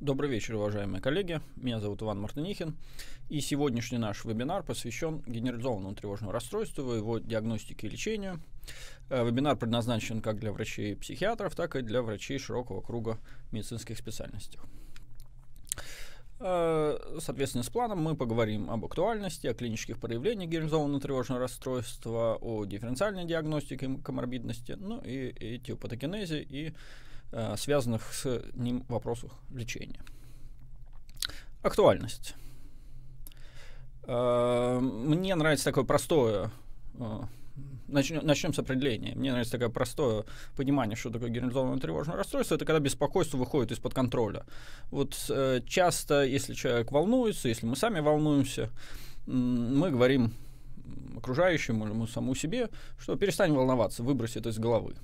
Добрый вечер, уважаемые коллеги. Меня зовут Иван Мартынихин. И сегодняшний наш вебинар посвящен генерализованному тревожному расстройству, его диагностике и лечению. Э, вебинар предназначен как для врачей психиатров, так и для врачей широкого круга медицинских специальностей. Э, соответственно, с планом мы поговорим об актуальности, о клинических проявлениях генерализованного тревожного расстройства, о дифференциальной диагностике коморбидности, ну и этиопатогенезе и Э, связанных с ним вопросах лечения. Актуальность. Э, мне нравится такое простое э, начнем, с определения. Мне нравится такое простое понимание, что такое генерализованное тревожное расстройство. Это когда беспокойство выходит из-под контроля. Вот часто, если человек волнуется, если мы сами волнуемся, мы говорим окружающему, ему самому себе, что перестань волноваться, выбрось это из головы.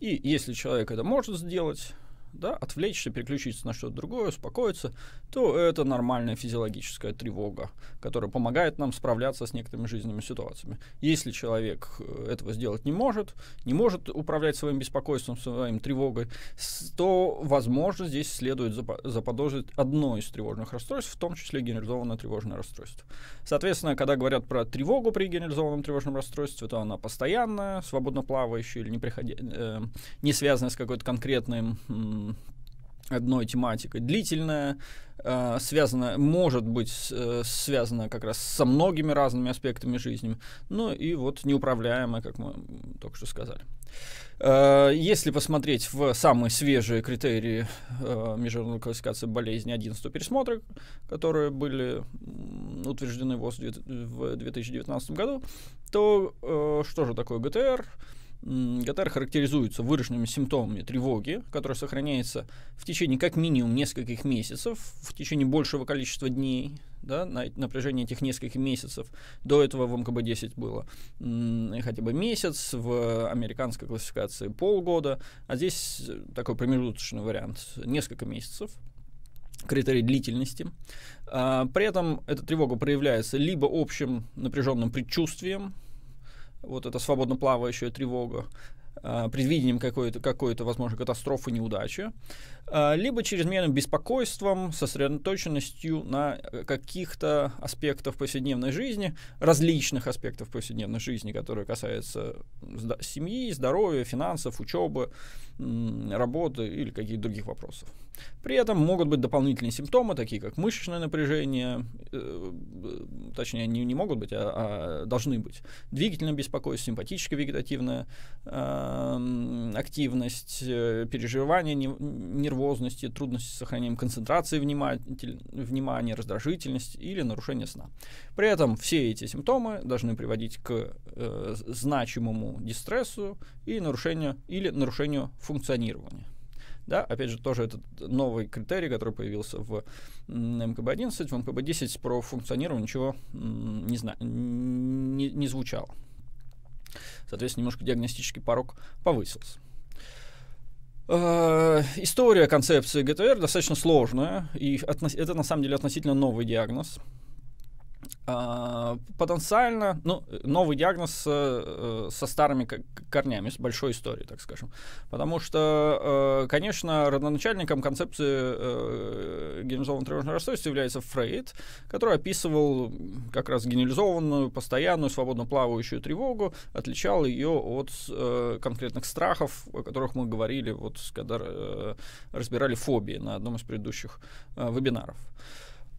И если человек это может сделать, да, отвлечься, переключиться на что-то другое, успокоиться, то это нормальная физиологическая тревога, которая помогает нам справляться с некоторыми жизненными ситуациями. Если человек э, этого сделать не может, не может управлять своим беспокойством, своим тревогой, то, возможно, здесь следует заподозрить одно из тревожных расстройств, в том числе генерализованное тревожное расстройство. Соответственно, когда говорят про тревогу при генерализованном тревожном расстройстве, то она постоянная, свободно плавающая или не, приходя... э, не связанная с какой-то конкретной одной тематикой. Длительная, э, связана, может быть, э, связана как раз со многими разными аспектами жизни. Ну и вот неуправляемая, как мы только что сказали. Э, если посмотреть в самые свежие критерии международной классификации болезни 11 пересмотра, которые были утверждены в 2019 году, то что же такое ГТР? Гатар характеризуется выраженными симптомами тревоги, которая сохраняется в течение как минимум нескольких месяцев, в течение большего количества дней, да, на напряжении этих нескольких месяцев. До этого в МКБ-10 было хотя бы месяц, в американской классификации полгода, а здесь э, такой промежуточный вариант, несколько месяцев критерий длительности. А, при этом эта тревога проявляется либо общим напряженным предчувствием, вот эта свободно плавающая тревога, а, предвидением какой-то, какой-то возможно, катастрофы, неудачи. А, либо чрезмерным беспокойством, сосредоточенностью на э, каких-то аспектах повседневной жизни, различных аспектов повседневной жизни, которые касаются семьи, здоровья, финансов, учебы, работы или каких-то других вопросов. При этом могут быть дополнительные симптомы, такие как мышечное напряжение, э, э, точнее, они не могут быть, а, а должны быть. Двигательное беспокойство, симпатическая вегетативная а, активность, переживания, переживание нервов нервозности, трудности с сохранением концентрации внимания, раздражительность или нарушение сна. При этом все эти симптомы должны приводить к э, значимому дистрессу и нарушению, или нарушению функционирования. Да, опять же, тоже этот новый критерий, который появился в МКБ-11. В МКБ-10 про функционирование ничего не, зна- не, не звучало. Соответственно, немножко диагностический порог повысился. Э, история концепции ГТР достаточно сложная, и это на самом деле относительно новый диагноз. А, потенциально, ну, новый диагноз э, э, со старыми корнями, с большой историей, так скажем. Потому что, э, конечно, родоначальником концепции генерализованного тревожного расстройства является Фрейд, который описывал как раз генерализованную, постоянную, свободно плавающую тревогу, отличал ее от конкретных страхов, о которых мы говорили, вот, когда разбирали фобии на одном из предыдущих вебинаров.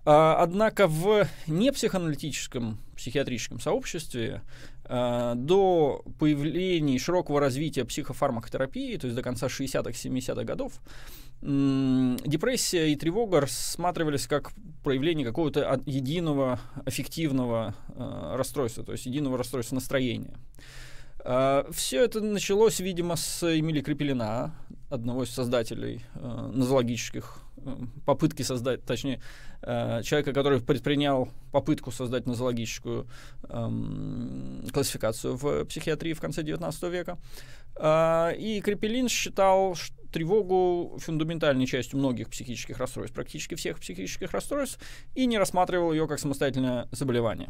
А, однако в непсихоаналитическом психиатрическом сообществе а, до появления широкого развития психофармакотерапии, то есть до конца 60-х, 70-х годов, депрессия и тревога рассматривались как проявление какого-то единого аффективного а, расстройства, то есть единого расстройства настроения. Все это началось, видимо, с Эмили Крепелина, одного из создателей нозологических Э, попытки создать, точнее, э, человека, который предпринял попытку создать нозологическую эм, классификацию в психиатрии в конце XIX века. Э, и Крепелин считал тревогу фундаментальной частью многих психических расстройств, практически всех психических расстройств, и не рассматривал ее как самостоятельное заболевание.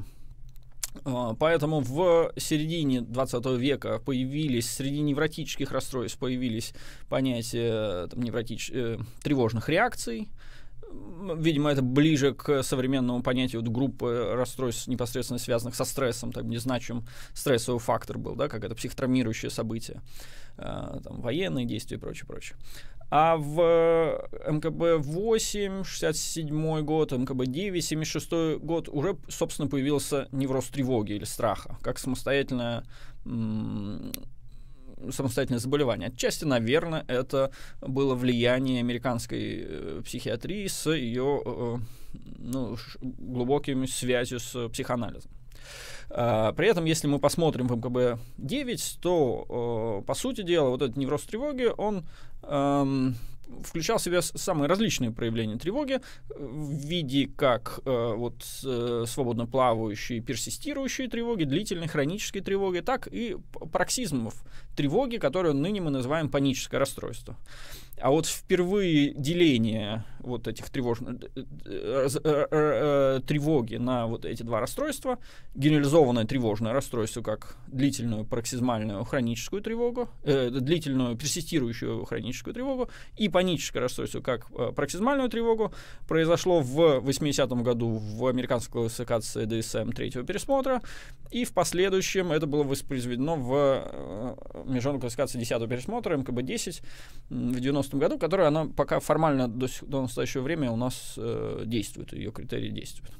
А, поэтому в середине 20 века появились среди невротических расстройств появились понятия э, там, невротич... э, тревожных реакций. Видимо, это ближе к современному понятию вот, группы расстройств, непосредственно связанных со стрессом, там, незначим стрессовый фактор был, да, как это психотравмирующее событие, э, там, военные действия и прочее, прочее. А в э, МКБ-8, 67 год, МКБ-9, 76 год уже, собственно, появился невроз тревоги или страха, как самостоятельное самостоятельное заболевание. Отчасти, наверное, это было влияние американской э, психиатрии с ее э, ну, глубокими связью с психоанализом. А, при этом, если мы посмотрим в МКБ-9, то, э, по сути дела, вот этот невроз тревоги, он... Эм, включал в себя самые различные проявления тревоги в виде как э, вот э, свободно плавающие, персистирующие тревоги, длительной хронической тревоги, так и пароксизмов тревоги, которую ныне мы называем паническое расстройство. А вот впервые деление вот этих тревожных э, э, э, тревоги на вот эти два расстройства, генерализованное тревожное расстройство как длительную пароксизмальную хроническую тревогу, э, длительную персистирующую хроническую тревогу и паническое расстройство как пароксизмальную тревогу, произошло в 80-м году в американской классификации DSM третьего пересмотра, и в последующем это было воспроизведено в международной классификации 10 пересмотра МКБ-10 в 90 2014 году, которая она пока формально до, до настоящего времени у нас э, действует, ее критерии действуют.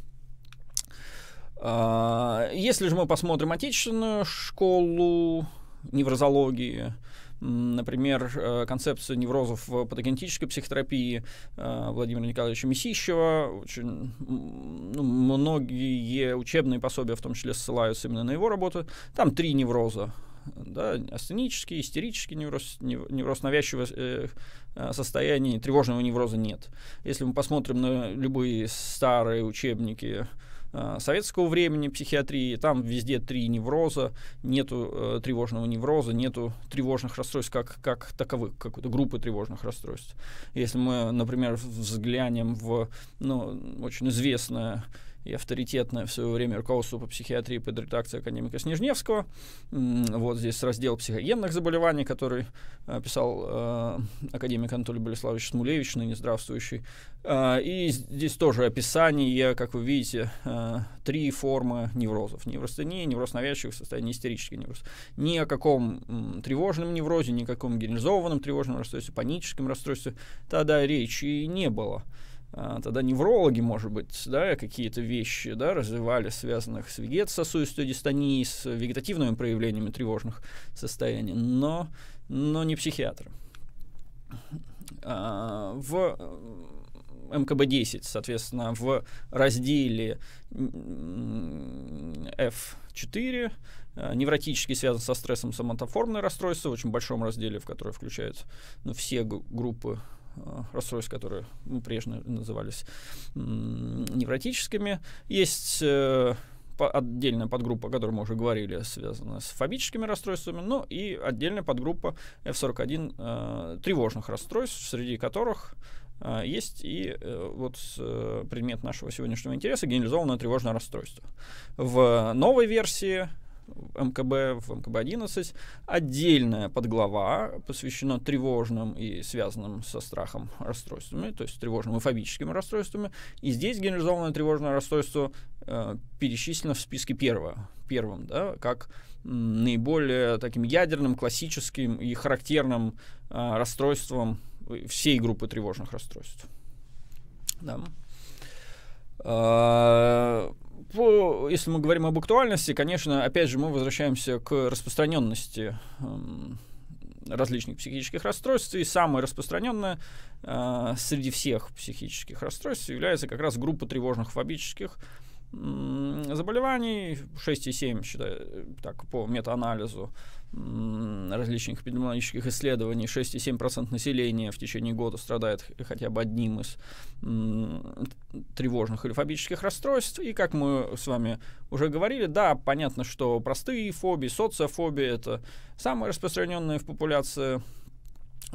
Э, если же мы посмотрим отечественную школу неврозологии, например, э, концепцию неврозов в патогенетической психотерапии э, Владимира Николаевича Месищева. Очень ну, многие учебные пособия, в том числе, ссылаются именно на его работу. Там три невроза да, астенический, истерический невроз, невроз навязчивого э, э, состояния, тревожного невроза нет. Если мы посмотрим на любые старые учебники э, советского времени психиатрии, там везде три невроза, нету э, тревожного невроза, нету тревожных расстройств как, как таковых, какой-то группы тревожных расстройств. Если мы, например, взглянем в ну, очень известное и авторитетное в свое время руководство по психиатрии под редакцией академика Снежневского. Вот здесь раздел психогенных заболеваний, который э, писал э, академик Анатолий Болеславович Смулевич, ныне здравствующий. Э, и здесь тоже описание, как вы видите, три формы неврозов. Невростения, невроз навязчивых, состояние истерический невроз. Ни о каком тревожном неврозе, ни о каком генерализованном тревожном расстройстве, паническом расстройстве тогда речи не было. А, тогда неврологи, может быть, да, какие-то вещи да, развивали, связанных с вегетососудистой дистонией, с вегетативными проявлениями тревожных состояний, но, но не психиатры. А, в э, МКБ-10, соответственно, в разделе F4 э, невротически связан со стрессом самотоформное расстройство, в очень большом разделе, в который включаются ну, все группы Э, расстройств, которые ну, прежде назывались невротическими. Есть э, отдельная подгруппа, о которой мы уже говорили, связанная с фобическими расстройствами, ну и отдельная подгруппа F41 э, тревожных расстройств, среди которых э, есть и э, вот э, предмет нашего сегодняшнего интереса генерализованное тревожное расстройство. В новой версии МКБ, в МКБ-11. Отдельная подглава посвящена тревожным и связанным со страхом расстройствами, то есть тревожным и фобическим расстройствами. И здесь генерализованное тревожное расстройство э, перечислено в списке первого, первым, да, как наиболее таким ядерным, классическим и характерным э, расстройством всей группы тревожных расстройств. Да. Э, по, если мы говорим об актуальности, конечно, опять же, мы возвращаемся к распространенности эм, различных психических расстройств. И самое распространенное э, среди всех психических расстройств является как раз группа тревожных фобических заболеваний. 6,7 считаю, э, так, по метаанализу различных эпидемиологических исследований 6,7% населения в течение года страдает хотя бы одним из тревожных или фобических расстройств. И как мы с вами уже говорили, да, понятно, что простые фобии, социофобии — это самые распространенные в популяции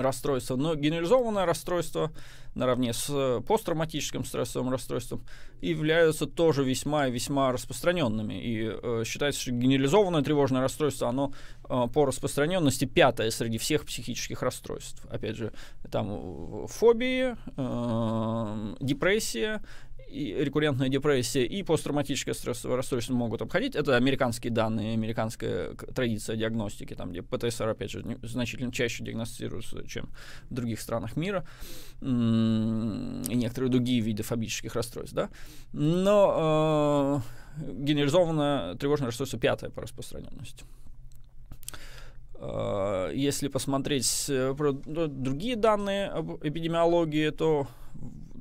расстройство, но генерализованное расстройство наравне с э, посттравматическим стрессовым расстройством являются тоже весьма и весьма распространенными. И э, считается, что генерализованное тревожное расстройство, оно э, по распространенности пятое среди всех психических расстройств. Опять же, там фобии, э, депрессия, и рекуррентная депрессия и посттравматическое стрессовое расстройство могут обходить. Это американские данные, американская традиция диагностики, там, где ПТСР, опять же, значительно чаще диагностируется, чем в других странах мира, и некоторые другие виды фобических расстройств, да. Но э, генерализованное тревожное расстройство пятое по распространенности. Э, если посмотреть э, ну, другие данные об эпидемиологии, то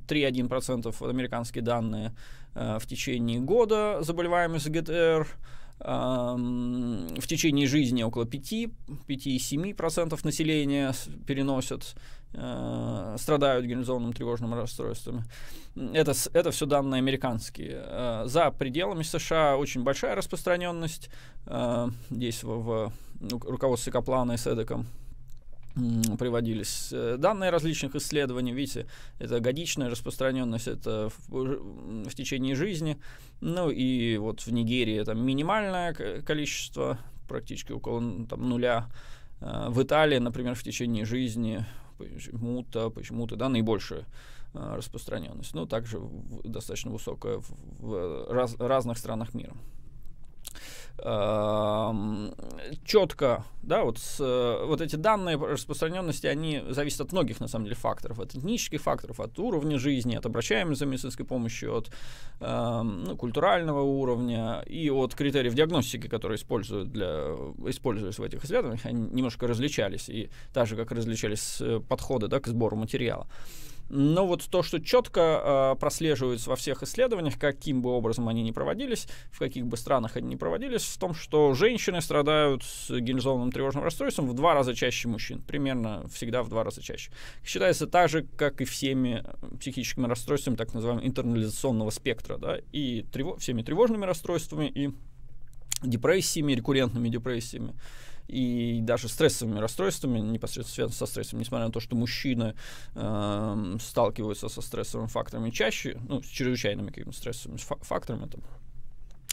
3,1% американские данные э, в течение года заболеваемость ГТР, эм, в течение жизни около 5-7% населения переносят, э, страдают генерализованным тревожным расстройством. Это, это все данные американские. Э, за пределами США очень большая распространенность. Здесь в, в ну, руководстве Каплана и Седеком приводились э, данные различных исследований, видите, это годичная распространенность, это в, в течение жизни, ну и вот в Нигерии это минимальное количество, практически около там, нуля, э, в Италии, например, в течение жизни почему-то, почему-то, да, наибольшая э, распространенность, ну также достаточно высокая в, в раз, разных странах мира. Эм, четко, да, вот, с, э, вот эти данные распространенности, они зависят от многих, на самом деле, факторов, от этнических факторов, от уровня жизни, от обращаемости за медицинской помощью, от э, ну, культурального уровня и от критериев диагностики, которые используют для, используются в этих исследованиях, они немножко различались, и так же, как различались э, подходы, да, к сбору материала. Но вот то, что четко э, а, прослеживается во всех исследованиях, каким бы образом они ни проводились, в каких бы странах они ни проводились, в том, что женщины страдают с генерализованным тревожным расстройством в два раза чаще мужчин. Примерно всегда в два раза чаще. Считается так же, как и всеми э, психическими расстройствами так называемого интернализационного спектра. Да, и трево всеми тревожными расстройствами, и депрессиями, рекуррентными депрессиями и даже стрессовыми расстройствами, непосредственно связаны со стрессом, несмотря на то, что мужчины э, сталкиваются со стрессовыми факторами чаще, ну, с чрезвычайными какими-то стрессовыми факторами, там,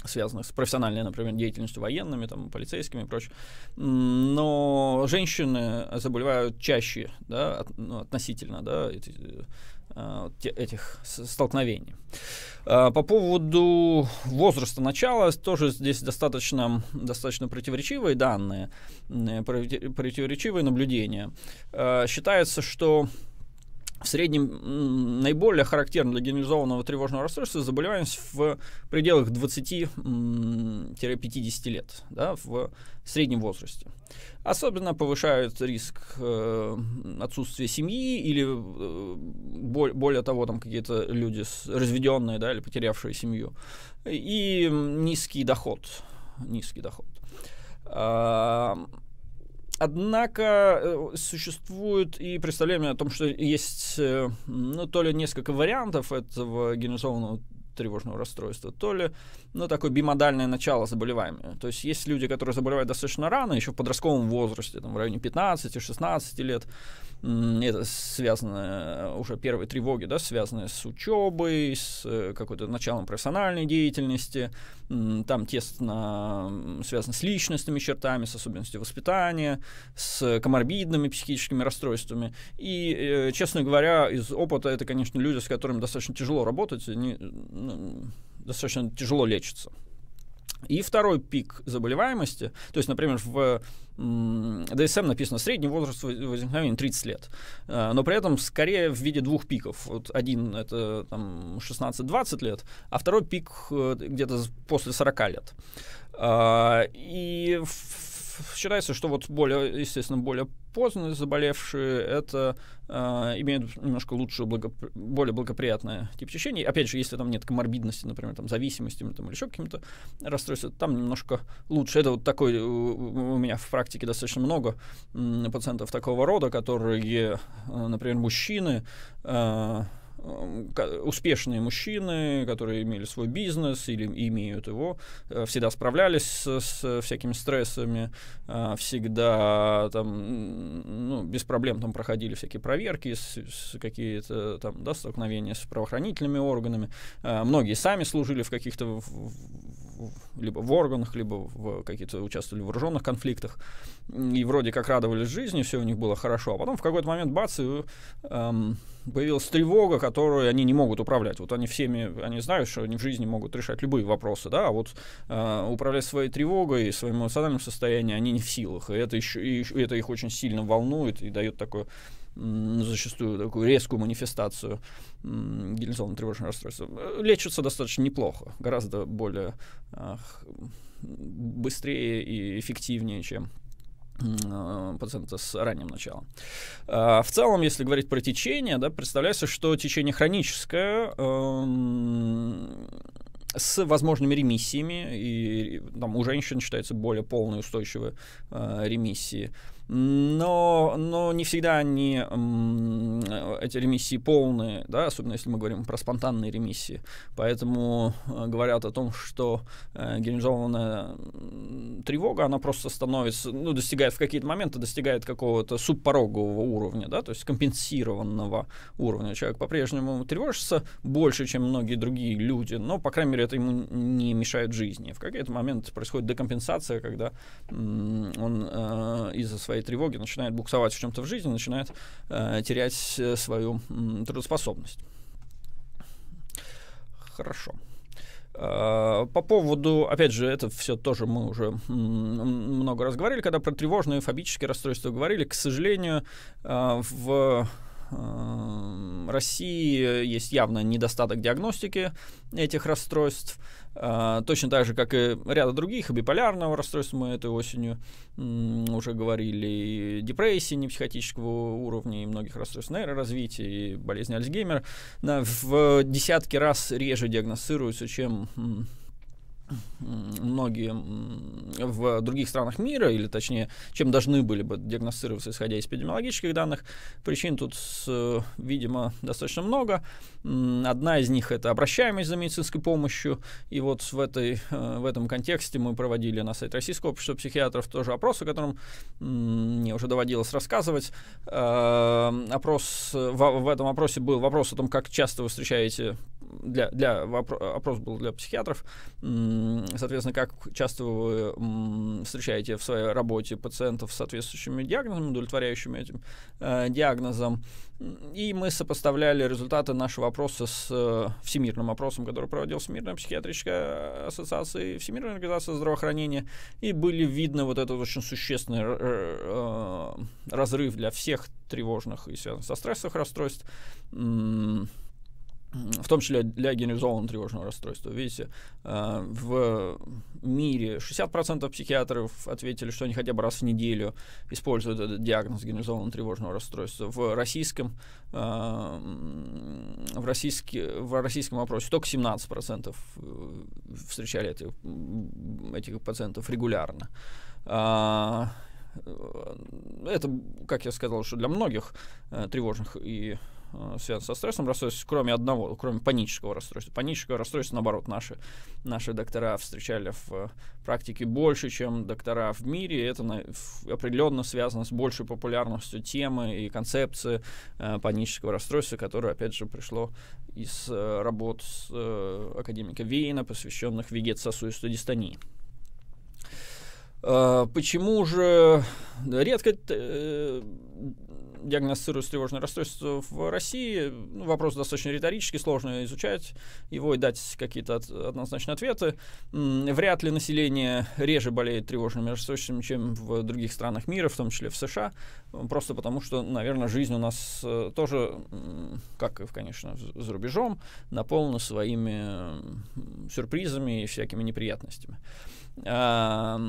связанных с профессиональной, например, деятельностью военными, там, полицейскими и прочее. Но женщины заболевают чаще, да, от, ну, относительно, да, эти, э, Э, этих столкновений. Э, по поводу возраста начала, тоже здесь достаточно, достаточно противоречивые данные, противоречивые наблюдения. Э, считается, что в среднем наиболее характерно для генерализованного тревожного расстройства заболеваемость в пределах 20-50 лет да, в среднем возрасте. Особенно повышают риск э, отсутствия семьи или, э, более, того, там какие-то люди с, разведенные да, или потерявшие семью. И низкий доход. Низкий доход. А, Однако э, существует и представление о том, что есть э, ну, то ли несколько вариантов этого генерализованного тревожного расстройства, то ли ну, такое бимодальное начало заболевания. То есть есть люди, которые заболевают достаточно рано, еще в подростковом возрасте, там, в районе 15-16 лет, это связано э, уже первые тревоги, да, связаны с учебой, с э, какой-то началом профессиональной деятельности, там тесно связано с личностными чертами, с особенностью воспитания, с коморбидными психическими расстройствами. И, э, честно говоря, из опыта это, конечно, люди, с которыми достаточно тяжело работать, они ну, достаточно тяжело лечатся. И второй пик заболеваемости, то есть, например, в ДСМ написано средний возраст возникновения 30 лет, э, но при этом скорее в виде двух пиков. Вот один это там, 16-20 лет, а второй пик э, где-то после 40 лет. А, и в считается, что вот более, естественно, более поздно заболевшие, это э, имеют немножко лучшую благопри... более благоприятное тип течения. Опять же, если там нет коморбидности, например, там зависимости там, или еще каким-то расстройством, там немножко лучше. Это вот такой, у, меня в практике достаточно много пациентов такого рода, которые, а, например, мужчины, э, успешные мужчины, которые имели свой бизнес или имеют его, э, всегда справлялись с, с всякими стрессами, э, всегда там, ну, без проблем там проходили всякие проверки, какие-то там да, столкновения с правоохранительными органами. Э, многие сами служили в каких-то либо в органах, либо в какие то участвовали в вооруженных конфликтах, и вроде как радовались жизни, все у них было хорошо, а потом в какой-то момент бац, и, эм, появилась тревога, которую они не могут управлять. Вот они всеми, они знают, что они в жизни могут решать любые вопросы, да, а вот э, управлять своей тревогой, и своим эмоциональным состоянием они не в силах, и это еще, и, и это их очень сильно волнует и дает такое зачастую такую резкую манифестацию генерализованного тревожного расстройства, э, лечатся достаточно неплохо, гораздо более быстрее и эффективнее, чем э, пациента с ранним началом. А, в целом, если говорить про течение, да, представляется, что течение хроническое, эм, с возможными ремиссиями, и там у женщин считается более полной устойчивой э, ремиссии но, но не всегда они, эти ремиссии полные, да, особенно если мы говорим про спонтанные ремиссии. Поэтому э, говорят о том, что э, генерализованная тревога, она просто становится, ну, достигает в какие-то моменты, достигает какого-то субпорогового уровня, да, то есть компенсированного уровня. Человек по-прежнему тревожится больше, чем многие другие люди, но, по крайней мере, это ему не мешает жизни. В какие то моменты происходит декомпенсация, когда он э, из-за своей своей тревоги начинает буксовать в чем-то в жизни, начинает э, терять э, свою м, трудоспособность. Хорошо. Э, по поводу, опять же, это все тоже мы уже много раз говорили, когда про тревожные фобические расстройства говорили, к сожалению, э, в России есть явно недостаток диагностики этих расстройств, а, точно так же, как и ряда других, и биполярного расстройства, мы этой осенью уже говорили, и депрессии непсихотического уровня, и многих расстройств нейроразвития, и болезни Альцгеймера, в десятки раз реже диагностируются, чем многие в других странах мира, или точнее, чем должны были бы диагностироваться, исходя из эпидемиологических данных. Причин тут, видимо, достаточно много. Одна из них — это обращаемость за медицинской помощью. И вот в, этой, э, в этом контексте мы проводили на сайте Российского общества психиатров тоже опрос, о котором мне уже доводилось рассказывать. Э, опрос, э, в, в этом опросе был вопрос о том, как часто вы встречаете для, для опрос был для психиатров, соответственно, как часто вы встречаете в своей работе пациентов с соответствующими диагнозами, удовлетворяющими этим э, диагнозам, и мы сопоставляли результаты нашего опроса с э, всемирным опросом, который проводил Всемирная психиатрическая ассоциация и Всемирная организация здравоохранения, и были видны вот этот очень существенный э, разрыв для всех тревожных и связанных со стрессовых расстройств, в том числе для генерализованного тревожного расстройства. Видите, э, в мире 60% психиатров ответили, что они хотя бы раз в неделю используют этот диагноз генерализованного тревожного расстройства. В российском, э, в российский, в российском опросе только 17% э, встречали этих, этих пациентов регулярно а, это, как я сказал, что для многих тревожных и Э, связан со стрессом расстройств, кроме одного, кроме панического расстройства. Паническое расстройство, наоборот, наши, наши доктора встречали в э, практике больше, чем доктора в мире. Это на, в, определенно связано с большей популярностью темы и концепции э, панического расстройства, которое, опять же, пришло из э, работ с, э, академика Вейна, посвященных вегетососудистой дистонии. Э, почему же редко диагностируют тревожное расстройство в России. Ну, вопрос достаточно риторический, сложно изучать его и дать какие-то от, однозначные ответы. Вряд ли население реже болеет тревожными расстройствами, чем в других странах мира, в том числе в США, просто потому что, наверное, жизнь у нас э, тоже, как и, конечно, за рубежом, наполнена своими сюрпризами и всякими неприятностями. А,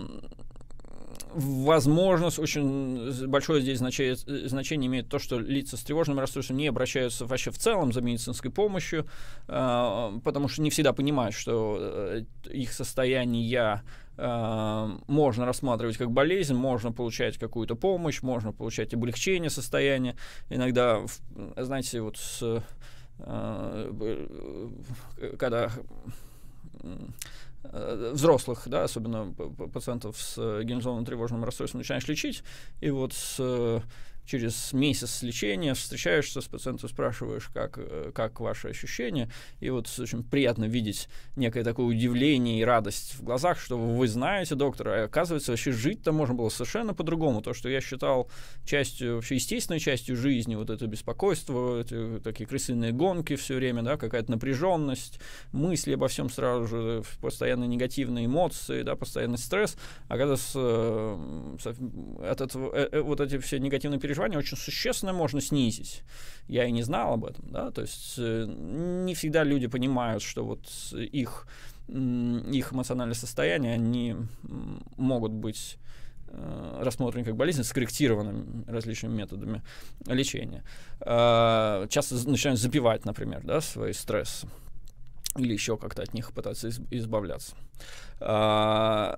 возможность, очень э, большое здесь значение, э, значение имеет то, что лица с тревожным расстройством не обращаются вообще в целом за медицинской помощью, э, потому что не всегда понимают, что э, их состояние можно рассматривать как болезнь, можно получать какую-то помощь, можно получать облегчение состояния. Иногда, знаете, вот с, когда Э, взрослых, да, особенно пациентов с э, генерализованным тревожным расстройством, начинаешь лечить, и вот с э, через месяц лечения встречаешься с пациентом, спрашиваешь, как, э, как ваши ощущения. И вот очень приятно видеть некое такое удивление и радость в глазах, что вы знаете доктор а оказывается, вообще жить-то можно было совершенно по-другому. То, что я считал частью, вообще естественной частью жизни, вот это беспокойство, эти такие крысиные гонки все время, да, какая-то напряженность, мысли обо всем сразу же, постоянно негативные эмоции, да, постоянный стресс. А когда с, э, с, от этого, э, э, вот эти все негативные переживания переживания очень существенно можно снизить. Я и не знал об этом, да, то есть э, не всегда люди понимают, что вот их, их эмоциональное состояние, они могут быть э, рассмотрены как болезнь, скорректированными различными методами лечения. Э, часто начинают запивать, например, да, свои стрессы или еще как-то от них пытаться избавляться. А,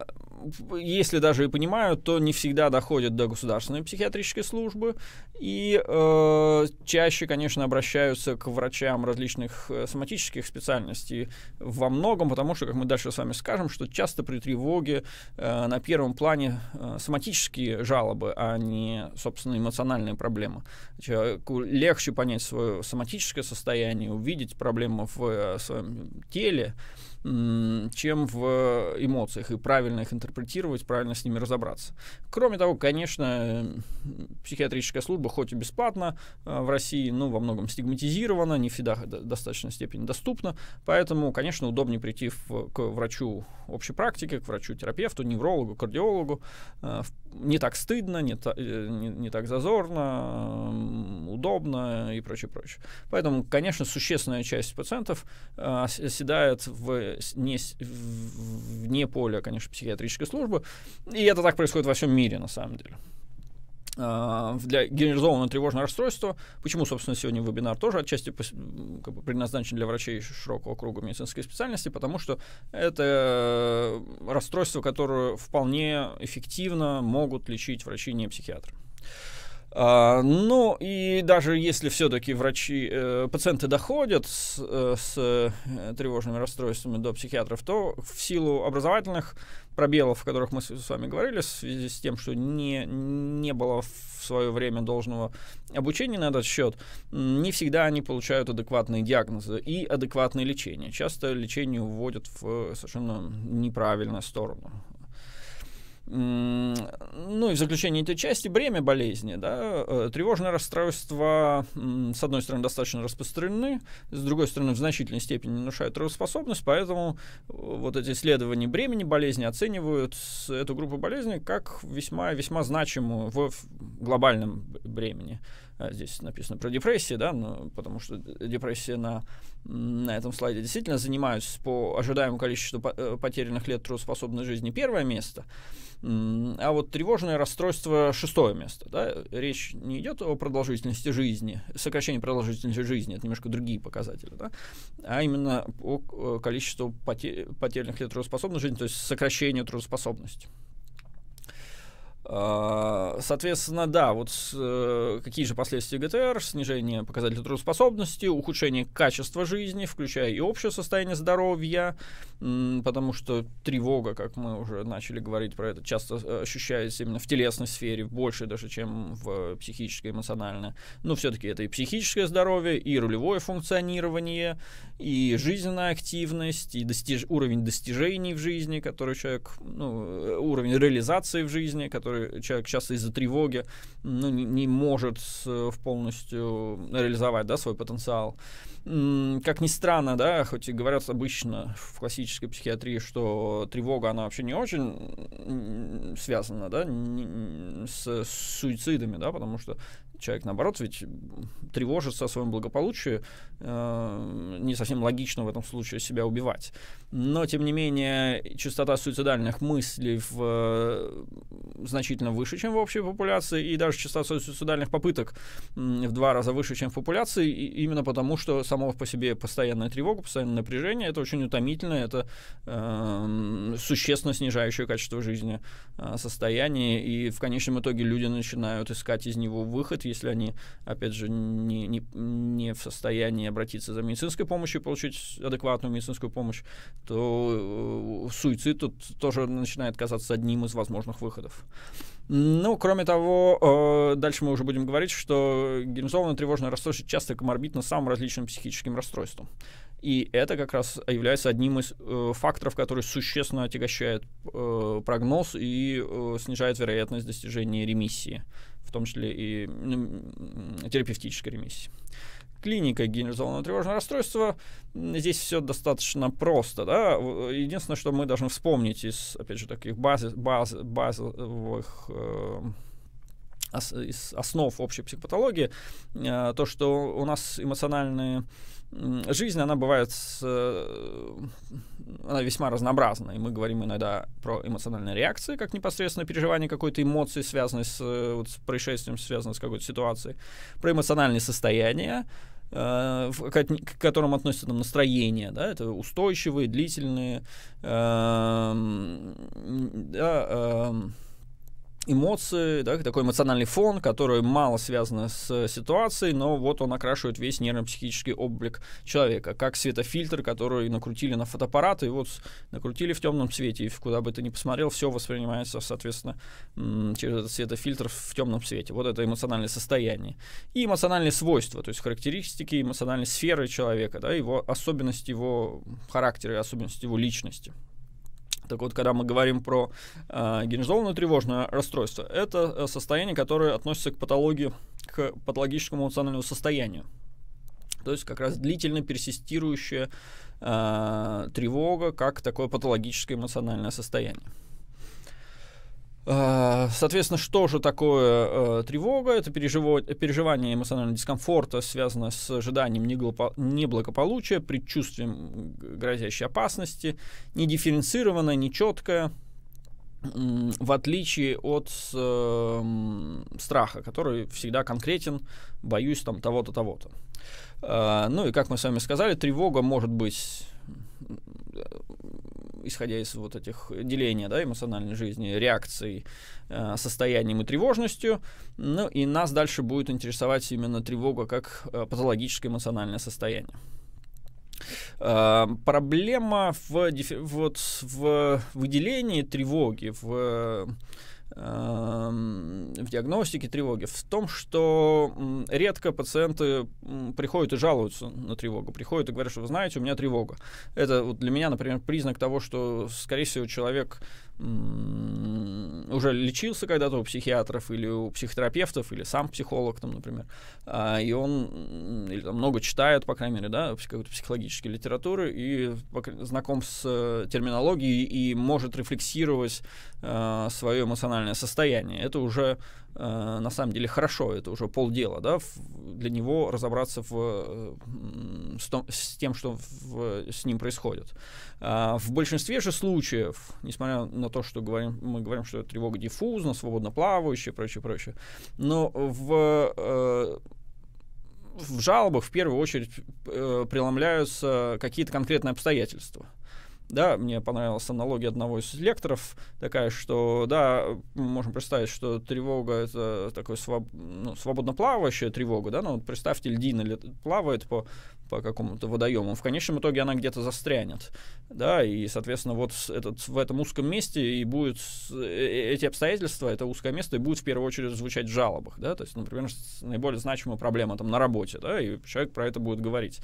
если даже и понимают, то не всегда доходят до государственной психиатрической службы и э, чаще, конечно, обращаются к врачам различных э, соматических специальностей во многом, потому что, как мы дальше с вами скажем, что часто при тревоге э, на первом плане э, соматические жалобы, а не, собственно, эмоциональные проблемы. Человеку легче понять свое соматическое состояние, увидеть проблему в э, своем теле, чем в э, эмоциях, и правильно их интерпретировать, правильно с ними разобраться. Кроме того, конечно, психиатрическая служба, хоть и бесплатна э, в России, но во многом стигматизирована, не всегда до достаточной степени доступна, поэтому, конечно, удобнее прийти в, к врачу общей практики, к врачу-терапевту, неврологу, кардиологу, э, в не так стыдно, не, та, э, не, не так зазорно, удобно и прочее, прочее. Поэтому, конечно, существенная часть пациентов э, оседает в не, вне поля, конечно, психиатрической службы, и это так происходит во всем мире, на самом деле. А, для генерализованного тревожного расстройства. Почему, собственно, сегодня вебинар тоже отчасти как бы, предназначен для врачей широкого круга медицинской специальности, потому что это э, расстройство, которое вполне эффективно могут лечить врачи не психиатры. А, ну и даже если все-таки врачи, э, пациенты доходят с, э, с э, тревожными расстройствами до психиатров, то в силу образовательных пробелов, о которых мы с вами говорили, в связи с тем, что не, не было в свое время должного обучения на этот счет, не всегда они получают адекватные диагнозы и адекватное лечение. Часто лечение уводят в э, совершенно неправильную сторону. Ну и в заключение этой части бремя болезни. Да? Э, Тревожные расстройства, с одной стороны, достаточно распространены, с другой стороны, в значительной степени нарушают трудоспособность, поэтому э, вот эти исследования бремени болезни оценивают эту группу болезней как весьма-весьма значимую в глобальном бремени. А здесь написано про депрессии, да, ну, потому что депрессия на, на этом слайде действительно занимаются по ожидаемому количеству э, потерянных лет трудоспособной жизни первое место — а вот тревожное расстройство шестое место. Да? Речь не идет о продолжительности жизни, сокращение продолжительности жизни, это немножко другие показатели, да? а именно о количеству потерянных лет трудоспособной жизни, то есть сокращение трудоспособности. А, соответственно, да, вот э, какие же последствия ГТР? Снижение показателей трудоспособности, ухудшение качества жизни, включая и общее состояние здоровья, потому что тревога, как мы уже начали говорить про это, часто э, ощущается именно в телесной сфере, больше даже, чем в психической, эмоциональной. Но все-таки это и психическое здоровье, и рулевое функционирование, и жизненная активность, и достиж... уровень достижений в жизни, который человек, ну, э, уровень реализации в жизни, который который человек сейчас из-за тревоги ну, не, не может э, полностью реализовать да, свой потенциал. Как ни странно, да, хоть и говорят обычно в классической психиатрии, что тревога, она вообще не очень связана да, с суицидами, да, потому что Человек, наоборот, ведь тревожится о своем благополучии, э, не совсем логично в этом случае себя убивать. Но, тем не менее, частота суицидальных мыслей в, э, значительно выше, чем в общей популяции, и даже частота суицидальных попыток э, в два раза выше, чем в популяции, и, именно потому, что само по себе постоянная тревога, постоянное напряжение, это очень утомительно, это э, существенно снижающее качество жизни э, состояние, и в конечном итоге люди начинают искать из него выход, если они, опять же, не, не, не в состоянии обратиться за медицинской помощью, получить адекватную медицинскую помощь, то э, суицид тут тоже начинает казаться одним из возможных выходов. Ну, кроме того, э, дальше мы уже будем говорить, что генерализованное тревожное расстройство часто коморбидно самым различным психическим расстройством. И это как раз является одним из э, факторов, который существенно отягощает э, прогноз и э, снижает вероятность достижения ремиссии в том числе и терапевтической ремиссии. Клиника генерализованного тревожного расстройства, здесь все достаточно просто. Да? Единственное, что мы должны вспомнить из, опять же, таких базы, базы, базовых э, основ общей психопатологии, э, то, что у нас эмоциональные жизнь, она бывает с, э, она весьма разнообразна. И мы говорим иногда про эмоциональные реакции, как непосредственно переживание какой-то эмоции, связанной с, э, вот, с происшествием, связанной с какой-то ситуацией, про эмоциональные состояния, э, к которым относятся там, настроение, да, это устойчивые, длительные, э, да, э, эмоции, да, такой эмоциональный фон, который мало связан с э, ситуацией, но вот он окрашивает весь нервно-психический облик человека, как светофильтр, который накрутили на фотоаппарат, и вот накрутили в темном свете, и куда бы ты ни посмотрел, все воспринимается, соответственно, через этот светофильтр в темном свете. Вот это эмоциональное состояние. И эмоциональные свойства, то есть характеристики эмоциональной сферы человека, да, его особенность его характера и особенность его личности. Так вот, когда мы говорим про э, генерализованное тревожное расстройство, это э, состояние, которое относится к патологии, к патологическому эмоциональному состоянию. То есть как раз длительно персистирующая э, тревога как такое патологическое эмоциональное состояние. А, соответственно, что же такое э, тревога? Это переживание эмоционального дискомфорта, связанное с ожиданием неблагополучия, предчувствием грозящей опасности, недифференцированное, нечеткое, в отличие от э, страха, который всегда конкретен, боюсь там того-то, того-то. Э, ну и как мы с вами сказали, тревога может быть исходя из вот этих деления да, эмоциональной жизни, реакций, э, состоянием и тревожностью. Ну и нас дальше будет интересовать именно тревога как э, патологическое эмоциональное состояние. Э, проблема в, вот, в выделении тревоги, в Эм, в диагностике тревоги в том, что редко пациенты приходят и жалуются на тревогу, приходят и говорят, что вы знаете, у меня тревога. Это вот для меня, например, признак того, что, скорее всего, человек уже лечился когда-то у психиатров или у психотерапевтов, или сам психолог, там, например, а, и он или, там, много читает, по крайней мере, да, какой-то психологической литературы, и знаком с э, терминологией и может рефлексировать э, свое эмоциональное состояние. Это уже э, на самом деле хорошо, это уже полдела, да, для него разобраться в, э, с, том, с тем, что в, э, с ним происходит. А в большинстве же случаев, несмотря на то, что говорим, мы говорим, что тревога диффузна, свободно плавающая, прочее, прочее, но в э, в жалобах в первую очередь э, преломляются какие-то конкретные обстоятельства. Да, мне понравилась аналогия одного из лекторов, такая, что, да, мы можем представить, что тревога — это такой своб... ну, свободно плавающая тревога, да, но ну, вот представьте, льдина плавает по по какому-то водоему. В конечном итоге она где-то застрянет. Да, и, соответственно, вот этот, в этом узком месте и будет э, э, эти обстоятельства, это узкое место, и будет в первую очередь звучать в жалобах. Да? То есть, например, наиболее значимая проблема там, на работе, да, и человек про это будет говорить.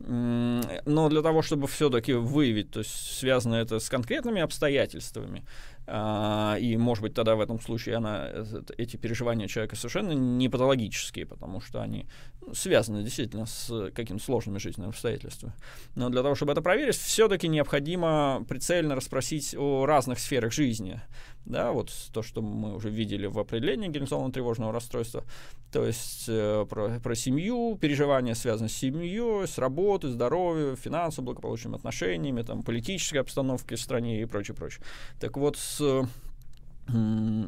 Но для того, чтобы все-таки выявить, то есть связано это с конкретными обстоятельствами, а, и, может быть, тогда в этом случае она, э, эти переживания человека совершенно не патологические, потому что они ну, связаны действительно с э, какими-то сложными жизненными обстоятельствами. Но для того, чтобы это проверить, все-таки необходимо прицельно расспросить о разных сферах жизни да, вот то, что мы уже видели в определении генерализованного тревожного расстройства, то есть э, про, про семью, переживания связаны с семьей, с работой, здоровьем, финансовым благополучием, отношениями, там, политической обстановкой в стране и прочее, прочее. Так вот, с, э,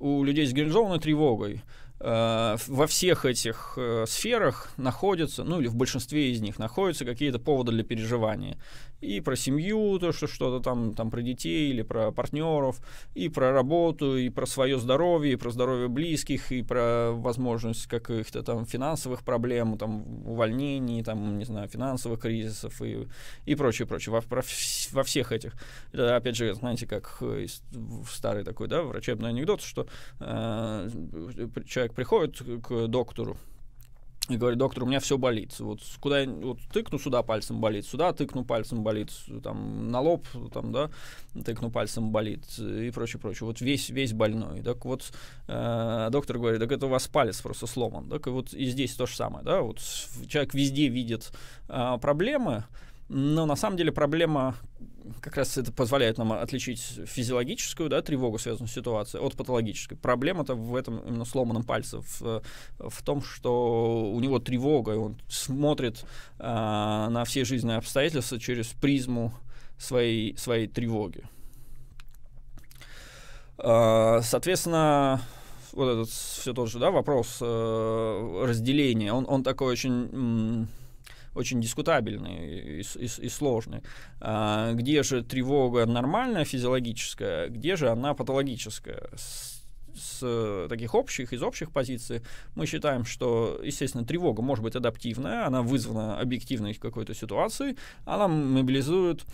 у людей с генерализованной тревогой э, во всех этих э, сферах находятся, ну или в большинстве из них находятся какие-то поводы для переживания и про семью, то, что что-то там, там про детей или про партнеров, и про работу, и про свое здоровье, и про здоровье близких, и про возможность каких-то там финансовых проблем, там увольнений, там, не знаю, финансовых кризисов и, и прочее, прочее. Во, про, во всех этих. Это, опять же, знаете, как старый такой, да, врачебный анекдот, что э, человек приходит к доктору, и говорит, доктор, у меня все болит. Вот куда я вот, тыкну сюда пальцем болит, сюда тыкну пальцем болит, там на лоб, там, да, тыкну пальцем болит и прочее, прочее. Вот весь, весь больной. Так вот, э, доктор говорит, так это у вас палец просто сломан. Так и вот и здесь то же самое, да, вот человек везде видит э, проблемы, но на самом деле проблема как раз это позволяет нам отличить физиологическую да, тревогу, связанную с ситуацией, от патологической. Проблема-то в этом именно сломанном пальце, в, в том, что у него тревога, и он смотрит э, на все жизненные обстоятельства через призму своей, своей тревоги. Э, соответственно, вот этот все тот же да, вопрос э, разделения, он, он такой очень... М- очень дискутабельные и, и, и сложные. А, где же тревога нормальная, физиологическая, где же она патологическая? С, таких общих, из общих позиций, мы считаем, что, естественно, тревога может быть адаптивная, она вызвана объективной какой-то ситуацией, она мобилизует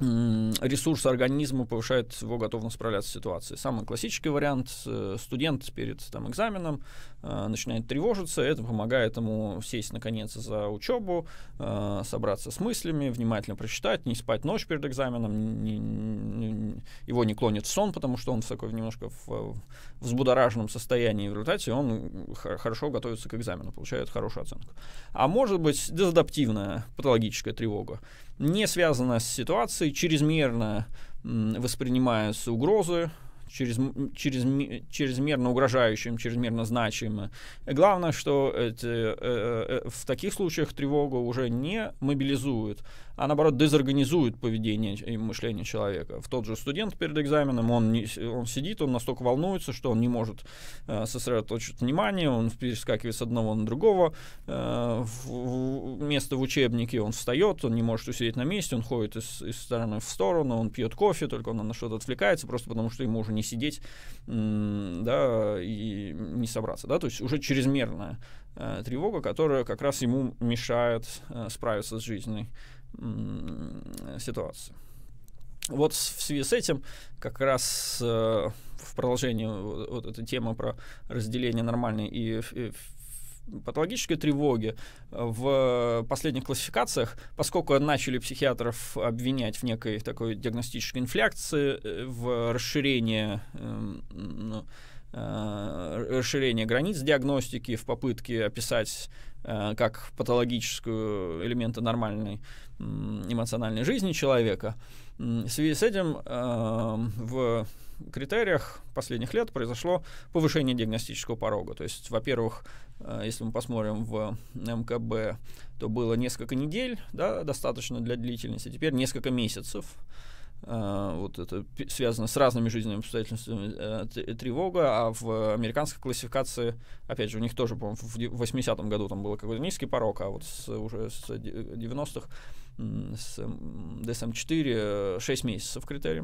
ресурс организма повышает его готовность справляться с ситуацией. Самый классический вариант э, – студент перед там, экзаменом э, начинает тревожиться, это помогает ему сесть наконец за учебу, э, собраться с мыслями, внимательно прочитать, не спать ночь перед экзаменом, не, не, его не клонит в сон, потому что он в такой немножко в, в взбудораженном состоянии в результате, он хорошо готовится к экзамену, получает хорошую оценку. А может быть дезадаптивная патологическая тревога не связано с ситуацией, чрезмерно воспринимаются угрозы, через, через, чрезмерно угрожающим, чрезмерно значимым. Главное, что эти, э, э, э, в таких случаях тревогу уже не мобилизует а наоборот дезорганизует поведение и мышление человека. В тот же студент перед экзаменом, он, не, он сидит, он настолько волнуется, что он не может э, сосредоточить внимание, он перескакивает с одного на другого, э, в, в, место в учебнике он встает, он не может усидеть на месте, он ходит из, из стороны в сторону, он пьет кофе, только он на что-то отвлекается, просто потому что ему уже не сидеть, да, и не собраться, да, то есть уже чрезмерная э, тревога, которая как раз ему мешает э, справиться с жизненной ситуацию. Вот в связи с этим как раз э, в продолжении вот, эта тема про разделение нормальной и, патологической тревоги в последних классификациях, поскольку начали психиатров обвинять в некой такой диагностической инфляции, э, в расширении э, Э, расширение границ диагностики, в попытке описать э, как патологическую элементы нормальной эмоциональной жизни человека. В связи с этим э, в критериях последних лет произошло повышение диагностического порога. То есть, во-первых, если мы посмотрим в МКБ, то было несколько недель, да, достаточно для длительности, теперь несколько месяцев. Э, вот это связано с разными жизненными обстоятельствами э, э, тревога, а в американской классификации, опять же, у них тоже, по-моему, в 80-м году там был какой-то низкий порог, а вот с, уже с 90-х с DSM-4 6 месяцев критерий.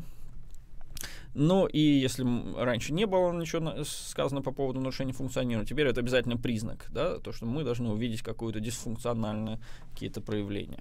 Ну и если раньше не было ничего сказано по поводу нарушения функционирования, теперь это обязательно признак, да, то, что мы должны увидеть какую то дисфункциональное какие-то проявления.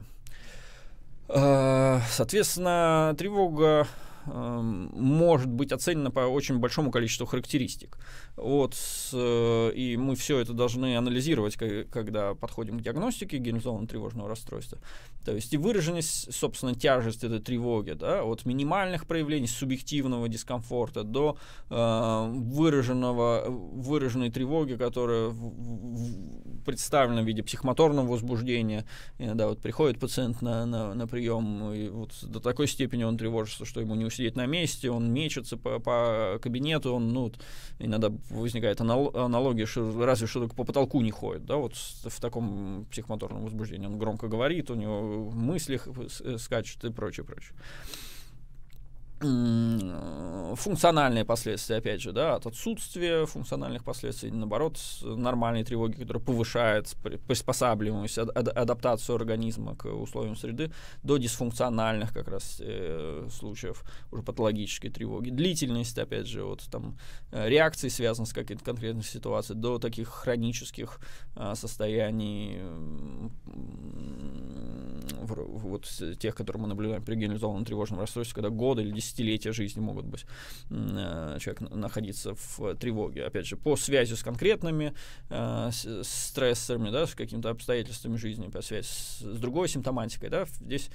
А, соответственно, тревога Эм, может быть оценена по очень большому количеству характеристик. Вот, э, и мы все это должны анализировать, когда подходим к диагностике генерализованного тревожного расстройства. То есть и выраженность, собственно, тяжесть этой тревоги, да, от минимальных проявлений субъективного дискомфорта до э, выраженного, выраженной тревоги, которая в, в, представлена в виде психомоторного возбуждения. И, да, вот приходит пациент на, на, на прием, и вот до такой степени он тревожится, что ему не сидеть на месте, он мечется по, по кабинету, он, ну, иногда возникает анал- аналогия, что разве что только по потолку не ходит, да, вот в таком психомоторном возбуждении. Он громко говорит, у него мысли э, э, скачут и прочее, прочее функциональные последствия, опять же, да, от отсутствия функциональных последствий, наоборот, нормальные тревоги, которые повышают приспосабливаемость, адаптацию организма к условиям среды, до дисфункциональных как раз э, случаев уже патологической тревоги. Длительность, опять же, вот там э, реакции связаны с какими то конкретными ситуациями, до таких хронических э, состояний э, вот тех, которые мы наблюдаем при генерализованном тревожном расстройстве, когда годы или десятилетия десятилетия жизни могут быть э, человек находиться в э, тревоге. Опять же, по связи с конкретными э, с стрессорами, да, с какими-то обстоятельствами жизни, по связи с, с другой симптоматикой, да, здесь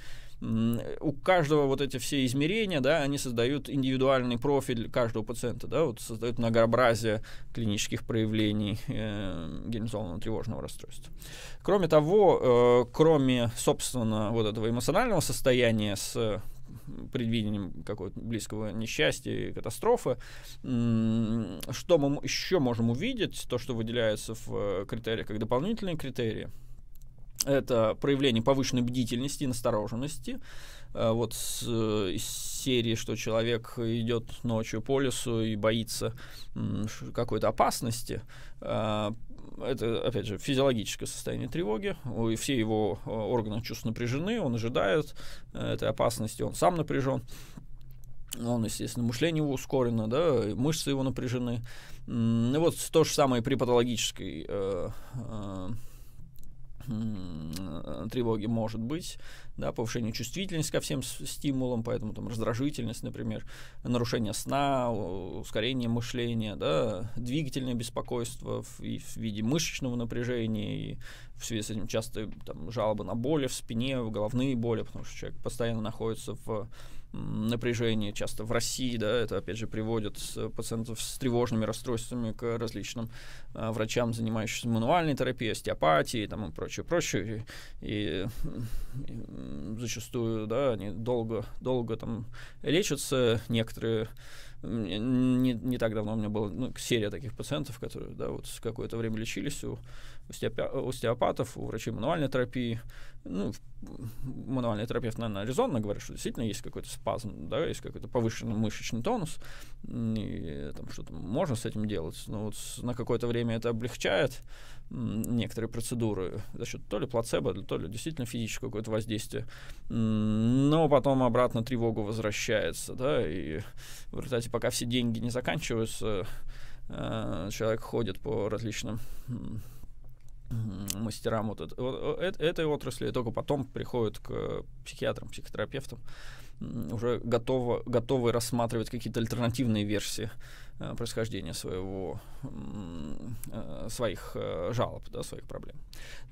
у каждого вот эти все измерения, да, они создают индивидуальный профиль каждого пациента, да, вот создают многообразие клинических проявлений э, генерализованного тревожного расстройства. Кроме того, э, кроме, собственно, вот этого эмоционального состояния с предвидением какого-то близкого несчастья и катастрофы. Что мы еще можем увидеть, то, что выделяется в э, критериях как дополнительные критерии, это проявление повышенной бдительности и настороженности. Э, вот с, э, из серии, что человек идет ночью по лесу и боится какой-то опасности это, опять же, физиологическое состояние тревоги, все его э, органы чувств напряжены, он ожидает э, этой опасности, он сам напряжен, он, естественно, мышление его ускорено, да, мышцы его напряжены. И вот то же самое при патологической э, э, Э, тревоги может быть, да, повышение чувствительности ко всем стимулам, поэтому там раздражительность, например, нарушение сна, ускорение мышления, да, двигательное беспокойство в, в виде мышечного напряжения, и в связи с этим часто там, жалобы на боли в спине, в головные боли, потому что человек постоянно находится в Напряжение часто в России, да, это опять же приводит пациентов с тревожными расстройствами к различным а, врачам, занимающимся мануальной терапией, остеопатией там, и прочее, прочее. И, и, и зачастую, да, они долго, долго там лечатся, некоторые не, не так давно у меня была ну, серия таких пациентов, которые, да, вот какое-то время лечились у остеопатов, у врачей мануальной терапии. Ну, мануальный терапевт, наверное, резонно говорит, что действительно есть какой-то спазм, да, есть какой-то повышенный мышечный тонус, и там что-то можно с этим делать. Но вот на какое-то время это облегчает некоторые процедуры за счет то ли плацебо, то ли действительно физического какое-то воздействие. Но потом обратно тревогу возвращается, да, и в результате, пока все деньги не заканчиваются, э, человек ходит по различным мастерам вот, э, этой отрасли, и только потом приходят к психиатрам, психотерапевтам, уже готовы готовы рассматривать какие-то альтернативные версии э, происхождения своего, э, своих жалоб, да, своих проблем.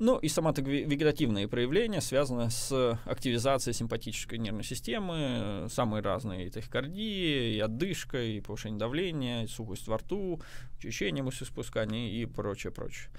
Ну и сама так вегетативные проявления связаны с активизацией симпатической нервной системы, самые разные и тахикардии, и отдышка, и повышение давления, и сухость во рту, учащение мышцеспускания и прочее, прочее.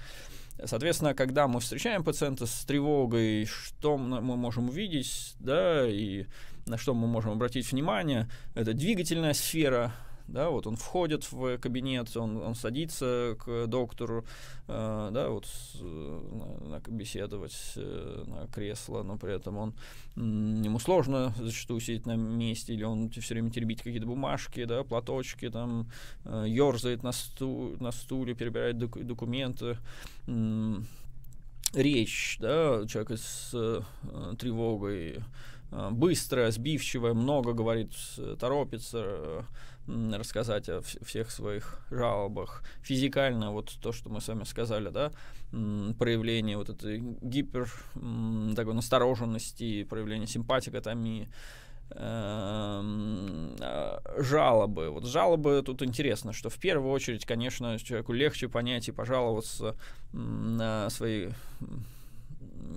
Соответственно, когда мы встречаем пациента с тревогой, что мы можем увидеть, да, и на что мы можем обратить внимание, это двигательная сфера, да, вот он входит в кабинет, он, он садится к доктору, э, да, вот с, на, на беседовать э, на кресло, но при этом он, ему сложно зачастую сидеть на месте, или он все время теребит какие-то бумажки, да, платочки, там, э, ерзает на, сту, на стуле, перебирает док документы, э, речь, да, человек с э, тревогой, Э, быстро, сбивчиво, много говорит, торопится э, рассказать о всех своих жалобах. Физикально, вот то, что мы с вами сказали, да, проявление вот этой гипер такой настороженности, проявление симпатикотомии, эм, а, жалобы. Вот жалобы тут интересно, что в первую очередь, конечно, человеку легче понять и пожаловаться на свои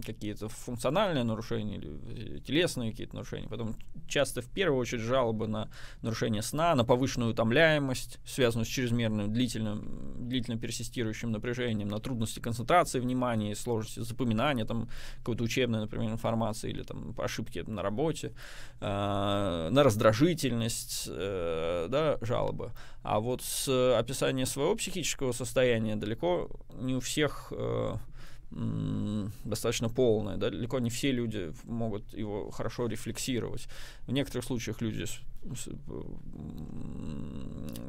какие-то функциональные нарушения или телесные какие-то нарушения. Потом часто в первую очередь жалобы на нарушение сна, на повышенную утомляемость, связанную с чрезмерным длительным, длительно персистирующим напряжением, на трудности концентрации внимания, сложности запоминания там какой-то учебной, например, информации или там ошибки на работе, э, на раздражительность, э, да, жалобы. А вот с описания своего психического состояния далеко не у всех э, достаточно полное. Да? Далеко не все люди могут его хорошо рефлексировать. В некоторых случаях люди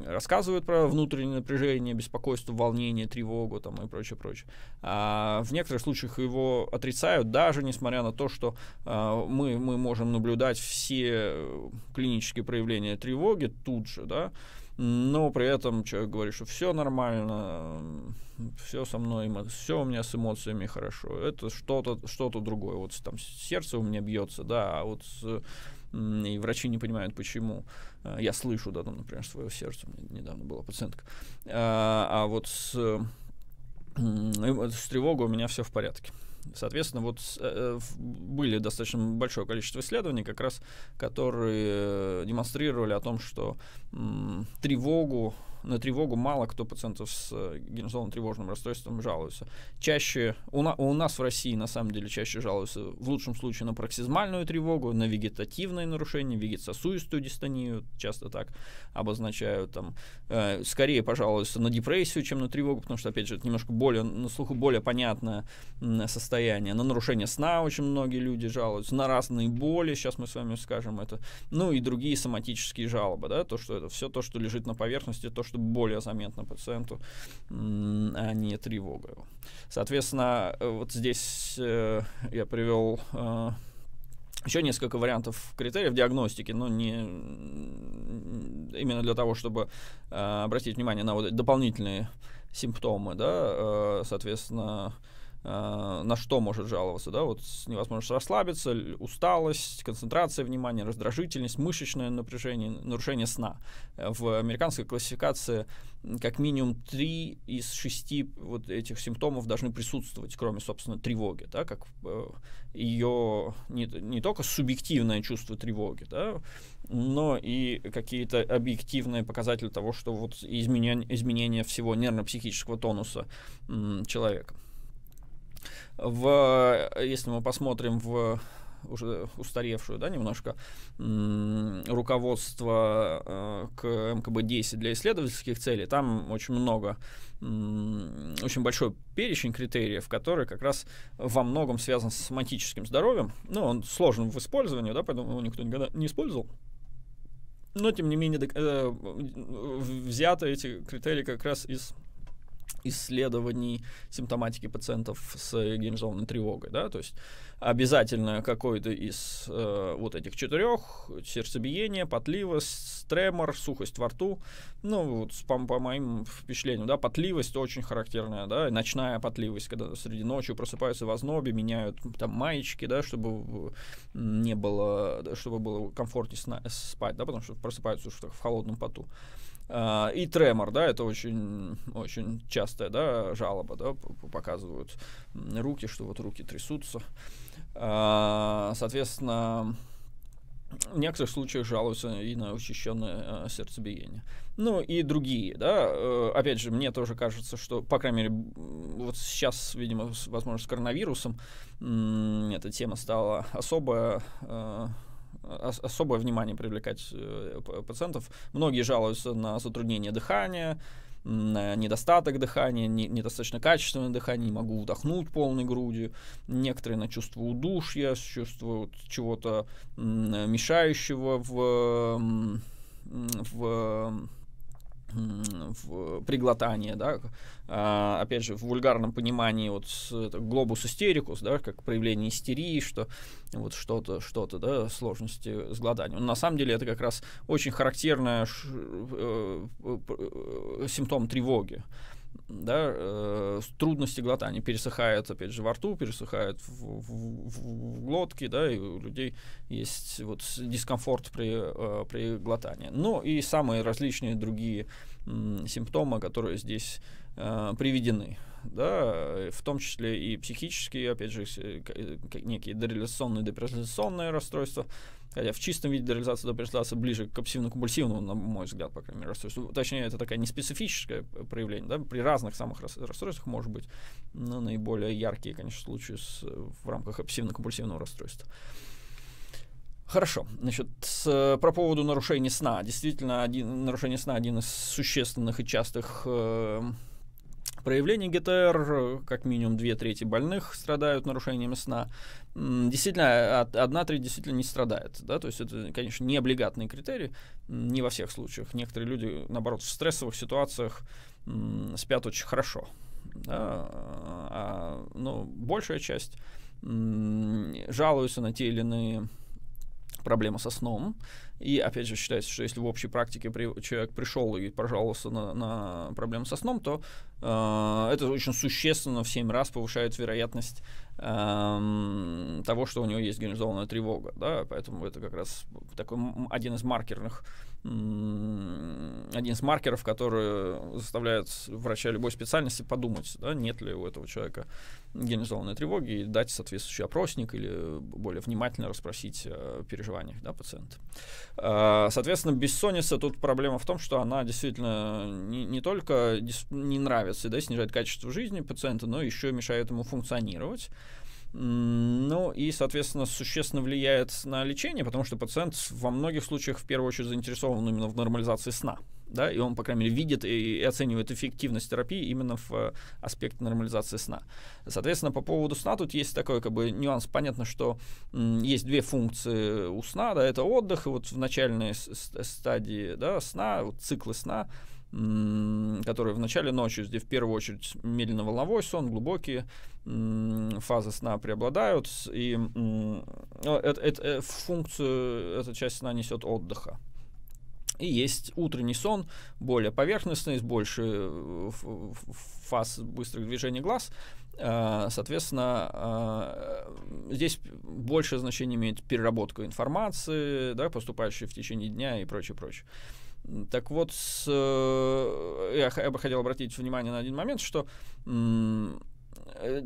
рассказывают про внутреннее напряжение, беспокойство, волнение, тревогу там, и прочее, прочее. А в некоторых случаях его отрицают, даже несмотря на то, что а, мы, мы можем наблюдать все э, клинические проявления тревоги тут же. Да? но при этом человек говорит, что все нормально, все со мной, все у меня с эмоциями хорошо, это что-то что другое, вот там сердце у меня бьется, да, а вот с, и врачи не понимают, почему. А, я слышу, да, там, например, свое сердце, недавно была пациентка, а, а вот с, с тревогой у меня все в порядке. Соответственно, вот э, э были достаточно большое количество исследований, как раз которые э, демонстрировали о том, что э, тревогу на тревогу мало кто пациентов с э, генерализованным тревожным расстройством жалуется Чаще, у, на, у нас в России на самом деле чаще жалуются в лучшем случае на проксизмальную тревогу, на вегетативное нарушение, вегетососудистую дистонию, часто так обозначают. Там, э, скорее пожалуются на депрессию, чем на тревогу, потому что, опять же, это немножко более, на слуху более понятное состояние. На нарушение сна очень многие люди жалуются, на разные боли, сейчас мы с вами скажем это, ну и другие соматические жалобы, да, то, что это все то, что лежит на поверхности, то, что что более заметно пациенту, а не тревога. Соответственно, э, вот здесь э, я привел э, еще несколько вариантов критериев диагностики, но не именно для того, чтобы обратить внимание на вот дополнительные симптомы, да, соответственно, а, на что может жаловаться, да, вот невозможность расслабиться, усталость, концентрация внимания, раздражительность, мышечное напряжение, нарушение сна. Э, в американской классификации как минимум три из шести вот этих симптомов должны присутствовать, кроме, собственно, тревоги, да, как э, ее не, не только субъективное чувство тревоги, да, но и какие-то объективные показатели того, что вот изменение, изменение всего нервно-психического тонуса человека в, если мы посмотрим в уже устаревшую, да, немножко, руководство э, к МКБ-10 для исследовательских целей, там очень много, очень большой перечень критериев, которые как раз во многом связан с соматическим здоровьем. Ну, он сложен в использовании, да, поэтому его никто никогда не использовал. Но, тем не менее, э, взяты эти критерии как раз из исследований симптоматики пациентов с генерализованной тревогой, да, то есть обязательно какой-то из э, вот этих четырех сердцебиение, потливость, тремор, сухость во рту, ну вот по, по моим впечатлениям, да, потливость очень характерная, да, ночная потливость, когда среди ночи просыпаются в ознобе, меняют там маечки, да, чтобы не было, чтобы было комфортнее сна, э, спать, да, потому что просыпаются в, в холодном поту. А, и тремор, да, это очень, очень частая да, жалоба, да, показывают руки, что вот руки трясутся. А, соответственно, в некоторых случаях жалуются и на учащенное а, сердцебиение. Ну и другие, да. Э, опять же, мне тоже кажется, что, по крайней мере, вот сейчас, видимо, возможно, с коронавирусом эта тема стала особая ос- особое внимание привлекать э, пациентов. Многие жалуются на затруднение дыхания, на недостаток дыхания, не, недостаточно качественное дыхание, не могу вдохнуть полной грудью. Некоторые на чувство удушья, чувствуют чего-то мешающего в, в в приглотание, да, а, опять же, в вульгарном понимании вот глобус истерикус, да, как проявление истерии, что вот что-то, что-то, да, сложности с голоданием. Но на самом деле это как раз очень характерный э, э, э, симптом тревоги да, э, трудности глотания, пересыхают, опять же, во рту, пересыхают в, в, в, глотке, да, и у людей есть вот дискомфорт при, э, при глотании. Ну и самые различные другие э, симптомы, которые здесь э, приведены, да, э, в том числе и психические, опять же, э, э, некие дореляционные, депрессивные расстройства, Хотя в чистом виде реализация туда пришла ближе к обсессивно-компульсивному, на мой взгляд, по крайней мере, расстройству. Ну, точнее, это такая неспецифическое проявление. Да? При разных самых расстройствах может быть, но наиболее яркие, конечно, случаи с, в рамках обсессивно-компульсивного расстройства. Хорошо. Значит, с, про поводу нарушения сна. Действительно, один, нарушение сна один из существенных и частых э, Проявление ГТР, как минимум две трети больных страдают нарушениями сна. Действительно, одна треть действительно не страдает. Да? То есть это, конечно, не облигатный критерий, не во всех случаях. Некоторые люди, наоборот, в стрессовых ситуациях спят очень хорошо. Да? А, а но ну, большая часть жалуются на те или иные проблема со сном. И опять же считается, что если в общей практике при, человек пришел и пожаловался на, на проблему со сном, то э, это очень существенно в 7 раз повышает вероятность э, того, что у него есть генерализованная тревога. Да? Поэтому это как раз такой один из маркерных один из маркеров, которые заставляют врача любой специальности подумать, да, нет ли у этого человека генерализованной тревоги, и дать соответствующий опросник или более внимательно расспросить о переживаниях да, пациента. А, соответственно, бессонница, тут проблема в том, что она действительно не, не только не нравится, да, снижает качество жизни пациента, но еще мешает ему функционировать. Ну и, соответственно, существенно влияет на лечение, потому что пациент во многих случаях в первую очередь заинтересован именно в нормализации сна. Да, и он, по крайней мере, видит и оценивает эффективность терапии именно в э, аспекте нормализации сна. Соответственно, по поводу сна тут есть такой как бы нюанс. Понятно, что есть две функции у сна. Да, это отдых, и вот в начальной стадии да, сна, вот циклы сна, которые в начале ночи, где в первую очередь медленно-волновой сон, глубокие фазы сна преобладают, и это, это, э, функцию эта часть сна несет отдыха. И есть утренний сон, более поверхностный, с больше э, фаз быстрых движений глаз. Э, соответственно, здесь большее значение имеет переработка информации, да, поступающей в течение дня и прочее, прочее. Так вот, с, э, я, я бы хотел обратить внимание на один момент, что э,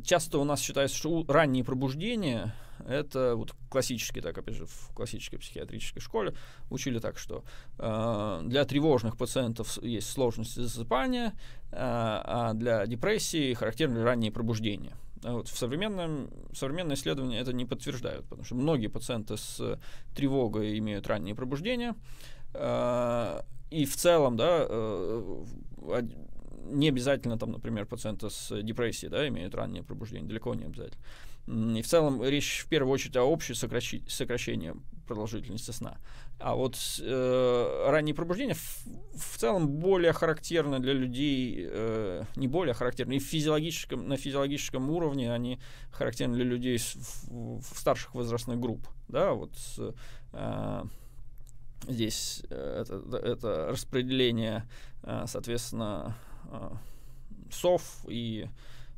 часто у нас считается, что раннее пробуждение это вот классический, так опять же, в классической психиатрической школе учили так, что э, для тревожных пациентов есть сложности засыпания, э, а для депрессии характерны ранние пробуждения. А вот в современном, современные исследования это не подтверждают, потому что многие пациенты с тревогой имеют ранние пробуждения, Э, и в целом, да, э, не обязательно там, например, пациента с депрессией, да, имеют раннее пробуждение, далеко не обязательно. И в целом речь в первую очередь о общей сокращи- сокращении продолжительности сна. А вот э, раннее пробуждение в, в целом более характерно для людей, э, не более характерно, и в физиологическом, на физиологическом уровне они характерны для людей в, в старших возрастных групп. Да, вот э, здесь э, это, это распределение, э, соответственно, э, сов и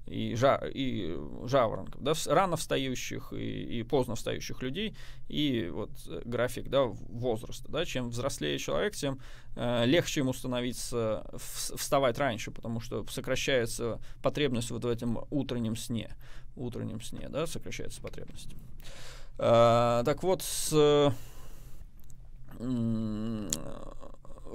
и, жа и жаворонков, да, рано встающих и, и поздно встающих людей, и вот график да, возраста. Да, чем взрослее человек, тем э, легче ему становиться вставать раньше, потому что сокращается потребность вот в этом утреннем сне. Утреннем сне да, сокращается потребность. Э, так вот, с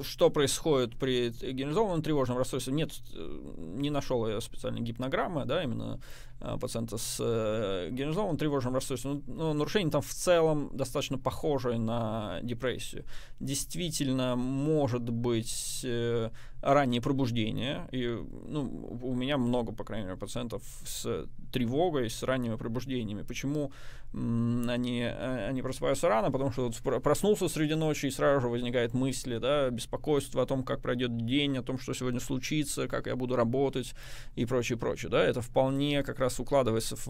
что происходит при генерализованном тревожном расстройстве? Нет, э, не нашел я специальной гипнограммы, да, именно э, пациента с э, генерализованным тревожным расстройством. Но ну, ну, нарушение там в целом достаточно похожее на депрессию. Действительно, может быть раннее пробуждение. И, ну, у меня много, по крайней мере, пациентов с тревогой, с ранними пробуждениями. Почему они, э, они просыпаются рано? Потому что вот проснулся среди ночи, и сразу же возникает мысли, да, беспокойство о том, как пройдет день, о том, что сегодня случится, как я буду работать и прочее, прочее. Да? Это вполне как раз укладывается в,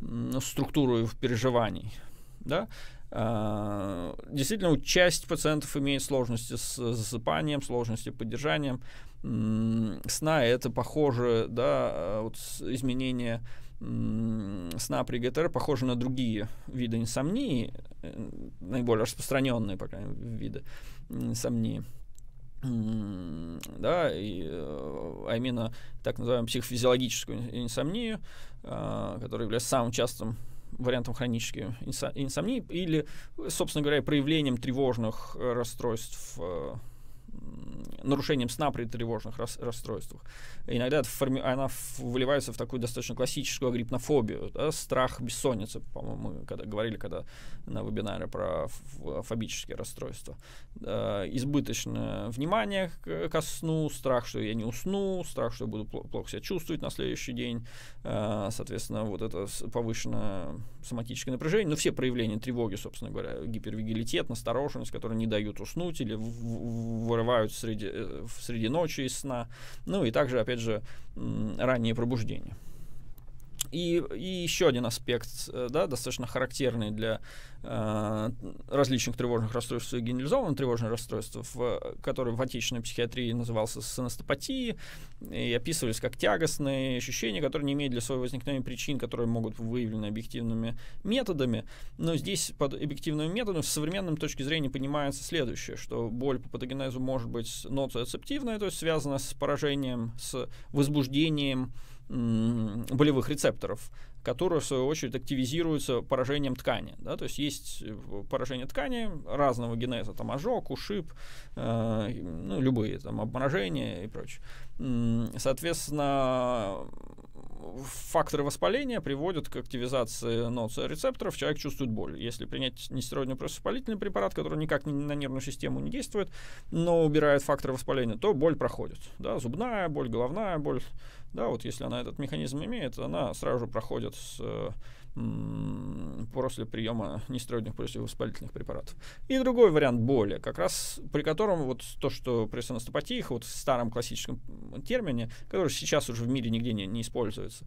в структуру переживаний. Да? А, действительно, часть пациентов имеет сложности с засыпанием, сложности поддержанием сна. Это похоже, да, а, вот изменение сна при ГТР похоже на другие виды инсомнии, э, наиболее распространенные, по крайней мере, виды инсомнии. Да, и, э, а именно так называемую психофизиологическую инсомнию, а, которая является самым частым вариантом хронической инсомнии или, собственно говоря, проявлением тревожных э, расстройств, э, нарушением сна при тревожных расстройствах иногда форми... она выливается в такую достаточно классическую агрипнофобию, да, страх бессонницы, по-моему, мы когда говорили, когда на вебинаре про фобические расстройства. Э, избыточное внимание к, ко сну, страх, что я не усну, страх, что я буду плохо себя чувствовать на следующий день, э, соответственно, вот это повышенное соматическое напряжение, но ну, все проявления тревоги, собственно говоря, гипервигилитет, настороженность, которые не дают уснуть или вырывают среди, э, среди ночи из сна, ну, и также, опять опять же, раннее пробуждение. И, и еще один аспект, э, да, достаточно характерный для э, различных тревожных расстройств и генерализованных тревожных расстройств, в, который в отечественной психиатрии назывался синестопатией, и описывались как тягостные ощущения, которые не имеют для своего возникновения причин, которые могут быть выявлены объективными методами. Но здесь под объективными методами в современном точке зрения понимается следующее, что боль по патогенезу может быть ноцеацептивная, то есть связана с поражением, с возбуждением, болевых рецепторов, которые, в свою очередь, активизируются поражением ткани. Да? То есть есть э, поражение ткани разного генеза, там ожог, ушиб, э, ну, любые там обморожения и прочее. Соответственно, факторы воспаления приводят к активизации рецепторов, человек чувствует боль. Если принять нестероидный противовоспалительный препарат, который никак на нервную систему не действует, но убирает факторы воспаления, то боль проходит. Да? Зубная боль, головная боль, да, вот если она этот механизм имеет, она сразу же проходит с э, после приема нестероидных противовоспалительных препаратов. И другой вариант боли, как раз при котором вот то, что при сонастопатиях, вот в старом классическом термине, который сейчас уже в мире нигде не, не используется,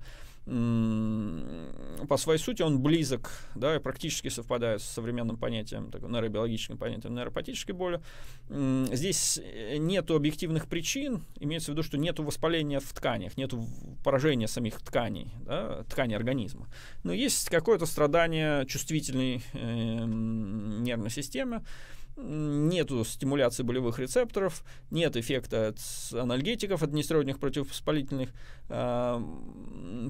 по своей сути он близок, да, и практически совпадает с современным понятием, такое нейробиологическим понятием нейропатической боли. Здесь э, нет объективных причин, имеется в виду, что нет воспаления в тканях, нет поражения самих тканей, да, тканей организма. Но есть какое-то страдание чувствительной э, нервной системы, нету стимуляции болевых рецепторов, нет эффекта от анальгетиков, от нестероидных противовоспалительных э,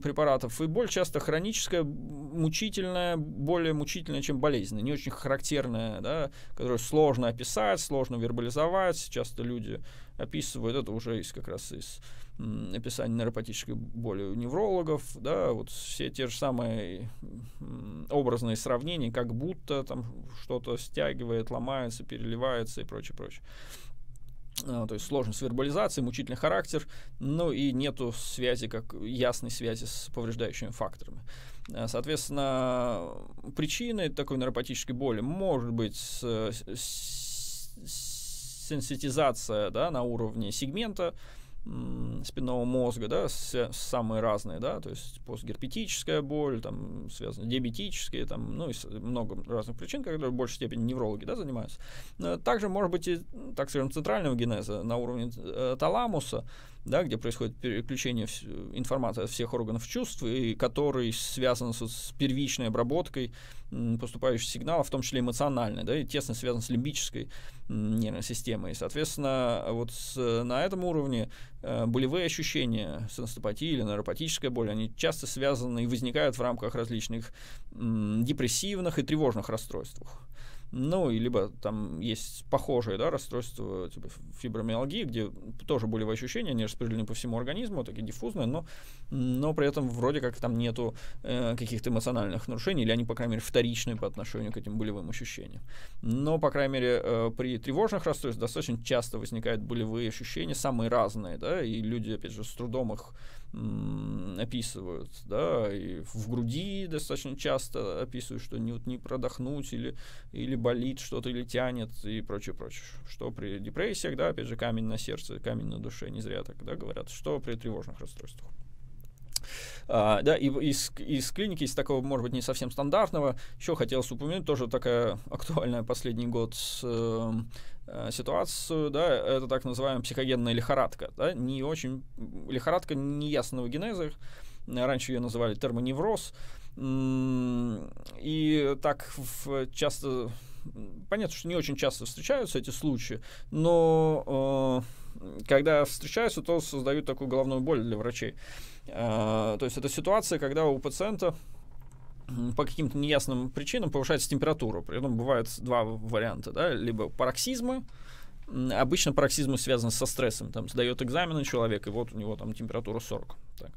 препаратов, и боль часто хроническая, мучительная, более мучительная, чем болезненная, не очень характерная, да, которую сложно описать, сложно вербализовать, часто люди описывают, это уже из, как раз из м, описания нейропатической боли у неврологов, да, вот все те же самые м, образные сравнения, как будто там что-то стягивает, ломается, переливается и прочее, прочее а, то есть сложность вербализации, мучительный характер, ну и нету связи, как ясной связи с повреждающими факторами. А, соответственно, причиной такой нейропатической боли может быть э, с, с, сенситизация да, на уровне сегмента спинного мозга, да, самые разные, да, то есть постгерпетическая боль, там, связано диабетическая, там, ну, и много разных причин, которые в большей степени неврологи, да, занимаются. Э, также, может быть, и, так скажем, центрального генеза на уровне э, таламуса, да, где происходит переключение информации от всех органов чувств, и который связан с, с первичной обработкой поступающих сигналов, в том числе эмоциональной, да, и тесно связан с лимбической нервной системой. И, соответственно, вот с, на этом уровне э, болевые ощущения, сенсопатия или нейропатическая боль, они часто связаны и возникают в рамках различных э, депрессивных и тревожных расстройствах. Ну, и либо там есть похожие да, расстройства, типа фибромиалгии, где тоже болевые ощущения, они распределены по всему организму, такие диффузные, но, но при этом вроде как там нету э, каких-то эмоциональных нарушений, или они, по крайней мере, вторичные по отношению к этим болевым ощущениям. Но, по крайней мере, э, при тревожных расстройствах достаточно часто возникают болевые ощущения, самые разные, да, и люди, опять же, с трудом их описывают, да, и в груди достаточно часто описывают, что не, не продохнуть или, или болит что-то, или тянет и прочее, прочее. Что при депрессиях, да, опять же, камень на сердце, камень на душе, не зря так, да, говорят, что при тревожных расстройствах. А, да, и из, из клиники, из такого, может быть, не совсем стандартного, еще хотелось упомянуть, тоже такая актуальная последний год с, эм, э, ситуацию, да, это так называемая психогенная лихорадка, да, не очень, лихорадка неясного генеза, раньше ее называли термоневроз, и так в, часто понятно, что не очень часто встречаются эти случаи, но э, когда встречаются, то создают такую головную боль для врачей. Э, то есть это ситуация, когда у пациента по каким-то неясным причинам повышается температура. При этом бывают два варианта, да, либо пароксизмы, Обычно пароксизмы связаны со стрессом. Там сдает экзамены человек, и вот у него там температура 40. Так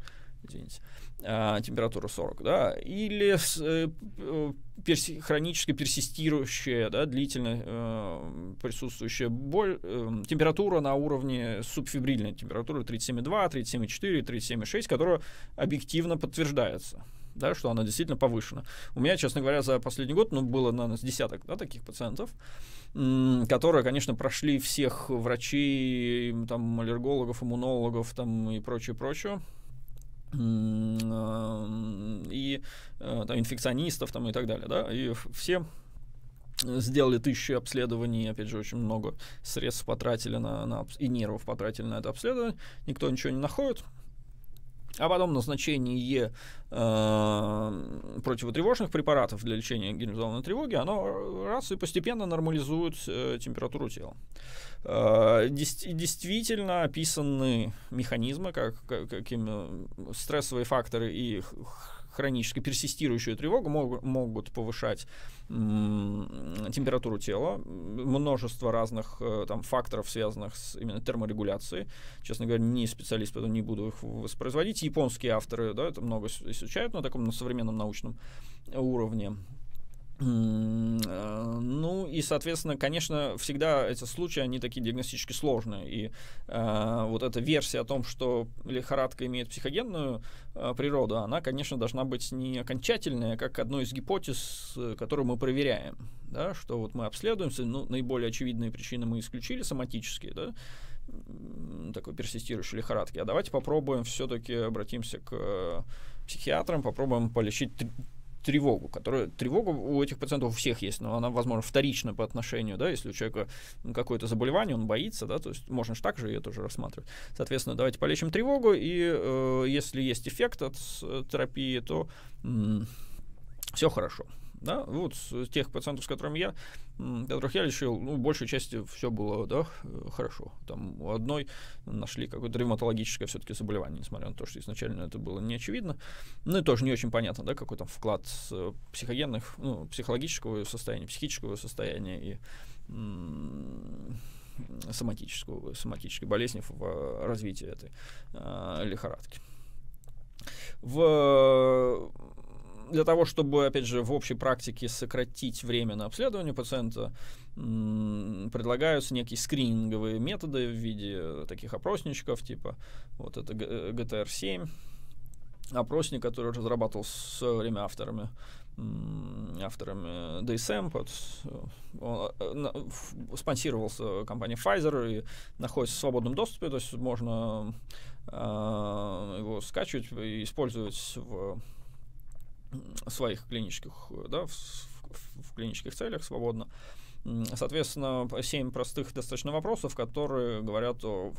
извините, э, температура 40, да, или с, э, э, перси, хронически персистирующая, да, длительно э, присутствующая боль, э, температура на уровне субфибрильной температуры 37,2, 37,4, 37,6, которая объективно подтверждается да, что она действительно повышена. У меня, честно говоря, за последний год, ну, было, наверное, с десяток, да, таких пациентов, которые, конечно, прошли всех врачей, там, аллергологов, иммунологов, там, и прочее, прочее, Э, и э, там, инфекционистов там, и так далее. Да? И все сделали тысячи обследований, опять же, очень много средств потратили на, на и нервов потратили на это обследование, никто ничего не находит, а потом назначение э, противотревожных препаратов для лечения генерализованной тревоги, оно раз и постепенно нормализует э, температуру тела. Э, действительно описаны механизмы, как, как, какими стрессовые факторы и хроническую, персистирующую тревогу мог, могут повышать температуру тела, множество разных э, там, факторов, связанных с именно терморегуляцией. Честно говоря, не специалист, поэтому не буду их воспроизводить. Японские авторы да, это много изучают на таком на современном научном уровне. Э, ну и, соответственно, конечно, всегда эти случаи, они такие диагностически сложные. И э, вот эта версия о том, что лихорадка имеет психогенную э, природу, она, конечно, должна быть не окончательная, а как одной из гипотез, э, которую мы проверяем. Да, что вот мы обследуемся, ну, наиболее очевидные причины мы исключили, соматические, да, такой персистирующей лихорадки. А давайте попробуем все-таки обратимся к э, психиатрам, попробуем полечить тревогу, которая тревога у этих пациентов у всех есть, но она, возможно, вторична по отношению, да, если у человека какое-то заболевание, он боится, да, то есть можно же так же ее тоже рассматривать. Соответственно, давайте полечим тревогу, и э, если есть эффект от э, терапии, то э, все хорошо да, вот с тех пациентов, с которыми я, которых я лечил, ну, большей части все было, да, э, хорошо. Там у одной нашли какое-то ревматологическое все-таки заболевание, несмотря на то, что изначально это было не очевидно. Ну, и тоже не очень понятно, да, какой там вклад с э, психогенных, ну, психологического состояния, психического состояния и соматического, соматической болезни в развитии этой э, лихорадки. В для того, чтобы, опять же, в общей практике сократить время на обследование пациента, предлагаются некие скрининговые методы в виде таких опросничков, типа вот это GTR-7, э, опросник, который разрабатывал в время авторами авторами DSM, э, под, эм, э, он, спонсировался компанией Pfizer и находится в свободном доступе, то есть можно э, его скачивать и использовать в своих клинических, да, в, в, в клинических целях свободно. Соответственно, семь простых достаточно вопросов, которые говорят о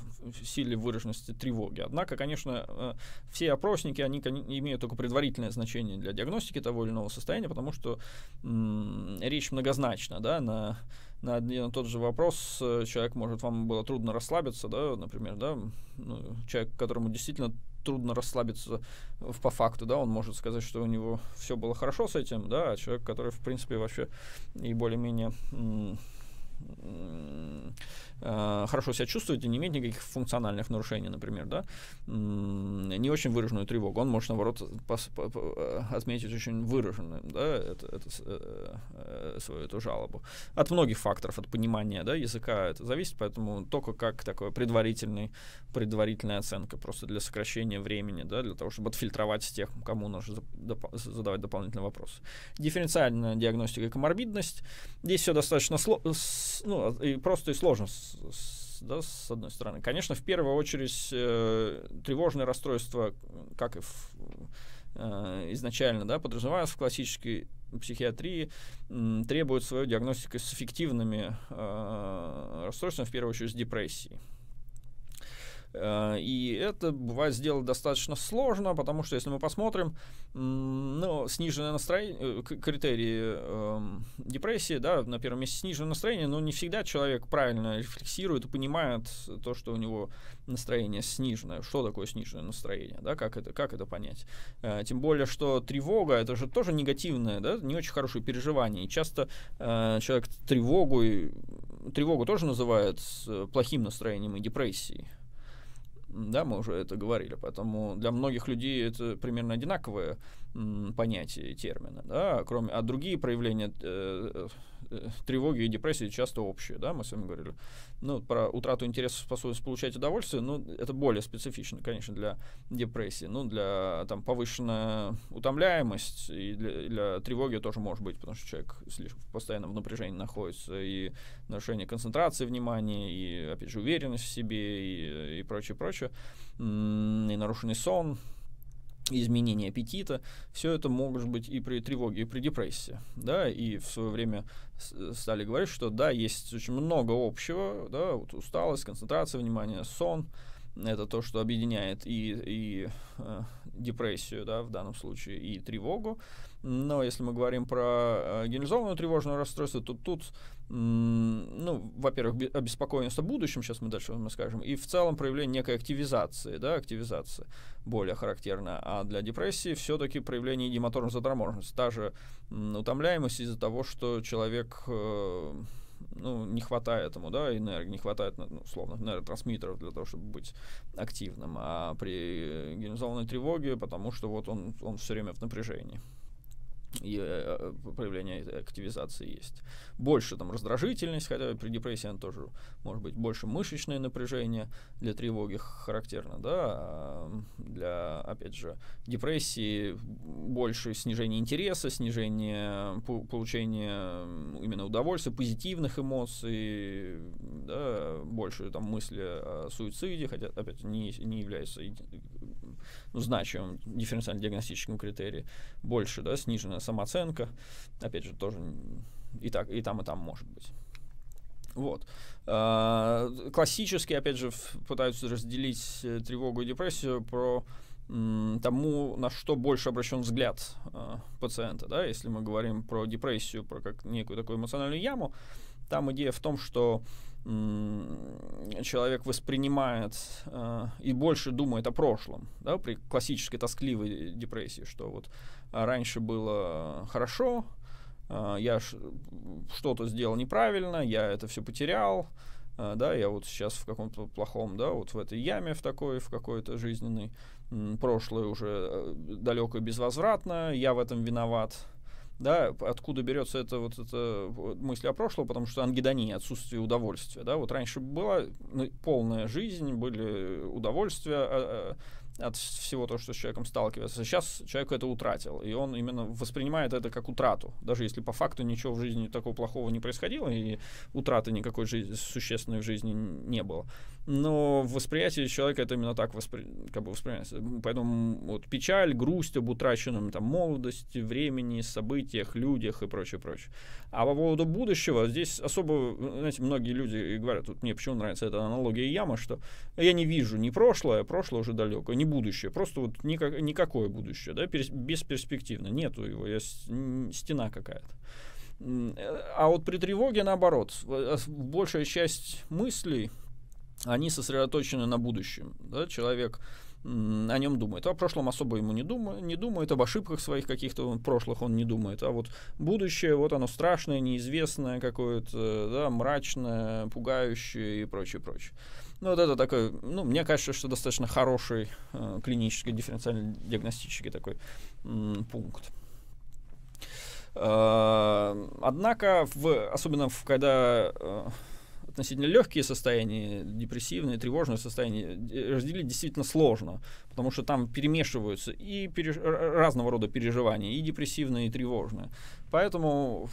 силе выраженности тревоги. Однако, конечно, э, все опросники, они имеют только предварительное значение для диагностики того или иного состояния, потому что м- речь многозначна, да, на на один и тот же вопрос э, человек может вам было трудно расслабиться, да, например, да, ну, человек, которому действительно трудно расслабиться в, по факту, да, он может сказать, что у него все было хорошо с этим, да, а человек, который, в принципе, вообще и более-менее Э, хорошо себя чувствует и не имеет никаких функциональных нарушений, например, да, не очень выраженную тревогу. Он может, наоборот, э, отметить очень выраженную да, это, это, э, э, свою эту жалобу. От многих факторов, от понимания, да, языка это зависит, поэтому только как такой предварительный, предварительная оценка просто для сокращения времени, да, для того, чтобы отфильтровать тех, кому нужно задавать дополнительные вопросы. Дифференциальная диагностика и коморбидность. Здесь все достаточно сло- ну, и просто и сложно с, да, с одной стороны. Конечно, в первую очередь э, тревожное расстройство, как и в, э, изначально да, подразумевалось в классической психиатрии, э, требует свою диагностику с эффективными э, расстройствами, в первую очередь с депрессией. Э, и это бывает сделать достаточно сложно, потому что если мы посмотрим, ну, сниженное настроение, э, критерии эм, депрессии, да, на первом месте сниженное настроение, но не всегда человек правильно рефлексирует и понимает то, что у него настроение сниженное. Что такое сниженное настроение, да, как это, как это понять? Э, тем более, что тревога, это же тоже негативное, да, не очень хорошее переживание. И часто человек тревогу, тревогу тоже называют плохим настроением и депрессией. Да, мы уже это говорили. Поэтому для многих людей это примерно одинаковые понятия и термины. Да? Кроме, а другие проявления э, тревоги и депрессии часто общие, да, мы с вами говорили. Ну, про утрату интереса способность получать удовольствие, ну, это более специфично, конечно, для депрессии. Ну, для там повышенная утомляемость и для, для тревоги тоже может быть, потому что человек слишком постоянно в напряжении находится, и нарушение концентрации внимания, и, опять же, уверенность в себе, и, и прочее, прочее, и нарушенный сон, изменение аппетита, все это может быть и при тревоге, и при депрессии, да, и в свое время стали говорить, что да, есть очень много общего, да, вот усталость, концентрация внимания, сон, это то, что объединяет и, и э, депрессию, да, в данном случае, и тревогу. Но если мы говорим про э, генерализованную тревожное расстройство, то тут ну, во-первых, обеспокоенность о будущем сейчас мы дальше мы скажем, и в целом проявление некой активизации, да, активизации более характерно. А для депрессии все-таки проявление гематорной заторможенности, та же утомляемость из-за того, что человек э, ну, не хватает ему, да, энергии, не хватает, ну, условно, нейротрансмиттеров для того, чтобы быть активным, а при э, генерализованной тревоге, потому что вот он, он все время в напряжении и э, э, проявление активизации есть. Больше там раздражительность, хотя при депрессии она тоже может быть больше мышечное напряжение для тревоги характерно, да, для, опять же, депрессии больше снижение интереса, снижение по получения именно удовольствия, позитивных эмоций, да, больше там мысли о суициде, хотя, опять, не, не является ну, значимом дифференциально-диагностическом критерии больше, да, сниженная самооценка, опять же, тоже и, так, и там, и там может быть. Вот. А, классически, опять же, пытаются разделить э, тревогу и депрессию про тому, на что больше обращен взгляд э, пациента. Да? Если мы говорим про депрессию, про как некую такую эмоциональную яму, там идея в том, что человек воспринимает э, и больше думает о прошлом, да, при классической тоскливой депрессии, что вот а, раньше было хорошо, а, я что-то сделал неправильно, я это все потерял, а, да, я вот сейчас в каком-то плохом, да, вот в этой яме в такой, в какой-то жизненной, прошлое уже э, далекое безвозвратно, я в этом виноват, да, откуда берется эта вот эта мысль о прошлом, потому что ангидония, отсутствие удовольствия, да, вот раньше была ну, полная жизнь, были удовольствия, а, а, от всего того, что с человеком сталкивается. Сейчас человек это утратил, и он именно воспринимает это как утрату. Даже если по факту ничего в жизни такого плохого не происходило, и утраты никакой жизни, существенной в жизни не было но в восприятии человека это именно так воспри... как бы воспринимается. Поэтому вот печаль, грусть об утраченном там молодости, времени, событиях, людях и прочее, прочее. А по поводу будущего, здесь особо, э, знаете, многие люди говорят, вот мне почему нравится эта аналогия яма, что я не вижу ни прошлое, а прошлое уже далекое, не будущее, просто вот никак, никакое будущее, да, перес... бесперспективно, нету его, я... стена какая-то. Э, а вот при тревоге наоборот, э, большая часть мыслей они сосредоточены на будущем. Да? Человек о нем думает. О прошлом особо ему не, думает, не думает, об ошибках своих каких-то прошлых он не думает. А вот будущее, вот оно страшное, неизвестное какое-то, да, мрачное, пугающее и прочее, прочее. Ну, вот это такой, ну, мне кажется, что достаточно хороший э, клинической дифференциальной диагностический такой э, пункт. Э, однако, в, особенно в, когда э, относительно легкие состояния, депрессивные, тревожные состояния э, разделить действительно сложно потому что там перемешиваются и переж... разного рода переживания, и депрессивные, и тревожные. Поэтому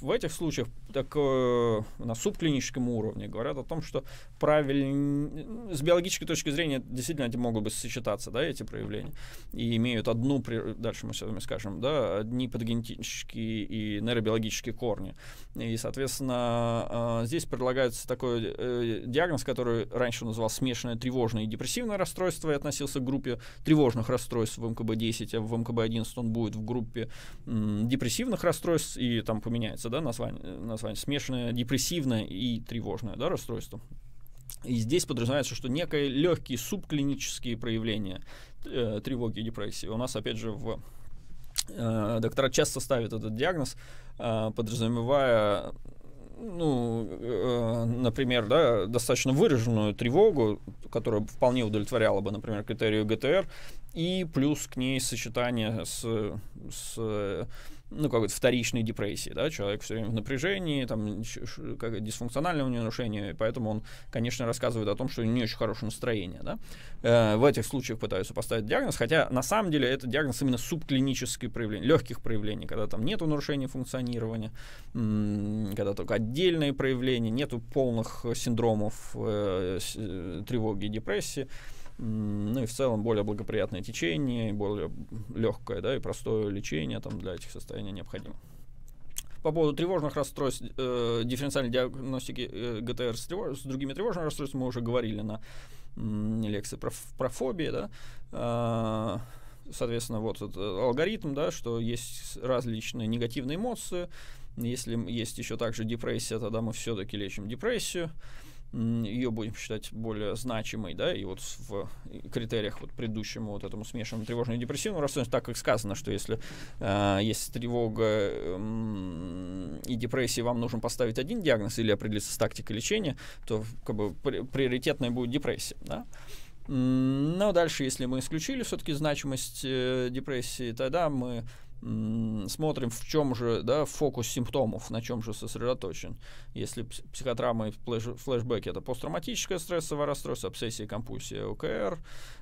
в этих случаях так, э, на субклиническом уровне говорят о том, что правильно с биологической точки зрения действительно эти могут бы сочетаться, да, эти проявления, и имеют одну, дальше мы с вами скажем, да, одни патогенетические и нейробиологические корни. И, соответственно, э, здесь предлагается такой э, диагноз, который раньше называл смешанное тревожное и депрессивное расстройство и относился к группе группе тревожных расстройств в МКБ-10, а в МКБ-11 он будет в группе м, депрессивных расстройств, и там поменяется да, название, название смешанное, депрессивное и тревожное да, расстройство. И здесь подразумевается, что некие легкие субклинические проявления э, тревоги и депрессии. У нас, опять же, в э, доктора часто ставят этот диагноз, э, подразумевая ну, э, например, да, достаточно выраженную тревогу, которая вполне удовлетворяла бы, например, критерию ГТР, и плюс к ней сочетание с, с э, ну, как то вторичной депрессии, да, человек все время в напряжении, там, как дисфункциональное у него нарушение, поэтому он, конечно, рассказывает о том, что у него не очень хорошее настроение, да. Э, в этих случаях пытаются поставить диагноз, хотя на самом деле это диагноз именно субклинические проявления, легких проявлений, когда там нету нарушения функционирования, когда только отдельные проявления, нету полных синдромов э, э тревоги и депрессии, ну и в целом более благоприятное течение, более легкое, да, и простое лечение там для этих состояний необходимо. По поводу тревожных расстройств, э, дифференциальной диагностики э, ГТР с, тревож... с другими тревожными расстройствами мы уже говорили на э, лекции про, про фобии, да, э, соответственно, вот этот э, алгоритм, да, что есть различные негативные эмоции, если есть еще также депрессия, тогда мы все-таки лечим депрессию, ее будем считать более значимой, да, и вот в критериях вот предыдущему вот этому смешанному тревожному и депрессивному расстройству, так как сказано, что если э, есть тревога э, и депрессия, вам нужно поставить один диагноз или определиться с тактикой лечения, то как бы приоритетной будет депрессия, да. Но ну, дальше, если мы исключили все-таки значимость э, депрессии, тогда мы смотрим, в чем же да, фокус симптомов, на чем же сосредоточен. Если психотравма и флешбеки — это посттравматическое стрессовое расстройство, обсессия, компульсия, ОКР,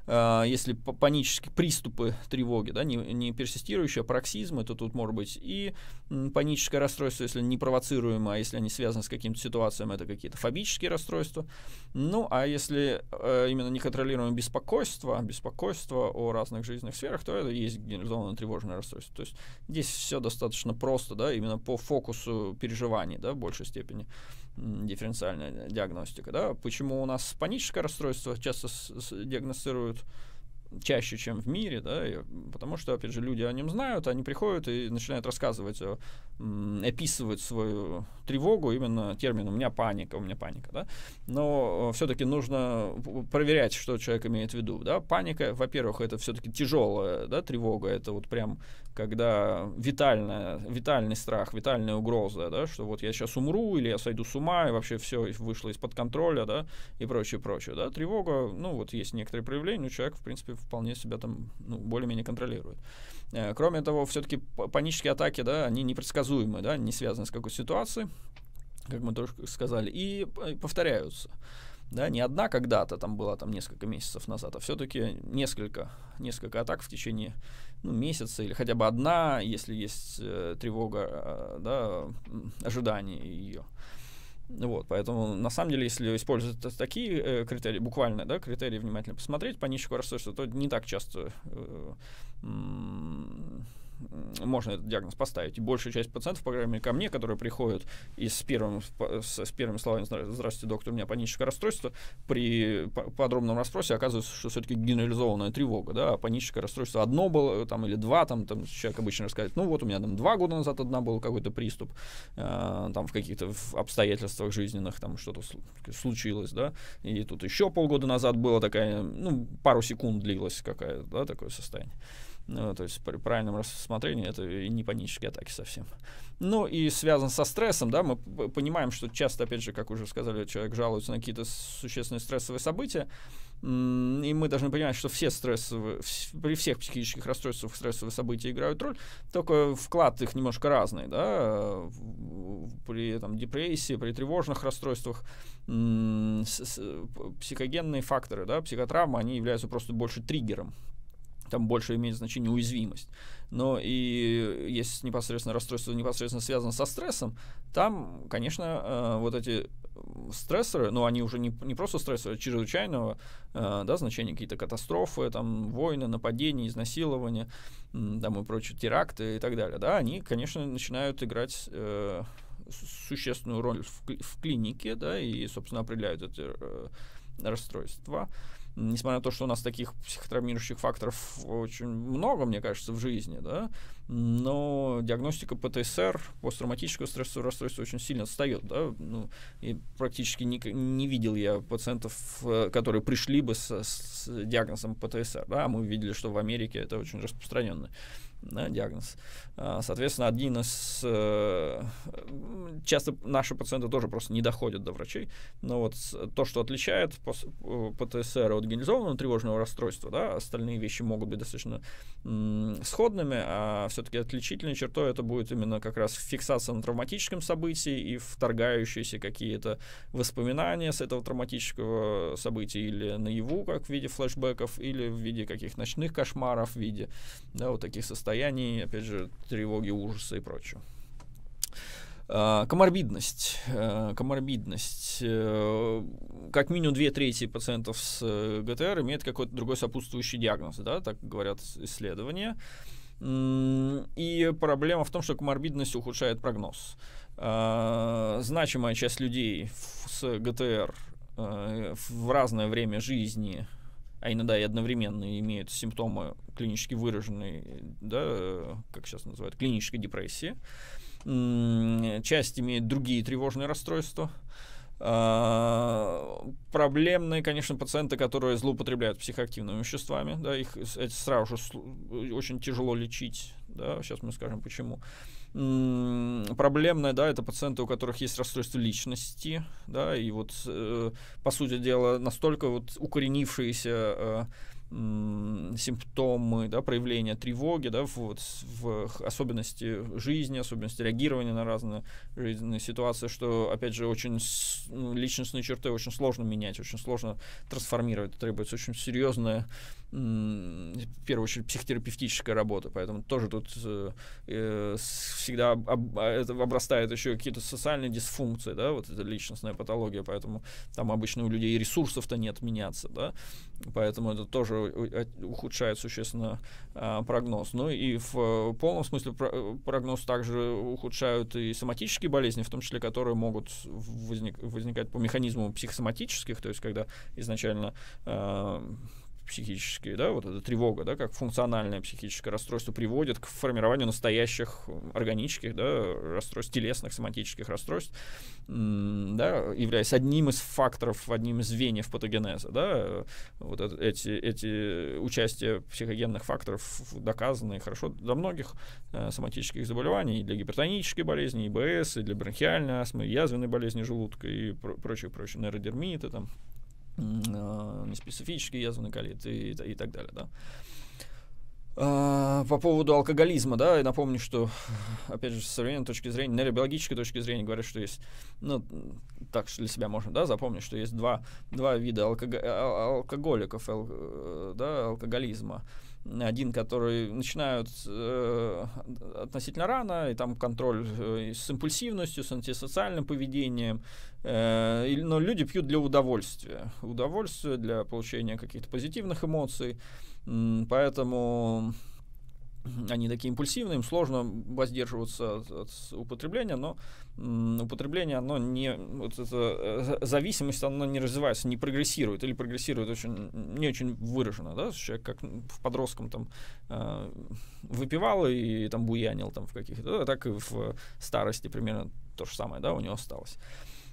э, если панические приступы тревоги, да, не, не персистирующие, а пароксизм, это тут может быть и паническое расстройство, если не провоцируемое, а если они связаны с каким-то ситуацией, это какие-то фобические расстройства. Ну, а если э, именно неконтролируемое беспокойство, беспокойство о разных жизненных сферах, то это есть генерализованное тревожное расстройство. То есть здесь все достаточно просто, да, именно по фокусу переживаний, да, в большей степени дифференциальная э, диагностика. Да? Почему у нас паническое расстройство часто с, с, диагностируют чаще, чем в мире, да, и потому что, опять же, люди о нем знают, они приходят и начинают рассказывать, описывать свою тревогу именно термин «у меня паника», «у меня паника», да, но э, все-таки нужно проверять, что человек имеет в виду, да, паника, во-первых, это все-таки тяжелая, да, тревога, это вот прям когда витальная, витальный страх, витальная угроза, да, что вот я сейчас умру, или я сойду с ума, и вообще все вышло из-под контроля, да, и прочее, прочее, да, тревога, ну, вот есть некоторые проявления, но человек, в принципе, вполне себя там, ну, более-менее контролирует. Э, кроме того, все-таки панические атаки, да, они непредсказуемы, да, не связаны с какой ситуацией, как мы тоже сказали, и повторяются да, не одна когда-то там была там несколько месяцев назад, а все-таки несколько, несколько атак в течение ну, месяца или хотя бы одна, если есть э, тревога, э, да, ожидание ее. Вот, поэтому на самом деле, если использовать такие э, критерии, буквально, да, критерии внимательно посмотреть по нищику рассольства, то не так часто э, можно этот диагноз поставить. И большая часть пациентов, по крайней мере, ко мне, которые приходят и с, первым, с, с первыми словами «Здравствуйте, доктор, у меня паническое расстройство», при подробном расспросе оказывается, что все-таки генерализованная тревога, да, а паническое расстройство одно было там или два, там, там человек обычно рассказывает, ну вот у меня там два года назад одна был какой-то приступ, э, там в каких-то обстоятельствах жизненных там что-то случилось, да, и тут еще полгода назад было такая, ну, пару секунд длилась какая-то, да, такое состояние. Ну, то есть при правильном рассмотрении это и не панические атаки совсем. Ну и связан со стрессом, да, мы понимаем, что часто, опять же, как уже сказали, человек жалуется на какие-то существенные стрессовые события, и мы должны понимать, что все стрессовые, при всех психических расстройствах стрессовые события играют роль, только вклад их немножко разный, да, при там, депрессии, при тревожных расстройствах психогенные факторы, да, психотравма, они являются просто больше триггером там больше имеет значение уязвимость. Но и если непосредственно расстройство непосредственно связано со стрессом, там, конечно, э, вот эти стрессоры, но ну, они уже не, не просто стрессоры, а чрезвычайного э, да, значения, какие-то катастрофы, там, войны, нападения, изнасилования там, и прочие теракты и так далее, да, они, конечно, начинают играть э, существенную роль в, в клинике, да, и, собственно, определяют эти э, расстройства несмотря на то, что у нас таких психотравмирующих факторов очень много, мне кажется, в жизни, да, но диагностика ПТСР, посттравматического стрессового расстройства очень сильно отстает, да, ну, и практически не, не видел я пациентов, э, которые пришли бы с, с диагнозом ПТСР, да, а мы видели, что в Америке это очень распространенно да, э, диагноз. А, соответственно, один из... Э, часто наши пациенты тоже просто не доходят до врачей, но вот то, что отличает э, ПТСР от генерализованного тревожного расстройства, да, остальные вещи могут быть достаточно сходными, а все-таки отличительной чертой это будет именно как раз фиксация на травматическом событии и вторгающиеся какие-то воспоминания с этого травматического события или наяву, как в виде флешбеков, или в виде каких то ночных кошмаров, в виде да, вот таких состояний состоянии, опять же, тревоги, ужаса и прочего. А, коморбидность. Э, коморбидность. Э, как минимум две трети пациентов с э, ГТР имеют какой-то другой сопутствующий диагноз, да, так говорят исследования. И проблема в том, что коморбидность ухудшает прогноз. А, значимая часть людей с ГТР в разное время жизни а иногда и одновременно имеют симптомы клинически выраженной, да, как сейчас называют, клинической депрессии. Часть имеет другие тревожные расстройства. А, проблемные, конечно, пациенты, которые злоупотребляют психоактивными веществами, да, их сразу же очень тяжело лечить, да, сейчас мы скажем почему проблемное, да, это пациенты, у которых есть расстройство личности, да, и вот, э, по сути дела, настолько вот укоренившиеся э, симптомы, да, проявления тревоги, да, вот, в особенности жизни, особенности реагирования на разные жизненные ситуации, что, опять же, очень с, личностные черты очень сложно менять, очень сложно трансформировать, требуется очень серьезная в первую очередь, психотерапевтическая работа, поэтому тоже тут э, э всегда об, а, это обрастает еще какие-то социальные дисфункции, да, вот это личностная патология, поэтому там обычно у людей ресурсов-то нет меняться, да, поэтому это тоже ухудшает существенно э, прогноз. Ну и в полном смысле прогноз также ухудшают и соматические болезни, в том числе которые могут возник, возникать по механизму психосоматических, то есть когда изначально э, психические, да, вот эта тревога, да, как функциональное психическое расстройство приводит к формированию настоящих органических, да, расстройств, телесных, соматических расстройств, да, являясь одним из факторов, одним из звеньев патогенеза, да, вот эти, эти участия психогенных факторов доказаны хорошо для многих э, соматических заболеваний, и для гипертонической болезни, ИБС, и для бронхиальной астмы, язвенной болезни желудка, и пр прочее, прочее, нейродермиты, там, Э, специфические язвоноколит и, и, и так далее, да. А, по поводу алкоголизма, да, и напомню, что, опять же, с современной точки зрения, нейробиологической точки зрения, говорят, что есть, ну, так что для себя можно, да, запомнить, что есть два, два вида алког... А, алкоголиков, ал... Э, да, алкоголизма один, который начинают э, относительно рано, и там контроль э, с импульсивностью, с антисоциальным поведением, э, но люди пьют для удовольствия, удовольствия для получения каких-то позитивных эмоций, поэтому они такие импульсивные, им сложно воздерживаться от, от употребления, но употребление, оно не, вот эта э, зависимость, она не развивается, не прогрессирует или прогрессирует очень, не очень выраженно, да, человек как в подростком там э, выпивал и там буянил там в каких-то, да, так и в старости примерно то же самое, да, у него осталось.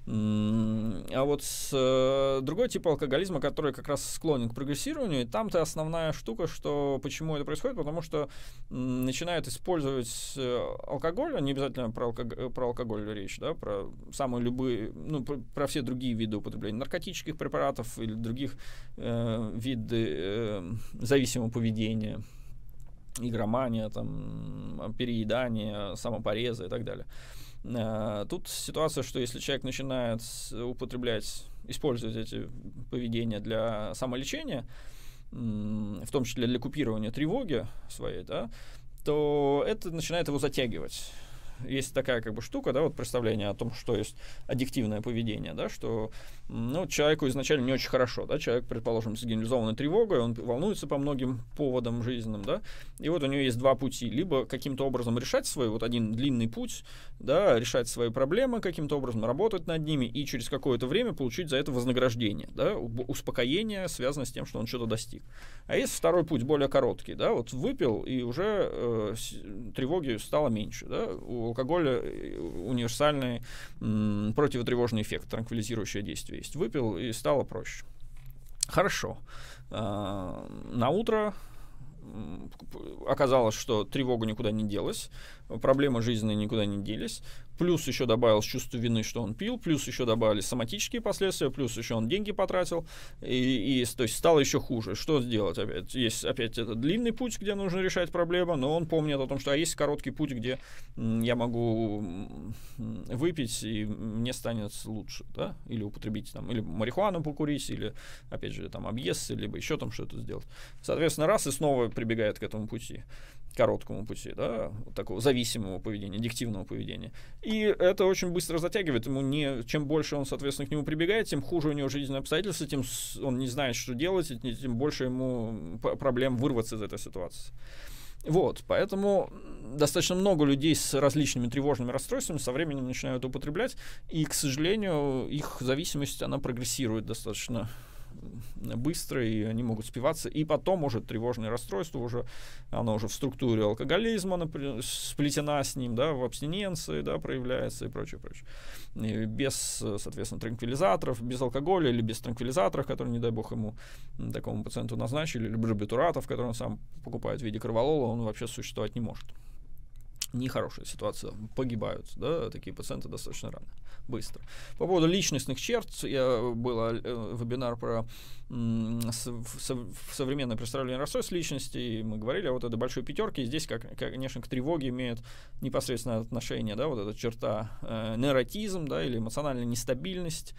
А вот с э, другой тип алкоголизма, который как раз склонен к прогрессированию, там-то основная штука, что почему это происходит, потому что э, начинают использовать э, алкоголь, а не обязательно про, алког... про алкоголь речь, да, про самые любые, ну, про, про все другие виды употребления наркотических препаратов или других э, виды э, зависимого поведения игромания, там, переедание, самопорезы и так далее. А, тут ситуация, что если человек начинает употреблять, использовать эти поведения для самолечения, в том числе для купирования тревоги своей, да, то это начинает его затягивать есть такая как бы штука, да, вот представление о том, что есть аддиктивное поведение, да, что, ну, человеку изначально не очень хорошо, да, человек, предположим, с генерализованной тревогой, он волнуется по многим поводам жизненным, да, и вот у него есть два пути, либо каким-то образом решать свой, вот один длинный путь, да, решать свои проблемы каким-то образом, работать над ними и через какое-то время получить за это вознаграждение, да, успокоение, связанное с тем, что он что-то достиг. А есть второй путь, более короткий, да, вот выпил и уже э, тревоги стало меньше, да, у алкоголя э, универсальный противотревожный эффект, транквилизирующее действие есть. Выпил и стало проще. Хорошо. А, на утро оказалось, что тревога никуда не делась проблемы жизненные никуда не делись. Плюс еще добавилось чувство вины, что он пил, плюс еще добавились соматические последствия, плюс еще он деньги потратил, и, и то есть стало еще хуже. Что сделать опять? Есть опять этот длинный путь, где нужно решать проблему, но он помнит о том, что а есть короткий путь, где я могу выпить, и мне станет лучше, да, или употребить там, или марихуану покурить, или, опять же, там, объезд, либо еще там что-то сделать. Соответственно, раз и снова прибегает к этому пути короткому пути, да, вот такого зависимого поведения, диктивного поведения. И это очень быстро затягивает. Ему не, чем больше он, соответственно, к нему прибегает, тем хуже у него жизненные обстоятельства, тем он не знает, что делать, и тем больше ему проблем вырваться из этой ситуации. Вот, поэтому достаточно много людей с различными тревожными расстройствами со временем начинают употреблять, и, к сожалению, их зависимость, она прогрессирует достаточно быстро, и они могут спиваться. И потом уже тревожное расстройство, уже, оно уже в структуре алкоголизма например, сплетена с ним, да, в абстиненции да, проявляется и прочее, прочее. И без, соответственно, транквилизаторов, без алкоголя или без транквилизаторов, которые, не дай бог, ему такому пациенту назначили, или бетуратов которые он сам покупает в виде кроволола, он вообще существовать не может нехорошая ситуация погибают, да, такие пациенты достаточно рано, быстро. По поводу личностных черт, я был э, вебинар про современное представление расстройств личности, и мы говорили о вот этой большой пятерке, и здесь, как, конечно, к тревоге имеет непосредственное отношение, да, вот эта черта э, невротизм, да, или эмоциональная нестабильность,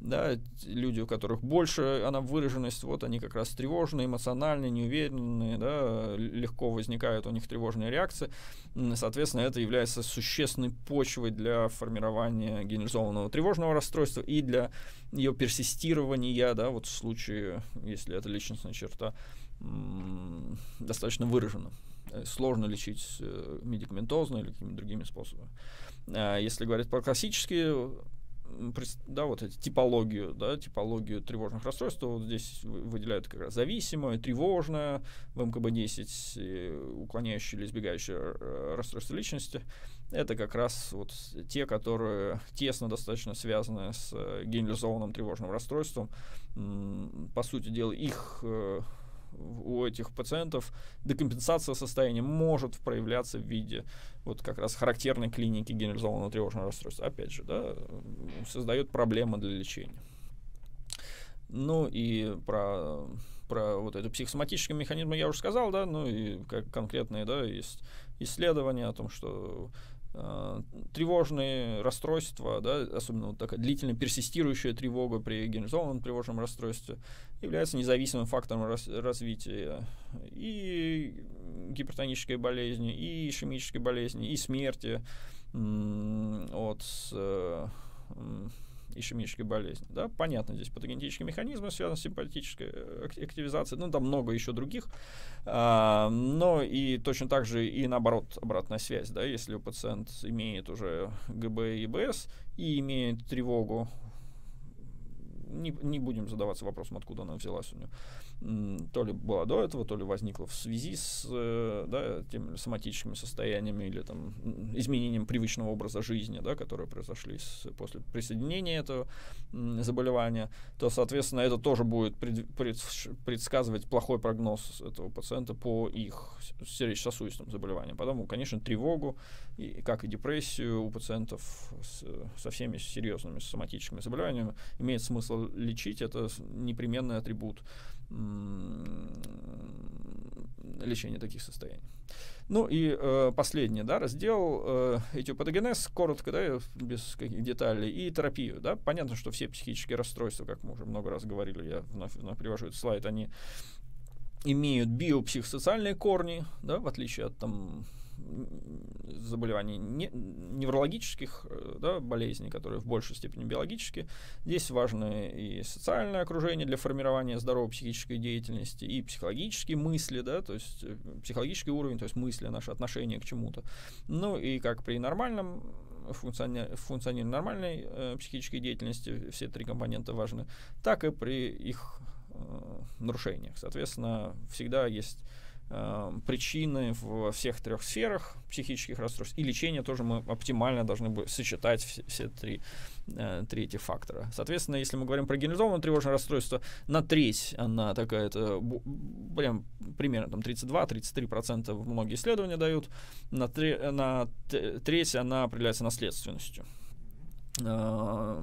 да, люди, у которых больше она выраженность, вот они как раз тревожные, эмоциональные, неуверенные, да, легко возникают у них тревожные реакции. Соответственно, это является существенной почвой для формирования генерализованного тревожного расстройства и для ее персистирования, да, вот в случае, если это личностная черта достаточно выражена. Э, сложно лечить э, медикаментозно или какими-то другими способами. А если говорить про классические да, вот эти типологию, да, типологию тревожных расстройств, то вот здесь выделяют как раз зависимое, тревожное, в МКБ-10 уклоняющее или избегающее э, расстройство личности. Это как раз вот те, которые тесно достаточно связаны с э, генерализованным тревожным расстройством. По сути дела, их э, у этих пациентов декомпенсация состояния может проявляться в виде вот как раз характерной клиники генерализованного тревожного расстройства. Опять же, да, создает проблемы для лечения. Ну и про, про вот эту психосоматические механизм я уже сказал, да, ну и как конкретные, да, есть исследования о том, что Э, тревожные расстройства, да, особенно вот такая длительно персистирующая тревога при генерализованном тревожном расстройстве, является независимым фактором рас развития и гипертонической болезни, и ишемической болезни, и смерти от э, ишемической болезни. Да? Понятно, здесь патогенетические механизмы связаны с симпатической э, активизацией, ну, там много еще других, а, но и точно так же и наоборот обратная связь, да, если у пациент имеет уже ГБ и ИБС и имеет тревогу не, не будем задаваться вопросом, откуда она взялась у него то ли была до этого, то ли возникла в связи с э, да, теми соматическими состояниями или там, изменением привычного образа жизни, да, которые произошли с, после присоединения этого заболевания, то, соответственно, это тоже будет пред, пред, предсказывать плохой прогноз этого пациента по их сердечно-сосудистым заболеваниям. Потому, конечно, тревогу, и, как и депрессию у пациентов с, со всеми серьезными соматическими заболеваниями имеет смысл лечить, это непременный атрибут Лечение таких состояний. Ну и э, последний да, раздел э, этиопатогенез, коротко, да, без каких деталей, и терапию. Да. Понятно, что все психические расстройства, как мы уже много раз говорили, я вновь, вновь привожу этот слайд, они имеют биопсихосоциальные корни, да, в отличие от там, заболеваний не, неврологических э, да, болезней, которые в большей степени биологические. Здесь важно и социальное окружение для формирования здоровой психической деятельности, и психологические мысли, да, то есть э, психологический уровень, то есть мысли, наше отношение к чему-то. Ну и как при нормальном функционировании функционир нормальной э, психической деятельности все три компонента важны, так и при их э, нарушениях. Соответственно, всегда есть Э, причины в всех трех сферах психических расстройств и лечение тоже мы оптимально должны бы сочетать все, все три, э, три эти фактора. Соответственно, если мы говорим про генерализованное тревожное расстройство, на треть она такая, это прям примерно там 32-33% многие исследования дают, на, три, на треть она определяется наследственностью. Э,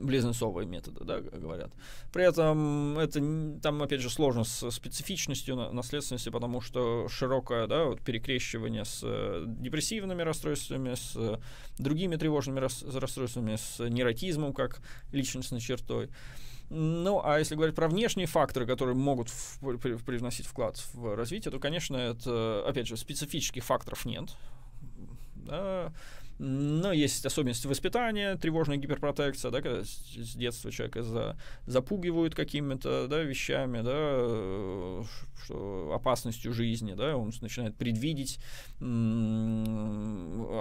близнецовые методы, да, говорят. При этом это там, опять же, сложно с специфичностью наследственности, потому что широкое да, вот перекрещивание с э, депрессивными расстройствами, с э, другими тревожными расстройствами, с нейротизмом как личностной чертой. Ну, а если говорить про внешние факторы, которые могут в, при, привносить вклад в развитие, то, конечно, это, опять же, специфических факторов нет. Да, но ну, есть особенности воспитания, тревожная гиперпротекция, да, когда с детства человека за, запугивают какими-то да, вещами, да, э, что, опасностью жизни, да, он начинает предвидеть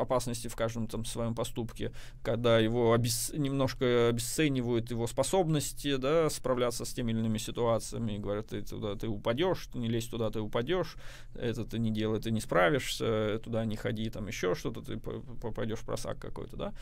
опасности в каждом там своем поступке, когда его обес... немножко обесценивают его способности, да, справляться с теми или иными ситуациями, говорят, ты туда ты упадешь, ты не лезь туда, ты упадешь, это ты не делай, ты не справишься, туда не ходи, там еще что-то, ты попадешь пройдешь просак какой-то, да.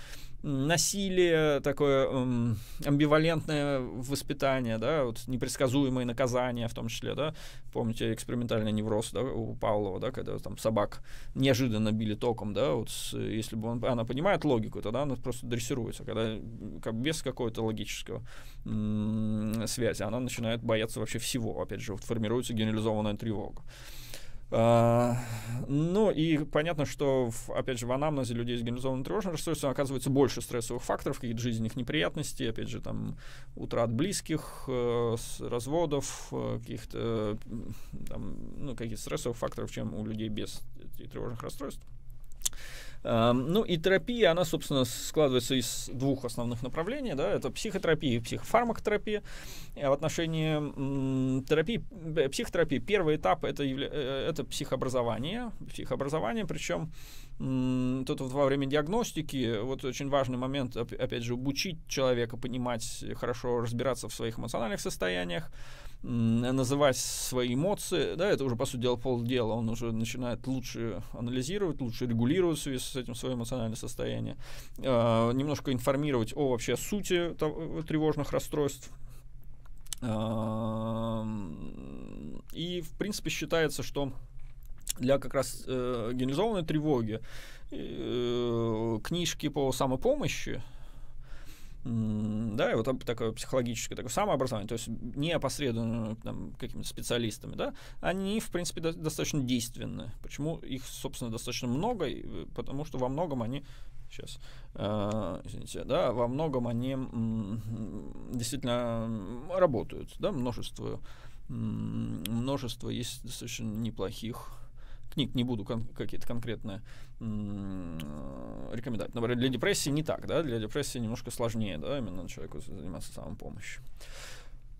Насилие, такое эм, амбивалентное воспитание, да, вот непредсказуемые наказания в том числе, да. Помните экспериментальный невроз, да, у Павлова, да, когда там собак неожиданно били током, да, вот если бы он, она понимает логику, тогда она просто дрессируется, когда как без какого-то логического м- связи она начинает бояться вообще всего, опять же, вот формируется генерализованная тревога. А, ну и понятно, что, опять же, в анамнезе людей с генерализованным тревожным расстройством оказывается больше стрессовых факторов, каких-то жизненных неприятностей, опять же, там, утрат близких, э, разводов, э, каких-то, там, ну, каких-то стрессовых факторов, чем у людей без э, тревожных расстройств. Эм, ну и терапия, она, собственно, складывается из двух основных направлений. Да? Это психотерапия и психофармакотерапия. Э, в отношении терапии, э, психотерапии первый этап это, э, это психообразование. Психообразование, причем тут во время диагностики вот очень важный момент, опять же, обучить человека понимать, хорошо разбираться в своих эмоциональных состояниях, называть свои эмоции, да, это уже, по сути дела, полдела. Он уже начинает лучше анализировать, лучше регулировать в связи с этим свое эмоциональное состояние, э, немножко информировать о вообще сути тревожных расстройств. Э, и, в принципе, считается, что для как раз э, генерализованной тревоги э, книжки по самопомощи, да, и вот такое психологическое, такое самообразование, то есть не опосредованное ну, какими-то специалистами, да, они, в принципе, до, достаточно действенны. Почему их, собственно, достаточно много? Э, потому что во многом они сейчас, э, а, извините, да, во многом они действительно работают, да, множество, множество есть достаточно неплохих книг не буду кон- какие-то конкретные м- э, рекомендовать. Например, для депрессии не так, да, для депрессии немножко сложнее, да, именно человеку заниматься самопомощью.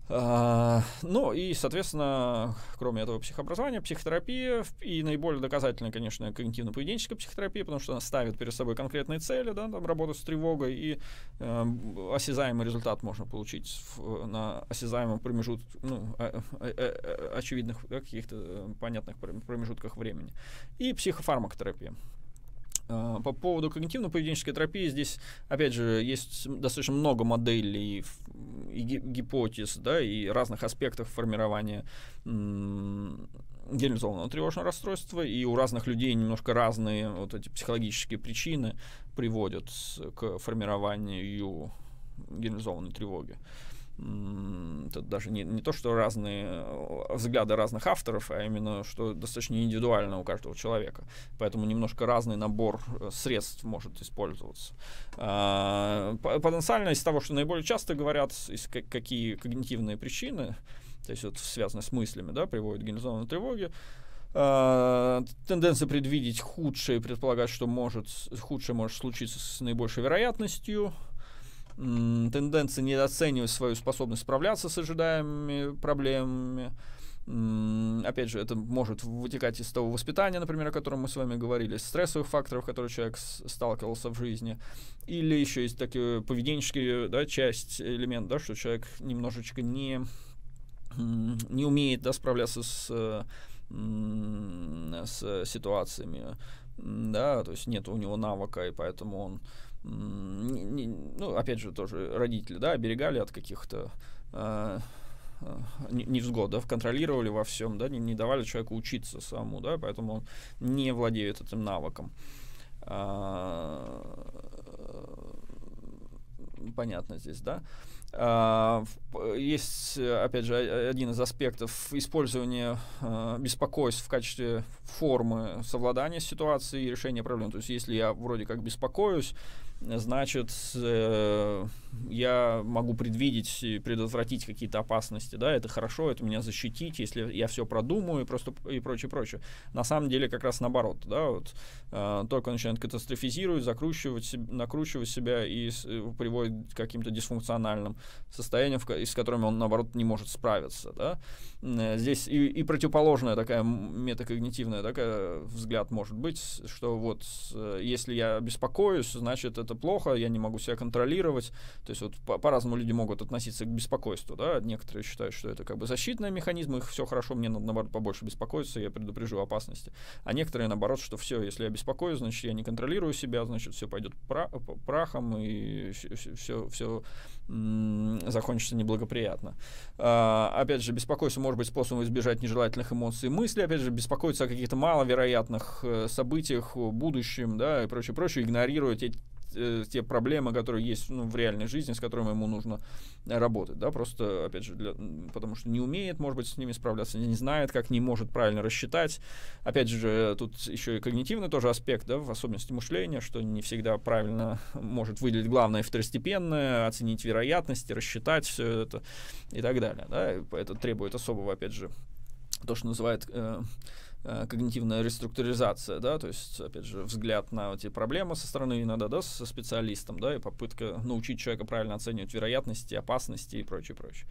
А, ну и, соответственно, кроме этого психообразования, психотерапия и наиболее доказательная, конечно, когнитивно-поведенческая психотерапия, потому что она ставит перед собой конкретные цели, да, там работать с тревогой, и э, осязаемый результат можно получить в, на осязаемом промежутке, ну, а, э, э, э, э, очевидных каких-то э, понятных промежутках времени. И психофармакотерапия. А, по поводу когнитивно-поведенческой терапии здесь, опять же, есть достаточно много моделей и гипотез, да, и разных аспектов формирования генерализованного тревожного расстройства, и у разных людей немножко разные вот эти психологические причины приводят к формированию генерализованной тревоги. Uh, это даже не, не то, что разные э, взгляды разных авторов, а именно, что достаточно индивидуально у каждого человека. Поэтому немножко разный набор э, средств может использоваться. А, потенциально из того, что наиболее часто говорят, из какие когнитивные причины, то есть вот связано с мыслями, да, приводят к генерализованной тревоге, а, тенденция предвидеть худшее, предполагать, что может, худшее может случиться с наибольшей вероятностью, тенденции недооценивать свою способность справляться с ожидаемыми проблемами. Опять же, это может вытекать из того воспитания, например, о котором мы с вами говорили, стрессовых факторов, которые человек сталкивался в жизни, или еще есть такие поведенческие да, часть элемент, да, что человек немножечко не, не умеет да, справляться с, с ситуациями, да, то есть нет у него навыка, и поэтому он не, ну, опять же, тоже родители, да, оберегали от каких-то э, э невзгодов, контролировали во всем, да, не, не давали человеку учиться самому, да, поэтому он не владеет этим навыком. А, понятно здесь, да. А, есть, опять же, один из аспектов использования а, беспокойств в качестве формы совладания с ситуацией и решения проблем. То есть, если я вроде как беспокоюсь, значит, э, я могу предвидеть и предотвратить какие-то опасности, да, это хорошо, это меня защитит, если я все продумаю и просто и прочее, прочее. На самом деле как раз наоборот, да, вот э, только начинает катастрофизировать, закручивать, накручивать себя и с, э, приводит к каким-то дисфункциональным состояниям, в, с которыми он наоборот не может справиться, да. Э, здесь и, и противоположная такая метакогнитивная такая взгляд может быть, что вот э, если я беспокоюсь, значит это плохо, я не могу себя контролировать, то есть вот по-разному по люди могут относиться к беспокойству. Да? Некоторые считают, что это как бы защитный механизм, их все хорошо, мне надо, наоборот, побольше беспокоиться, я предупрежу опасности. А некоторые, наоборот, что все, если я беспокоюсь, значит, я не контролирую себя, значит, все пойдет пра прахом, и все, все закончится неблагоприятно. А, опять же, беспокойство может быть способом избежать нежелательных эмоций и мыслей, опять же, беспокоиться о каких-то маловероятных э, событиях, будущем, да, и прочее, прочее, игнорируя те э, те проблемы, которые есть ну, в реальной жизни, с которыми ему нужно работать, да, просто, опять же, для, потому что не умеет, может быть, с ними справляться, не знает, как не может правильно рассчитать. Опять же, тут еще и когнитивный тоже аспект, да, в особенности мышления, что не всегда правильно может выделить главное и второстепенное, оценить вероятности, рассчитать все это и так далее, да, это требует особого, опять же, то, что называют э, Э, когнитивная реструктуризация, да, то есть, опять же, взгляд на эти проблемы со стороны иногда, да, со специалистом, да, и попытка научить человека правильно оценивать вероятности, опасности и прочее, прочее.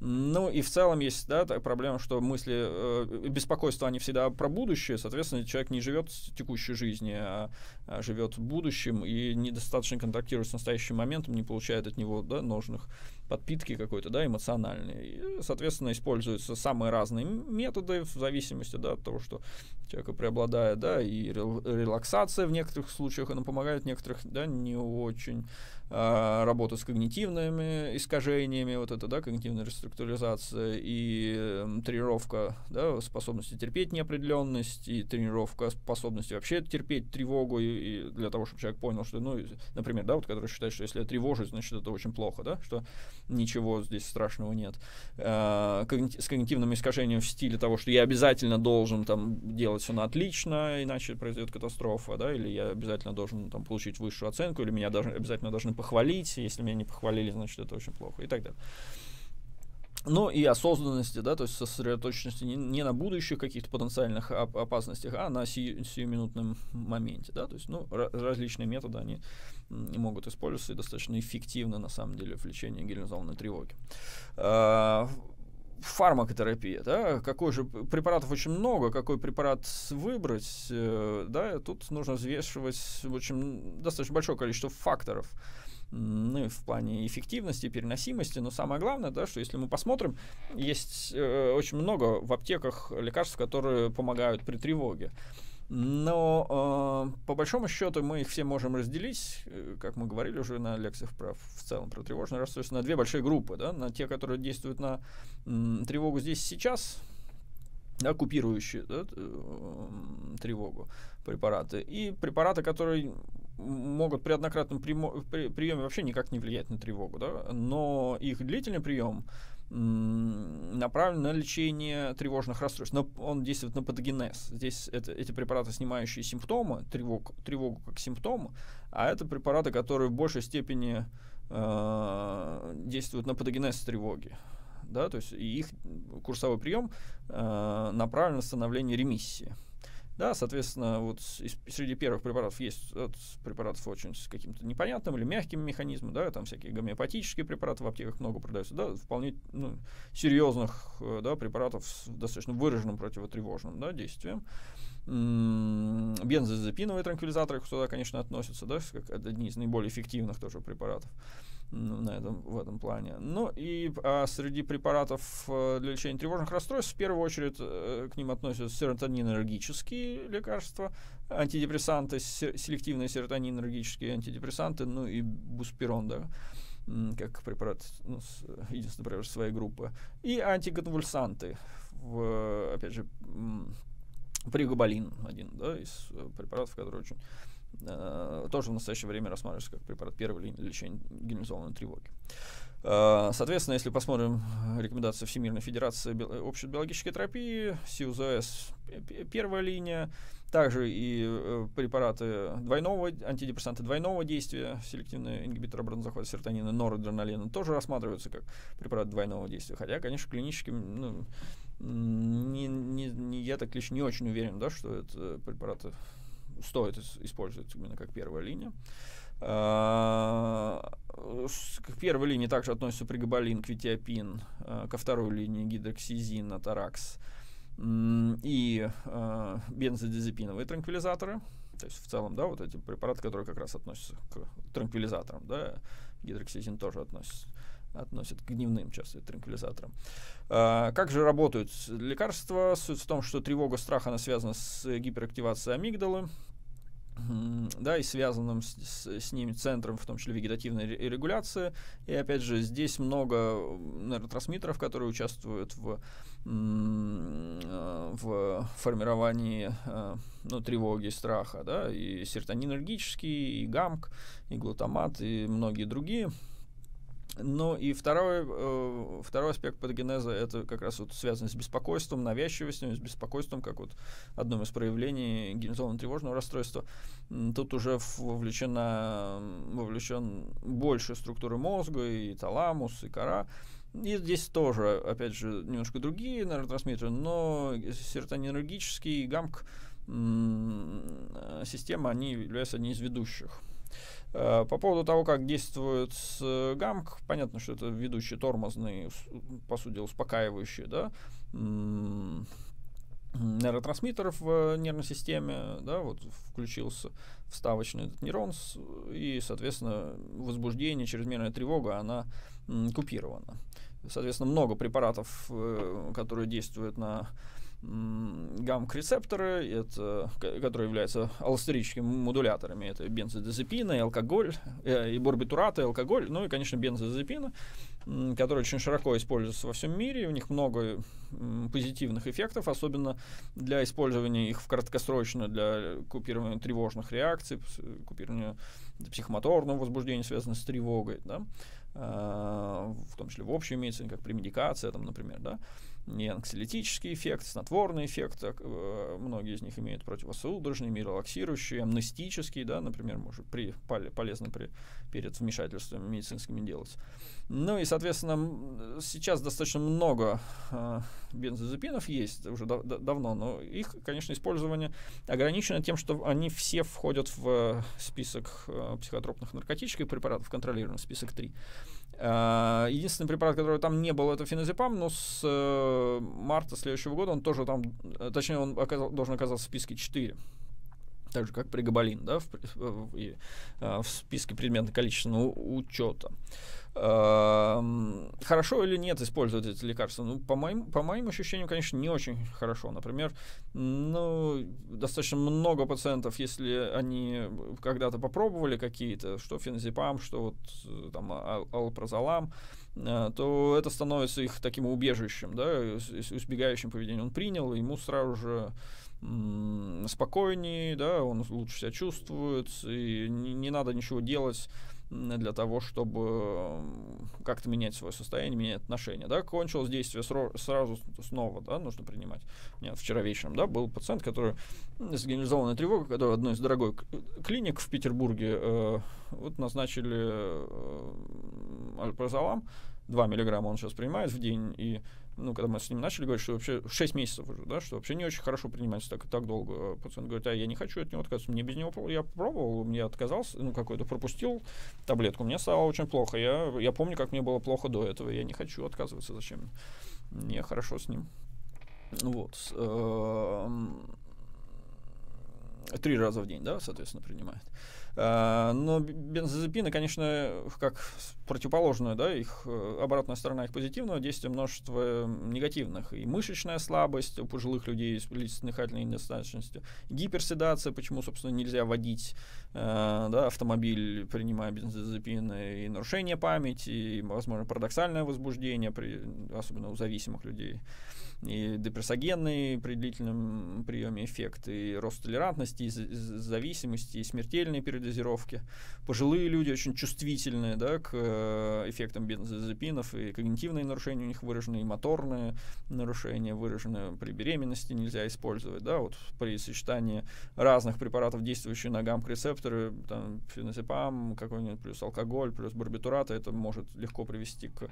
Ну и в целом есть, да, такая проблема, что мысли, э, беспокойства, они всегда про будущее, соответственно, человек не живет текущей жизнью, а, а живет будущим и недостаточно контактирует с настоящим моментом, не получает от него, да, нужных подпитки какой-то, да, эмоциональной. И, соответственно, используются самые разные методы в зависимости, да, от того, что человек преобладает, да, и релаксация в некоторых случаях, она помогает, в некоторых, да, не очень. А, работа с когнитивными искажениями, вот это, да, когнитивная реструктуризация и эм, тренировка, да, способности терпеть неопределенность и тренировка способности вообще терпеть тревогу и, и для того, чтобы человек понял, что, ну, например, да, вот который считает, что если я тревожусь, значит, это очень плохо, да, что ничего здесь страшного нет. Э, с когнитивным искажением в стиле того, что я обязательно должен там делать все на отлично, иначе произойдет катастрофа, да, или я обязательно должен там получить высшую оценку, или меня должны, обязательно должны похвалить, если меня не похвалили, значит, это очень плохо и так далее. Ну и осознанности, да, то есть сосредоточенности не, не на будущих каких-то потенциальных оп- опасностях, а на сию, сиюминутном моменте, да, то есть, ну, различные методы, они могут использоваться и достаточно эффективно, на самом деле, в лечении генерализованной тревоги а, фармакотерапия, да, какой же препаратов очень много, какой препарат выбрать, э, да, тут нужно взвешивать очень достаточно большое количество факторов ну, в плане эффективности, переносимости, но самое главное, да, что если мы посмотрим, есть э, очень много в аптеках лекарств, которые помогают при тревоге. Но э, по большому счету мы их все можем разделить, э, как мы говорили уже на лекциях про в целом про тревожное расстройство, на две большие группы, да, на те, которые действуют на э, тревогу здесь сейчас, да, купирующие да, э, тревогу препараты, и препараты, которые могут при однократном примо- при приеме вообще никак не влиять на тревогу, да, но их длительный прием направлен на лечение тревожных расстройств. Но он действует на патогенез. Здесь это, эти препараты, снимающие симптомы, тревог тревогу как симптом, а это препараты, которые в большей степени э, действуют на патогенез тревоги. Да, то есть их курсовой прием э, направлен на становление ремиссии. Да, соответственно, вот среди первых препаратов есть от препаратов очень с каким-то непонятным или мягким механизмом, да, там всякие гомеопатические препараты в аптеках много продаются, да, вполне ну, серьезных э, да, препаратов с достаточно выраженным противотревожным да, действием. Бензодиазепиновые транквилизаторы сюда, конечно, относятся, да, как одни из наиболее эффективных тоже препаратов на этом, в этом плане. Ну и а среди препаратов э, для лечения тревожных расстройств в первую очередь э, к ним относятся серотонинергические лекарства, антидепрессанты, селективные серотонинергические антидепрессанты, ну и буспирон, да, как препарат, ну, с, единственный препарат своей группы, и антиконвульсанты, в, опять же, пригабалин один да, из э, препаратов, который очень Э, тоже в настоящее время рассматривается как препарат первой линии лечения генерализованной тревоги. Э, соответственно, если посмотрим рекомендации Всемирной Федерации общей биологической терапии, СИУЗС первая линия, также и э, препараты двойного, антидепрессанты двойного действия, селективные ингибиторы обратного серотонина, норадреналина тоже рассматриваются как препараты двойного действия. Хотя, конечно, клинически ну, не, не, не, я так лично не очень уверен, да, что это препараты стоит использовать именно как первая линия. А, к первой линии также относятся пригабалин, квитиопин, а, ко второй линии гидроксизин, атаракс и а, бензодиазепиновые транквилизаторы. То есть в целом, да, вот эти препараты, которые как раз относятся к транквилизаторам, да, гидроксизин тоже относится относят к дневным часто транквилизаторам. А, как же работают лекарства? Суть в том, что тревога страха она связана с гиперактивацией амигдалы, да, и связанным с, с, с ним центром, в том числе вегетативной регуляции. И опять же, здесь много нейротрансмиттеров, которые участвуют в, э, в формировании э, ну, тревоги, страха, да, и серотонинергический, и гамк, и глутамат, и многие другие. Ну и второй, э, второй аспект патогенеза — это как раз вот связано с беспокойством, навязчивостью, с беспокойством, как вот одном из проявлений генитально-тревожного расстройства. Тут уже вовлечена, вовлечен больше структуры мозга, и таламус, и кора. И здесь тоже, опять же, немножко другие нейротрансмиттеры, но серотонинергический и гамк система, они являются одни из ведущих. Э, по поводу того, как действует с э, ГАМК, понятно, что это ведущий тормозный, по сути, успокаивающий, да, нейротрансмиттеров в нервной системе, да, вот включился вставочный этот нейрон, и, соответственно, возбуждение, чрезмерная тревога, она купирована. Соответственно, много препаратов, э, которые действуют на гамк-рецепторы, это, которые являются аллостерическими модуляторами. Это бензодизепины, и алкоголь, э, и борбитураты, и алкоголь, ну и, конечно, бензодизепины, которые очень широко используются во всем мире. У них много позитивных эффектов, особенно для использования их в краткосрочно для купирования тревожных реакций, купирования психомоторного возбуждения, связанного с тревогой, да? А, в том числе в общей медицине, как премедикация, там, например, да, и анксилитический эффект, снотворный эффект, э, многие из них имеют противосудорожные, миролаксирующий, амнестический, да, например, может при, полезно при, перед вмешательством медицинскими делать. Ну и, соответственно, сейчас достаточно много э, бензозепинов есть уже да, да, давно, но их, конечно, использование ограничено тем, что они все входят в э, список э, психотропных наркотических препаратов, контролируемый список 3. Э, единственный препарат, который там не был, это феназепам, но с э, марта следующего года он тоже там, э, точнее, он оказал, должен оказаться в списке 4 так же как пригабалин, да, в, в, в, в списке предмета количественного учета. Эм, хорошо или нет использовать эти лекарства? Ну, по моим, по моим ощущениям, конечно, не очень хорошо. Например, ну, достаточно много пациентов, если они когда-то попробовали какие-то, что феназепам, что вот э, там а, алпрозолам, э, то это становится их таким убежищем, да, избегающим поведением. Он принял, ему сразу же спокойнее, да, он лучше себя чувствует, и не, не надо ничего делать для того, чтобы как-то менять свое состояние, менять отношения. Да, кончилось действие сразу снова, да, нужно принимать. У меня вчера вечером, да, был пациент, который с генерализованной тревогой, который одной из дорогой э, клиник в Петербурге, э, вот назначили э, альпразолам, 2 миллиграмма он сейчас принимает в день, и ну, когда мы с ним начали говорить, что вообще 6 месяцев уже, да, что вообще не очень хорошо принимать так, так долго. А Пациент говорит, а я не хочу от него отказываться, мне без него, я пробовал, мне отказался, ну, какой-то пропустил таблетку, мне стало очень плохо, я, я помню, как мне было плохо до этого, я не хочу отказываться, зачем мне хорошо с ним. Ну вот. Э, три раза в день, да, соответственно, принимает. А, но бензозепины, конечно, как противоположную, да, их э, обратная сторона их позитивного действия множество эм, негативных. И мышечная слабость у пожилых людей с дыхательной недостаточностью, гиперседация, почему, собственно, нельзя водить э, да, автомобиль, принимая бензозепины, и нарушение памяти, и, возможно, парадоксальное возбуждение, при, особенно у зависимых людей и депрессогенный при длительном приеме эффект, и рост толерантности, и зависимости, и смертельные передозировки. Пожилые люди очень чувствительны да, к э, эффектам бензозепинов, и когнитивные нарушения у них выражены, и моторные нарушения выражены при беременности, нельзя использовать. Да, вот при сочетании разных препаратов, действующих на гамк-рецепторы, там, феназепам, какой-нибудь плюс алкоголь, плюс барбитураты, это может легко привести к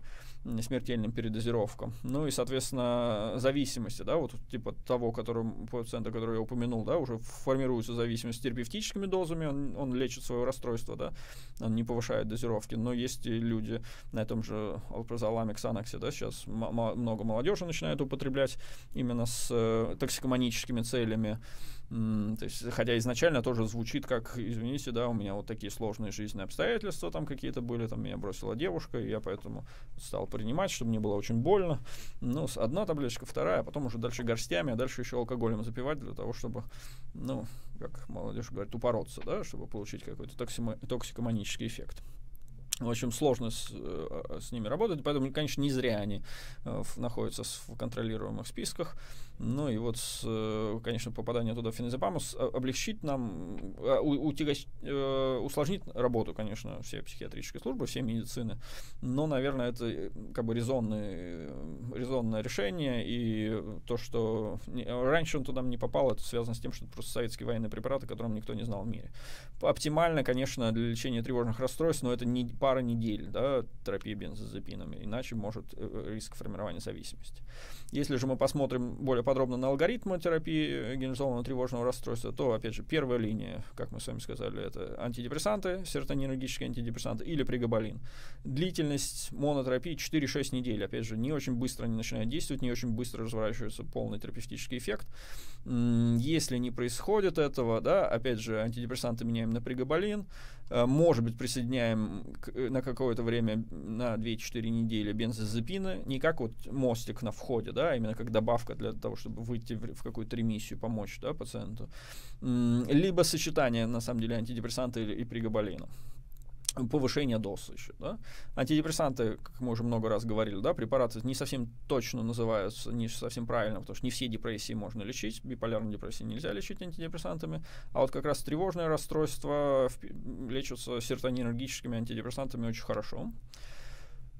смертельным передозировкам. Ну и, соответственно, зависимости, да, вот типа того, который, пациента, который я упомянул, да, уже формируется зависимость терапевтическими дозами, он, он лечит свое расстройство, да, он не повышает дозировки, но есть и люди на этом же алпрозоламе, ксанаксе, да, сейчас много молодежи начинает употреблять именно с э, токсикоманическими целями, то есть, хотя изначально тоже звучит как, извините, да, у меня вот такие сложные жизненные обстоятельства там какие-то были, там меня бросила девушка, и я поэтому стал принимать, чтобы мне было очень больно. Ну, одна таблеточка, вторая, а потом уже дальше горстями, а дальше еще алкоголем запивать для того, чтобы, ну, как молодежь говорит, упороться, да, чтобы получить какой-то токсимо- токсикоманический эффект. В общем, сложно с, э, а, с ними работать, поэтому, конечно, не зря они э, находятся в контролируемых списках. Ну и вот, э, конечно, попадание туда феназепамус а, облегчит нам, а, э, усложнит работу, конечно, всей психиатрической службы, всей медицины. Но, наверное, это э, как бы резонное резонное решение. И то, что раньше он туда не попал, это связано с тем, что это просто советские военные препараты, которым никто не знал в мире. Оптимально, конечно, для лечения тревожных расстройств, но это не пара недель, да, терапия бензозепинами. Иначе может риск формирования зависимости. Если же мы посмотрим более более подробно на алгоритм терапии э, генерализованного тревожного расстройства, то, опять же, первая линия, как мы с вами сказали, это антидепрессанты, серотонинергические антидепрессанты или пригабалин. Длительность монотерапии 4-6 недель. Опять же, не очень быстро они начинают действовать, не очень быстро разворачивается полный терапевтический эффект. Если не происходит этого, да, опять же, антидепрессанты меняем на пригабалин, э, может быть, присоединяем э, на какое-то время, на 2-4 недели бензозепины, не как вот мостик на входе, да, а именно как добавка для того, чтобы выйти в, какую-то ремиссию, помочь да, пациенту. Либо сочетание, на самом деле, антидепрессанта и, и пригабалина повышение доз еще. Да? Антидепрессанты, как мы уже много раз говорили, да, препараты не совсем точно называются, не совсем правильно, потому что не все депрессии можно лечить, биполярную депрессию нельзя лечить антидепрессантами, а вот как раз тревожное расстройство лечатся серотонинергическими антидепрессантами очень хорошо.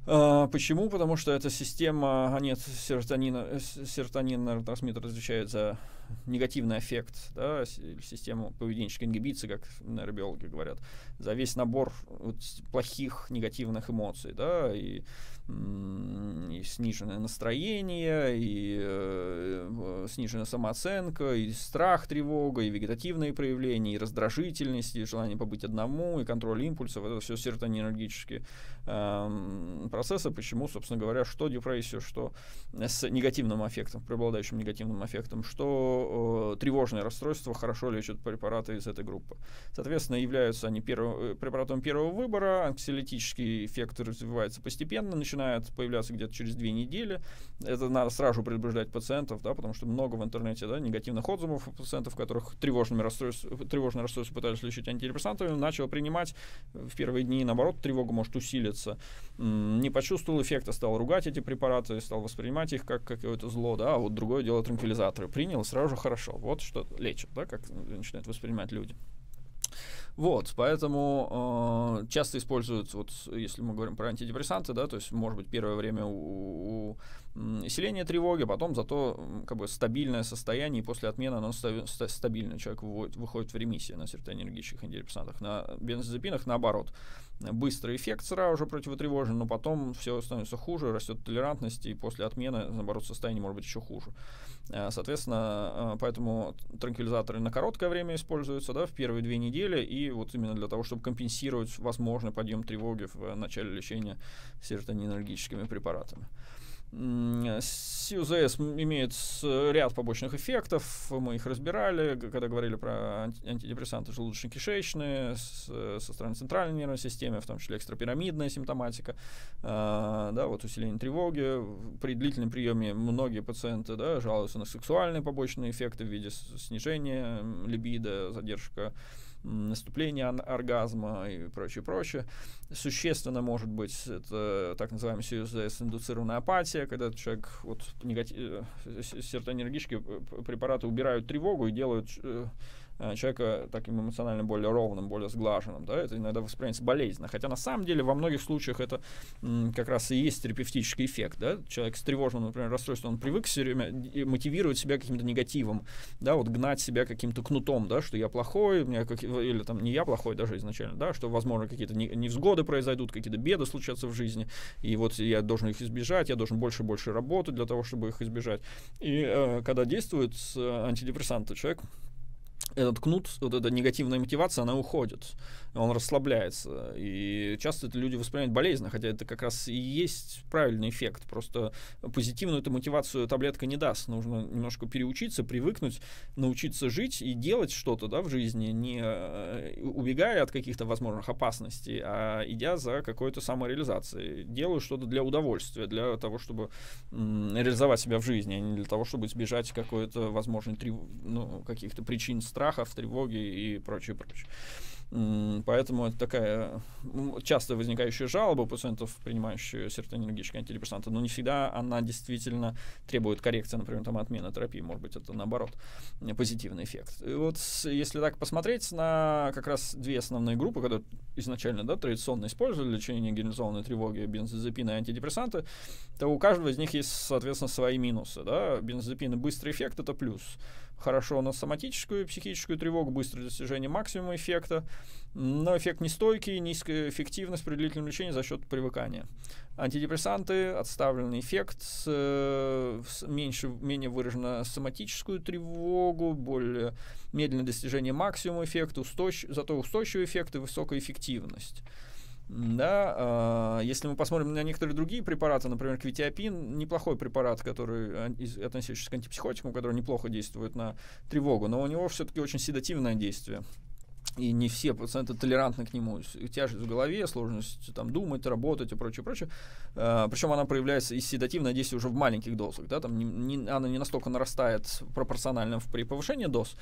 А, почему? Потому что эта система, а нет, серотонина, э, серотонин нейротрансмиттер различает за негативный эффект, да, систему поведенческой ингибиции, как нейробиологи говорят, за весь набор вот плохих негативных эмоций, да, и и сниженное настроение, и э, сниженная самооценка, и страх, тревога, и вегетативные проявления, и раздражительность, и желание побыть одному, и контроль импульсов. Это все серотонинергические э, эм, процессы, почему, собственно говоря, что депрессия что с негативным эффектом преобладающим негативным эффектом что э, тревожное расстройство хорошо лечат препараты из этой группы. Соответственно, являются они перв... препаратом первого выбора, анксиолитический эффект развивается постепенно, начинается начинает появляться где-то через две недели. Это надо сразу предупреждать пациентов, да, потому что много в интернете да, негативных отзывов у пациентов, которых тревожными расстройствами, тревожные расстройства пытались лечить антидепрессантами, начал принимать в первые дни, наоборот, тревога может усилиться. Не почувствовал эффекта, стал ругать эти препараты, стал воспринимать их как какое-то зло, да, а вот другое дело транквилизаторы. Принял, сразу же хорошо. Вот что лечит, да, как начинают воспринимать люди. Вот, поэтому э, часто используют, вот если мы говорим про антидепрессанты, да, то есть, может быть, первое время у, у Селение тревоги, потом зато как бы стабильное состояние, и после отмены оно стабильно. Человек выходит, выходит в ремиссию на сердцеэнергичных антидепрессантах. На бензодиазепинах, наоборот, быстрый эффект сразу же противотревожен, но потом все становится хуже, растет толерантность, и после отмены, наоборот, состояние может быть еще хуже. Э, соответственно, э, поэтому транквилизаторы на короткое время используются, да, в первые две недели, и вот именно для того, чтобы компенсировать возможный подъем тревоги в э, начале лечения серотонинергическими препаратами. CUZS имеет э, ряд побочных эффектов, мы их разбирали, когда говорили про антидепрессанты желудочно-кишечные, со стороны центральной нервной системы, в том числе экстрапирамидная симптоматика, а, да, вот усиление тревоги. При длительном приеме многие пациенты да, жалуются на сексуальные побочные эффекты в виде снижения либидо, задержка наступление оргазма и прочее, прочее. Существенно может быть это так называемая CSS-индуцированная апатия, когда человек вот негатив, э, сертонергические препараты убирают тревогу и делают э, Э, человека таким эмоционально более ровным, более сглаженным. Да, это иногда воспринимается болезненно. Хотя на самом деле во многих случаях это как раз и есть терапевтический эффект. Да? Человек с тревожным, например, расстройством, он привык все время мотивировать себя каким-то негативом, да, вот гнать себя каким-то кнутом, да, что я плохой, у меня как, или там не я плохой даже изначально, да, что, возможно, какие-то невзгоды произойдут, какие-то беды случатся в жизни, и вот я должен их избежать, я должен больше и больше работать для того, чтобы их избежать. И э, когда действует антидепрессанты, человек этот кнут, вот эта негативная мотивация, она уходит, он расслабляется. И часто это люди воспринимают болезненно, хотя это как раз и есть правильный эффект. Просто позитивную эту мотивацию таблетка не даст. Нужно немножко переучиться, привыкнуть, научиться жить и делать что-то да, в жизни, не э, убегая от каких-то возможных опасностей, а идя за какой-то самореализацией. Делаю что-то для удовольствия, для того, чтобы реализовать себя в жизни, а не для того, чтобы избежать какой-то возможной ну, каких-то причин страха страха, в тревоге и прочее, прочее. Поэтому это такая часто возникающая жалоба у пациентов, принимающих серотонинергические антидепрессанты, но не всегда она действительно требует коррекции, например, там отмена терапии, может быть, это наоборот позитивный эффект. И вот если так посмотреть на как раз две основные группы, которые изначально да, традиционно использовали лечение генерализованной тревоги, бензозепины и антидепрессанты, то у каждого из них есть, соответственно, свои минусы. Да? Бензозепины быстрый эффект — это плюс хорошо на соматическую и психическую тревогу, быстрое достижение максимума эффекта, но эффект нестойкий, низкая эффективность при длительном лечении за счет привыкания. Антидепрессанты, отставленный эффект, с, с, меньше, менее выражена соматическую тревогу, более медленное достижение максимума эффекта, устойч, зато устойчивый эффект и высокая эффективность. Да, э, если мы посмотрим на некоторые другие препараты, например, квитиопин, неплохой препарат, который а, относящийся к антипсихотикам, который неплохо действует на тревогу, но у него все-таки очень седативное действие и не все пациенты толерантны к нему. Тяжесть в голове, сложность там, думать, работать и прочее, прочее. Э, а, причем она проявляется и седативное действие уже в маленьких дозах. Да, там не, не, она не настолько нарастает пропорционально при повышении доз,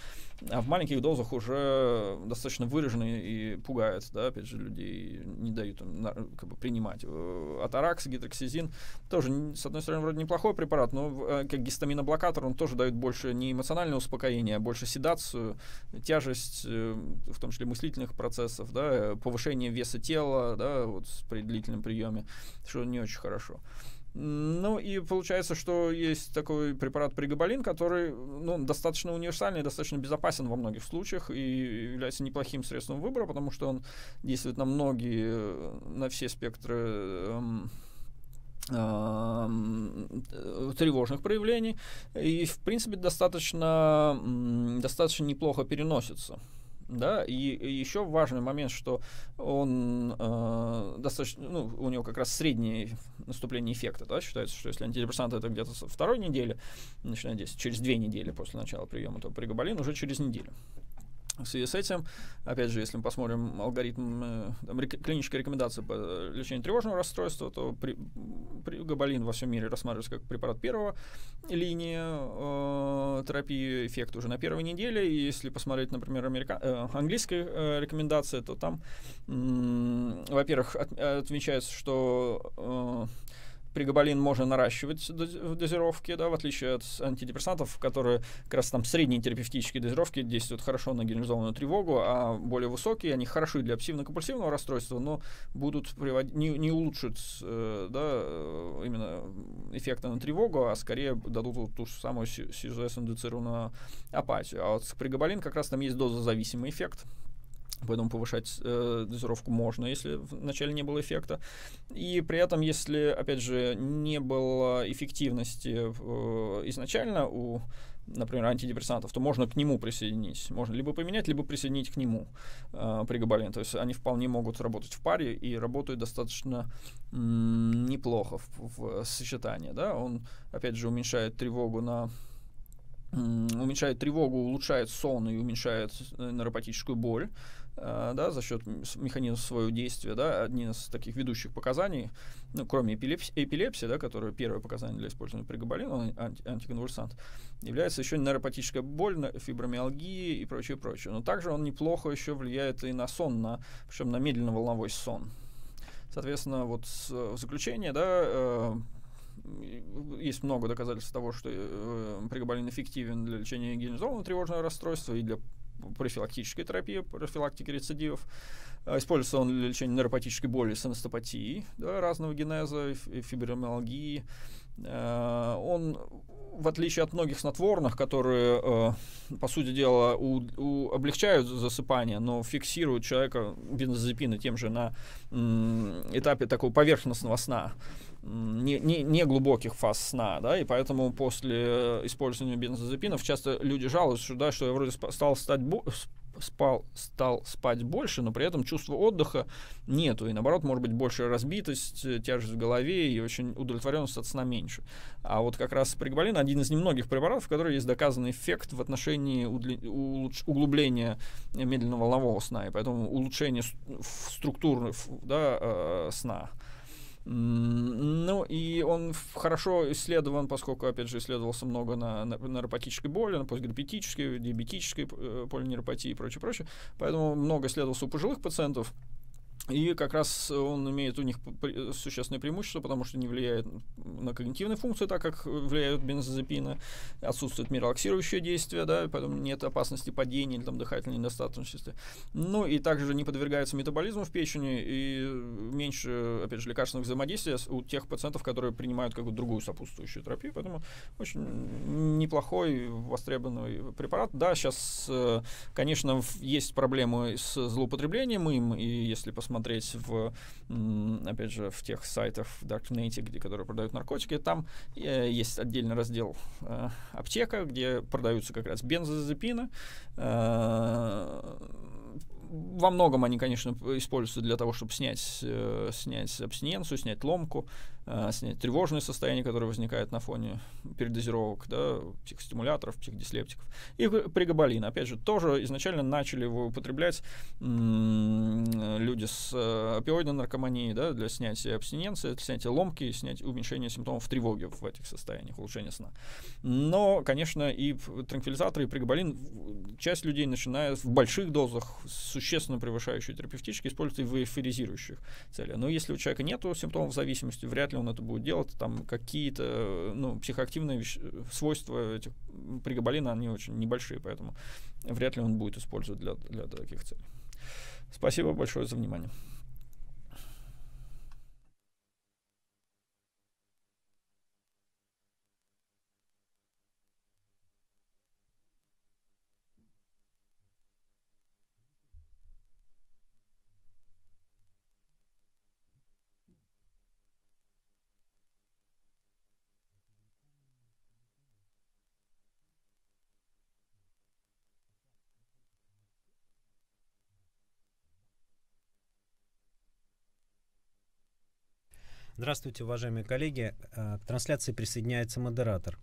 а в маленьких дозах уже достаточно выражены и пугает, да, опять же, людей не дают им как бы, принимать. Э, атаракс, гидроксизин тоже, с одной стороны, вроде неплохой препарат, но э, как гистаминоблокатор он тоже дает больше не эмоциональное успокоение, а больше седацию, тяжесть э, в том числе мыслительных процессов, да, э, повышение веса тела, да, вот при длительном приеме, что не очень хорошо. Ну и получается, что есть такой препарат пригабалин, который ну, достаточно универсальный, достаточно безопасен во многих случаях и является неплохим средством выбора, потому что он действует на многие, э, на все спектры эм, эм, э, тревожных проявлений и в принципе достаточно достаточно неплохо переносится да, и, и еще важный момент, что он э, достаточно, ну, у него как раз среднее наступление эффекта, да, считается, что если антидепрессанты это где-то со второй недели, начиная здесь, через две недели после начала приема, то пригабалин уже через неделю. В связи с этим, опять же, если мы посмотрим алгоритм э, там, рек- клинической рекомендации по лечению тревожного расстройства, то при, при, габалин во всем мире рассматривается как препарат первого линии э, терапии, эффект уже на первой неделе. И если посмотреть, например, америка- э, английские э, рекомендации, то там, э, во-первых, от, отмечается, что э, пригабалин можно наращивать в дозировке, да, в отличие от антидепрессантов, которые как раз там средние терапевтические дозировки действуют хорошо на генерализованную тревогу, а более высокие, они хороши для обсессивно-компульсивного расстройства, но будут приводить, не, не улучшат э, да, э, именно эффекта на тревогу, а скорее дадут вот ту же самую сизоэс-индуцированную апатию. А вот пригабалин как раз там есть дозозависимый эффект, Поэтому повышать э, дозировку можно, если вначале не было эффекта. И при этом, если, опять же, не было эффективности э, изначально у, например, антидепрессантов, то можно к нему присоединить. Можно либо поменять, либо присоединить к нему э, пригабалин. То есть они вполне могут работать в паре и работают достаточно м- неплохо в, в сочетании. Да? Он, опять же, уменьшает тревогу на уменьшает тревогу, улучшает сон и уменьшает э, нейропатическую боль. Э, да, за счет механизма своего действия, да, одни из таких ведущих показаний, ну, кроме эпилепсии, эпилепсии да, которая первое показание для использования пригабалина анти антиконвульсант, является еще нейропатическая боль, фибромиалгия и прочее, прочее. Но также он неплохо еще влияет и на сон, на, причем на медленно-волновой сон. Соответственно, вот с, в заключение, да, э, есть много доказательств того, что э, прегабалин эффективен для лечения генерализованного тревожного расстройства и для профилактической терапии, профилактики рецидивов. А, используется он для лечения нейропатической боли, синестопатии да, разного генеза, фибромиалгии. А, он, в отличие от многих снотворных, которые, а, по сути дела, у, у, облегчают засыпание, но фиксируют человека бензозепины тем же на этапе такого поверхностного сна, не, не, не глубоких фаз сна, да, и поэтому после э, использования бензозепинов часто люди жалуются, да, что я вроде стал стать спал, стал спать больше, но при этом чувства отдыха нету. И наоборот, может быть, больше разбитость, э, тяжесть в голове и очень удовлетворенность от сна меньше. А вот как раз прегболин один из немногих препаратов, в котором есть доказанный эффект в отношении углубления медленного волнового сна, и поэтому улучшение структуры да, э, сна. Ну и он хорошо исследован, поскольку, опять же, исследовался много на, на нейропатической боли, на постгерпетической, диабетической э, полинейропатии и прочее, прочее. Поэтому много исследовался у пожилых пациентов. И как раз он имеет у них существенное преимущество, потому что не влияет на когнитивные функции, так как влияют бензозепины, отсутствует миролаксирующее действие, да, поэтому нет опасности падений или там, дыхательной недостаточности. Ну и также не подвергается метаболизму в печени и меньше, опять же, лекарственных взаимодействий у тех пациентов, которые принимают какую-то другую сопутствующую терапию, поэтому очень неплохой, востребованный препарат. Да, сейчас, э, конечно, есть проблемы с злоупотреблением им, и если посмотреть смотреть в, опять же, в тех сайтах в Darknet, где, которые продают наркотики, там э, есть отдельный раздел э, аптека, где продаются как раз бензозепины, э, во многом они, конечно, используются для того, чтобы снять, э, снять абстиненцию, снять ломку, Э, снять тревожное состояние, которое возникает на фоне передозировок, да, психостимуляторов, психодислептиков. И пригабалин, опять же, тоже изначально начали его употреблять люди с э, опиоидной наркоманией да, для снятия абстиненции, для снятия ломки, снять уменьшение симптомов тревоги в этих состояниях, улучшение сна. Но, конечно, и транквилизаторы, и пригабалин часть людей начинает в больших дозах, существенно превышающие терапевтические, использовать и в эйфоризирующих целях. Но если у человека нет симптомов зависимости, вряд ли он это будет делать. Там какие-то э, ну, психоактивные вещ... Э, свойства этих пригабалина, они очень небольшие, поэтому вряд ли он будет использовать для, для таких целей. Спасибо большое за внимание. Здравствуйте, уважаемые коллеги. Э, к трансляции присоединяется модератор.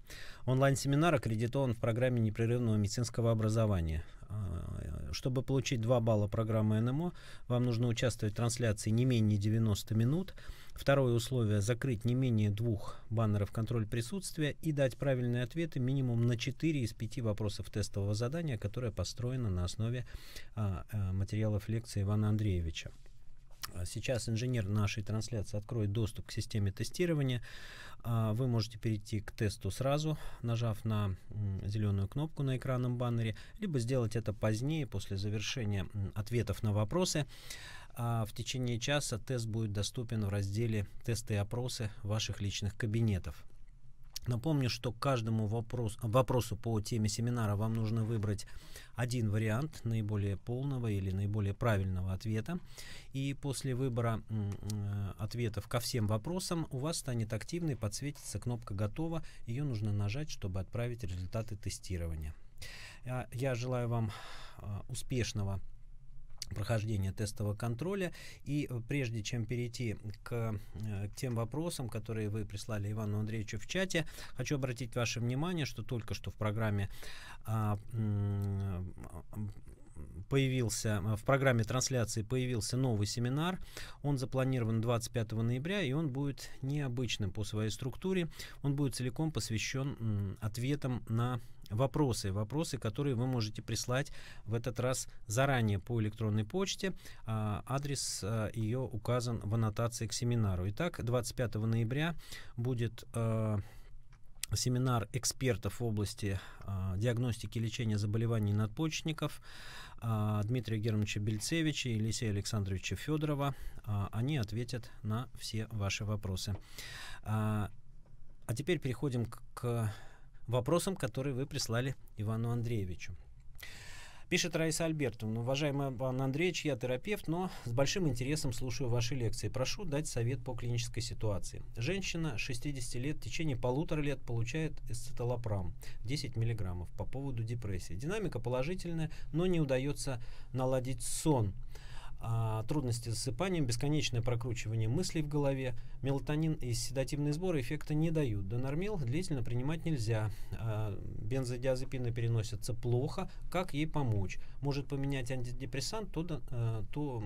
Онлайн-семинар аккредитован в программе непрерывного медицинского образования. Э, чтобы получить 2 балла программы НМО, вам нужно участвовать в трансляции не менее 90 минут. Второе условие – закрыть не менее двух баннеров контроль присутствия и дать правильные ответы минимум на 4 из 5 вопросов тестового задания, которое построено на основе а, э, материалов лекции Ивана Андреевича. А сейчас инженер нашей трансляции откроет доступ к системе тестирования. А, вы можете перейти к тесту сразу, нажав на зеленую кнопку на экранном баннере, либо сделать это позднее, после завершения ответов на вопросы. А, в течение часа тест будет доступен в разделе «Тесты и опросы ваших личных кабинетов». Напомню, что к каждому вопрос, вопросу по теме семинара вам нужно выбрать один вариант наиболее полного или наиболее правильного ответа. И после выбора э, ответов ко всем вопросам у вас станет активной, подсветится кнопка «Готово». Ее нужно нажать, чтобы отправить результаты тестирования. Я, а, я желаю вам а, успешного прохождения тестового контроля. И э, прежде чем перейти к, э, к тем вопросам, которые вы прислали Ивану Андреевичу в чате, хочу обратить ваше внимание, что только что в программе а, появился э, в программе трансляции появился новый семинар. Он запланирован 25 ноября, и он будет необычным по своей структуре. Он будет целиком посвящен ответам на вопросы, вопросы, которые вы можете прислать в этот раз заранее по электронной почте. А, адрес э, ее указан в аннотации к семинару. Итак, 25 ноября будет э, семинар экспертов в области а, диагностики и лечения заболеваний надпочечников а, Дмитрия Германовича Бельцевича и Елисея Александровича Федорова. А, они ответят на все ваши вопросы. А, а теперь переходим к, к вопросам, которые вы прислали Ивану Андреевичу. Пишет Раиса Альбертовна. «Ну, уважаемый Иван Андреевич, я терапевт, но с большим интересом слушаю ваши лекции. Прошу дать совет по клинической ситуации. Женщина 60 лет в течение полутора лет получает эсцеталопрам 10 миллиграммов по поводу депрессии. Динамика положительная, но не удается наладить сон. А, трудности с засыпанием, бесконечное прокручивание мыслей в голове, мелатонин и седативные сборы эффекта не дают. Донормил длительно принимать нельзя, а, бензодиазепины переносятся плохо, как ей помочь? Может поменять антидепрессант, то, а, то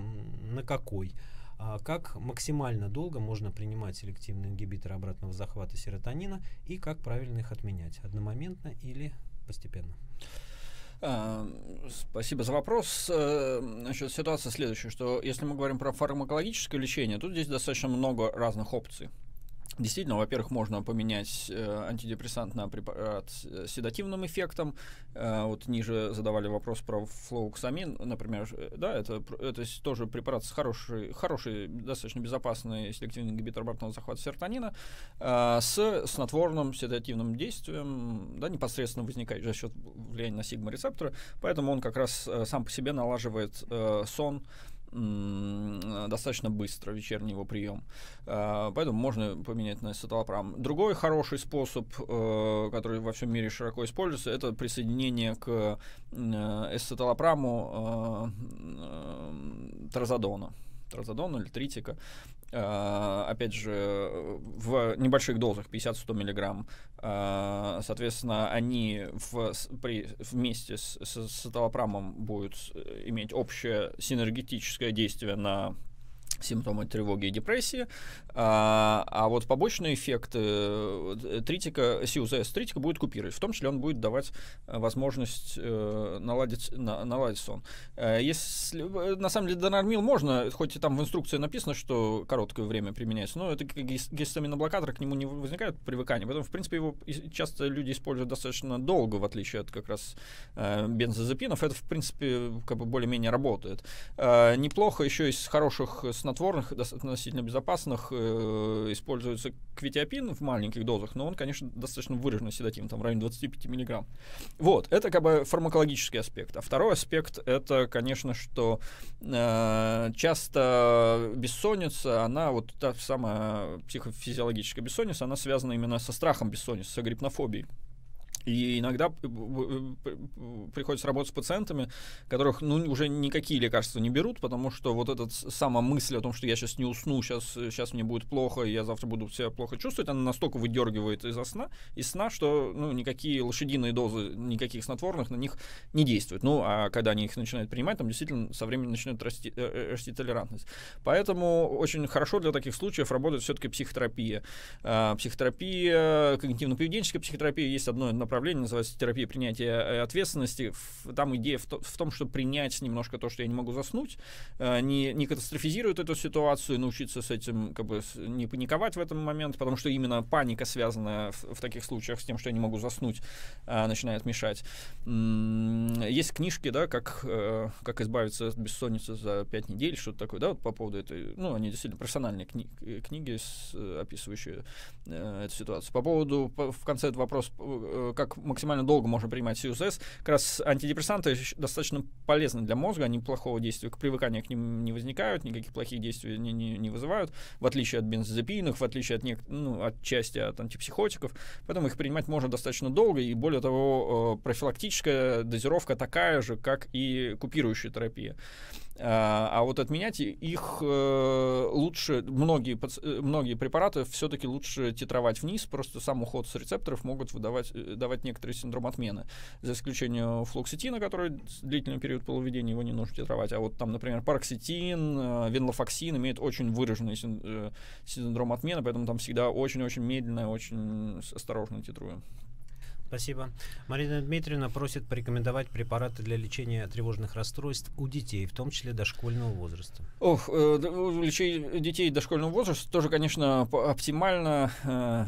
на какой? А, как максимально долго можно принимать селективные ингибиторы обратного захвата серотонина и как правильно их отменять, одномоментно или постепенно? А, спасибо за вопрос. Значит, э, ситуация следующая, что если мы говорим про фармакологическое лечение, тут здесь достаточно много разных опций. Действительно, во-первых, можно поменять э, антидепрессант на препарат э, с э, седативным эффектом. Э, вот ниже задавали вопрос про флоуксамин, например. Э, да, это, это тоже препарат с хорошей, хорошей достаточно безопасной селективный ингибитор обратного захвата серотонина э, с снотворным седативным действием, да, непосредственно возникает за счет влияния на сигма-рецепторы. Поэтому он как раз э, сам по себе налаживает э, сон, Э, достаточно быстро, вечерний его прием. А, поэтому можно поменять на саталопрам. Другой хороший способ, э, который во всем мире широко используется, это присоединение к э, эссеталопраму тразодона тразодона ну, или тритика, а, опять же, в небольших дозах, 50-100 миллиграмм. А, соответственно, они в, при, вместе с, с, с будут э, иметь общее синергетическое действие на симптомы тревоги и депрессии. А, а вот побочный эффект э, тритика, CUZS тритика будет купировать. В том числе он будет давать э, возможность э, наладить, на, наладить сон. Э, если, на самом деле донормил можно, хоть и там в инструкции написано, что короткое время применяется, но это гистаминоблокатор, к нему не возникает привыкание. Поэтому, в принципе, его часто люди используют достаточно долго, в отличие от как раз э, бензозепинов. Это, в принципе, как бы более-менее работает. Э, неплохо еще из хороших снотворных снотворных, относительно безопасных, э, используется квитиопин в маленьких дозах, но он, конечно, достаточно выраженный седативный, там в районе 25 миллиграмм. Вот, это как бы фармакологический аспект. А второй аспект — это, конечно, что э, часто бессонница, она вот та самая психофизиологическая бессонница, она связана именно со страхом бессонницы, с агрипнофобией. И иногда э, приходится работать с пациентами, которых ну, уже никакие лекарства не берут, потому что вот эта сама мысль о том, что я сейчас не усну, сейчас, сейчас э, мне будет плохо, я завтра буду себя плохо чувствовать, она настолько выдергивает из сна, из сна, что ну, никакие лошадиные дозы, никаких снотворных на них не действуют. Ну, а когда они их начинают принимать, там действительно со временем начинает расти, э, расти толерантность. Поэтому очень хорошо для таких случаев работает все-таки психотерапия. А, психотерапия, когнитивно-поведенческая психотерапия есть одно направление, направление, называется терапия принятия э, ответственности. Там идея в, том, что принять немножко то, что я не могу заснуть, э, не, не катастрофизирует эту ситуацию, научиться с этим, как бы не паниковать в этом момент, потому что именно паника связанная в, в таких случаях с тем, что я не могу заснуть, э, начинает мешать. Есть книжки, да, как, как избавиться от бессонницы за 5 недель, что-то такое, да, вот по поводу этой, ну, они действительно профессиональные кни книги, с, описывающие эту ситуацию. По поводу, в конце этот вопрос, как как максимально долго можно принимать СЮСС. Как раз антидепрессанты достаточно полезны для мозга, они плохого действия, к привыканию к ним не возникают, никаких плохих действий не, не, не вызывают, в отличие от бензозепийных, в отличие от, нек- ну, от части от антипсихотиков. Поэтому их принимать можно достаточно долго, и более того, э, профилактическая дозировка такая же, как и купирующая терапия. А, а вот отменять их э, лучше, многие, э, многие препараты все-таки лучше титровать вниз, просто сам уход с рецепторов могут выдавать, э, давать некоторый синдром отмены. За исключением флоксетина, который длительный период полуведения его не нужно титровать, а вот там, например, пароксетин, венлофоксин имеет очень выраженный синдром отмены, поэтому там всегда очень-очень медленно, очень осторожно титруем. Спасибо. Марина Дмитриевна просит порекомендовать препараты для лечения тревожных расстройств у детей, в том числе дошкольного возраста. Ох, э, лечение детей дошкольного возраста тоже, конечно, оптимально э,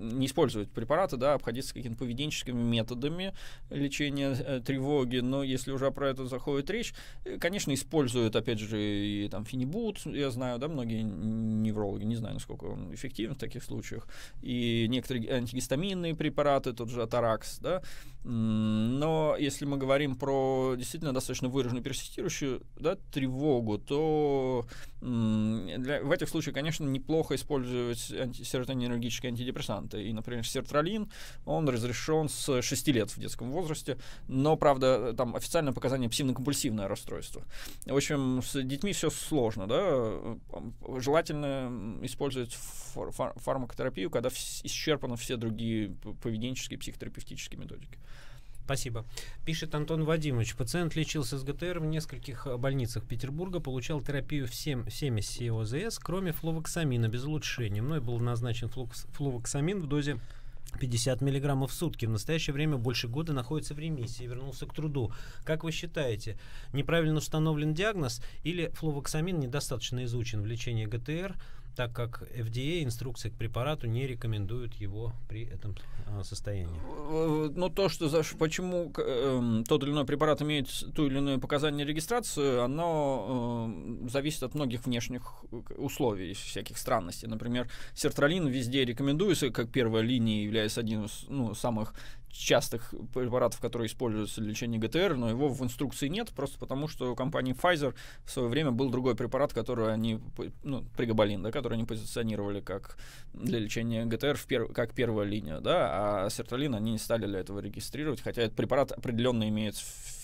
не использовать препараты, да, обходиться какими-то поведенческими методами лечения э, тревоги, но если уже про это заходит речь, э, конечно, используют, опять же, и там фенибут, я знаю, да, многие неврологи, не знаю, насколько он эффективен в таких случаях, и некоторые антигистаминные препараты, тот же атак торакс, да, но если мы говорим про действительно достаточно выраженную персистирующую да, тревогу, то для, в этих случаях, конечно, неплохо использовать анти, серотонинергические антидепрессанты. И, например, сертралин, он разрешен с 6 лет в детском возрасте, но, правда, там официальное показание псевдокомпульсивное расстройство. В общем, с детьми все сложно, да, желательно использовать фар фармакотерапию, когда исчерпаны все другие поведенческие, псих в терапевтические методики. Спасибо. Пишет Антон Вадимович. Пациент лечился с ГТР в нескольких э, больницах Петербурга, получал терапию всем, всеми СИОЗС, кроме фловоксамина, без улучшения. Мной был назначен фловоксамин в дозе 50 миллиграммов в сутки. В настоящее время больше года находится в ремиссии, вернулся к труду. Как вы считаете, неправильно установлен диагноз или фловоксамин недостаточно изучен в лечении ГТР? так как FDA инструкции к препарату не рекомендуют его при этом а, состоянии. Э, э, Но ну, то, что за, почему э, тот или иной препарат имеет ту или иную показание регистрации, оно э, зависит от многих внешних э, условий, всяких странностей. Например, сертралин везде рекомендуется как первая линия, являясь одним из ну, самых частых препаратов, которые используются для лечения ГТР, но его в инструкции нет, просто потому что у компании Pfizer в свое время был другой препарат, который они, ну, пригабалин, да, который они позиционировали как для лечения ГТР в пер, как первая линия, да, а сертолин они не стали для этого регистрировать, хотя этот препарат определенно имеет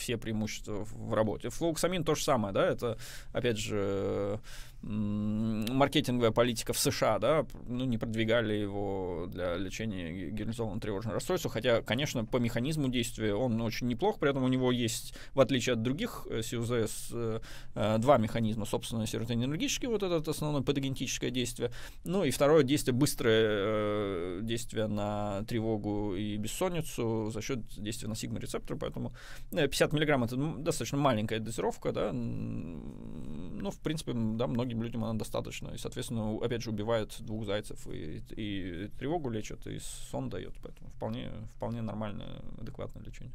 все преимущества в работе. Флоуксамин то же самое, да, это, опять же, маркетинговая политика в США, да, ну, не продвигали его для лечения генерализованного тревожного расстройства, хотя, конечно, по механизму действия он очень неплох, при этом у него есть, в отличие от других э, СИУЗС, э, э, два механизма, собственно, серотонинергический, вот этот основной патогенетическое действие, ну и второе действие, быстрое действие на тревогу и бессонницу за счет действия на сигма-рецептор, поэтому 50 миллиграмм это достаточно маленькая дозировка, да, ну, в принципе, да, многим людям она достаточно. И, соответственно, опять же, убивает двух зайцев и, и тревогу лечит и сон дает. Поэтому вполне, вполне нормальное, адекватное лечение.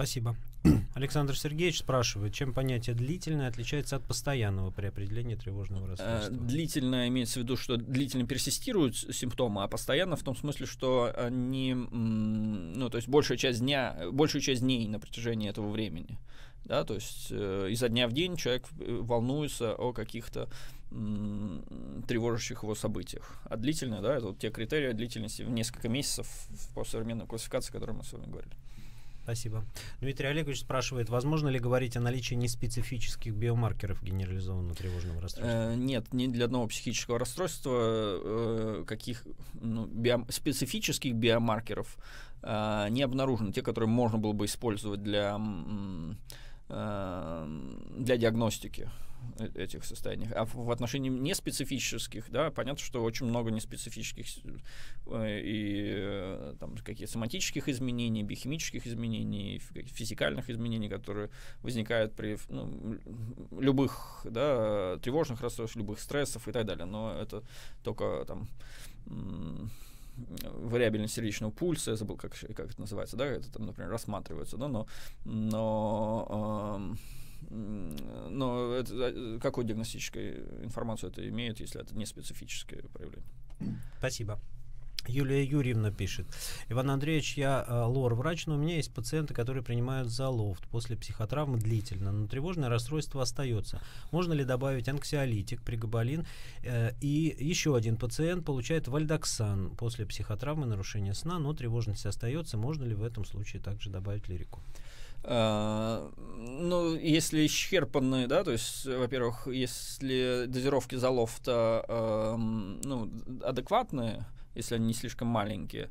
Спасибо. Александр Сергеевич спрашивает, чем понятие длительное отличается от постоянного при определении тревожного э, расстройства? Длительное имеется в виду, что длительно персистируют симптомы, а постоянно в том смысле, что они, ну то есть большая часть дня, большую часть дней на протяжении этого времени. Да, то есть э, изо дня в день человек э, волнуется о каких-то тревожащих его событиях. А длительное, да, это вот те критерии длительности в несколько месяцев по современной классификации, о которой мы с вами говорили. Спасибо. Дмитрий Олегович спрашивает, возможно ли говорить о наличии неспецифических биомаркеров генерализованного тревожного расстройства? Э, нет, ни для одного психического расстройства э, каких ну, био, специфических биомаркеров э, не обнаружено. Те, которые можно было бы использовать для, э, для диагностики. Э, этих состояниях. А в отношении неспецифических, да, понятно, что очень много неспецифических э, и э, там какие соматических изменений, биохимических изменений, физикальных изменений, которые возникают при ну, любых, да, тревожных расстройствах, любых стрессов и так далее. Но это только там вариабельность сердечного пульса, я забыл, как, как это называется, да, это там, например, рассматривается, да, но, но э, но это, э, какую диагностическую информацию это имеет, если это не специфическое проявление? Спасибо. Юлия Юрьевна пишет. Иван Андреевич, я э, лор-врач, но у меня есть пациенты, которые принимают за лофт после психотравмы длительно, но тревожное расстройство остается. Можно ли добавить анксиолитик, пригабалин? Э, и еще один пациент получает вальдоксан после психотравмы, нарушения сна, но тревожность остается. Можно ли в этом случае также добавить лирику? А, ну, если исчерпанные, да, то есть, во-первых, если дозировки залов-то э, ну, адекватные, если они не слишком маленькие,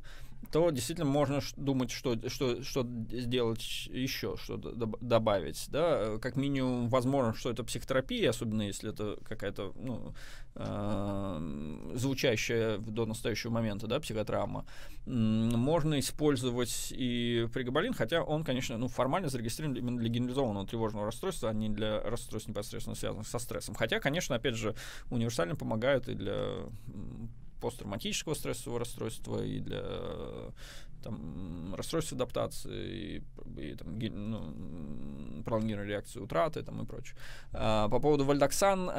то действительно можно думать, что, что, что сделать еще, что добавить. Да? Э, как минимум, возможно, что это психотерапия, особенно если это какая-то ну, э, звучащая до настоящего момента да, психотравма. Можно использовать и пригабалин, хотя он, конечно, ну, формально зарегистрирован именно для генерализованного тревожного расстройства, а не для расстройств непосредственно связанных со стрессом. Хотя, конечно, опять же, универсально помогают и для посттравматического стрессового расстройства, и для э, там, расстройств адаптации, и, и там, ну, пролонгированной реакции утраты там, и прочее. А, по поводу вальдоксан,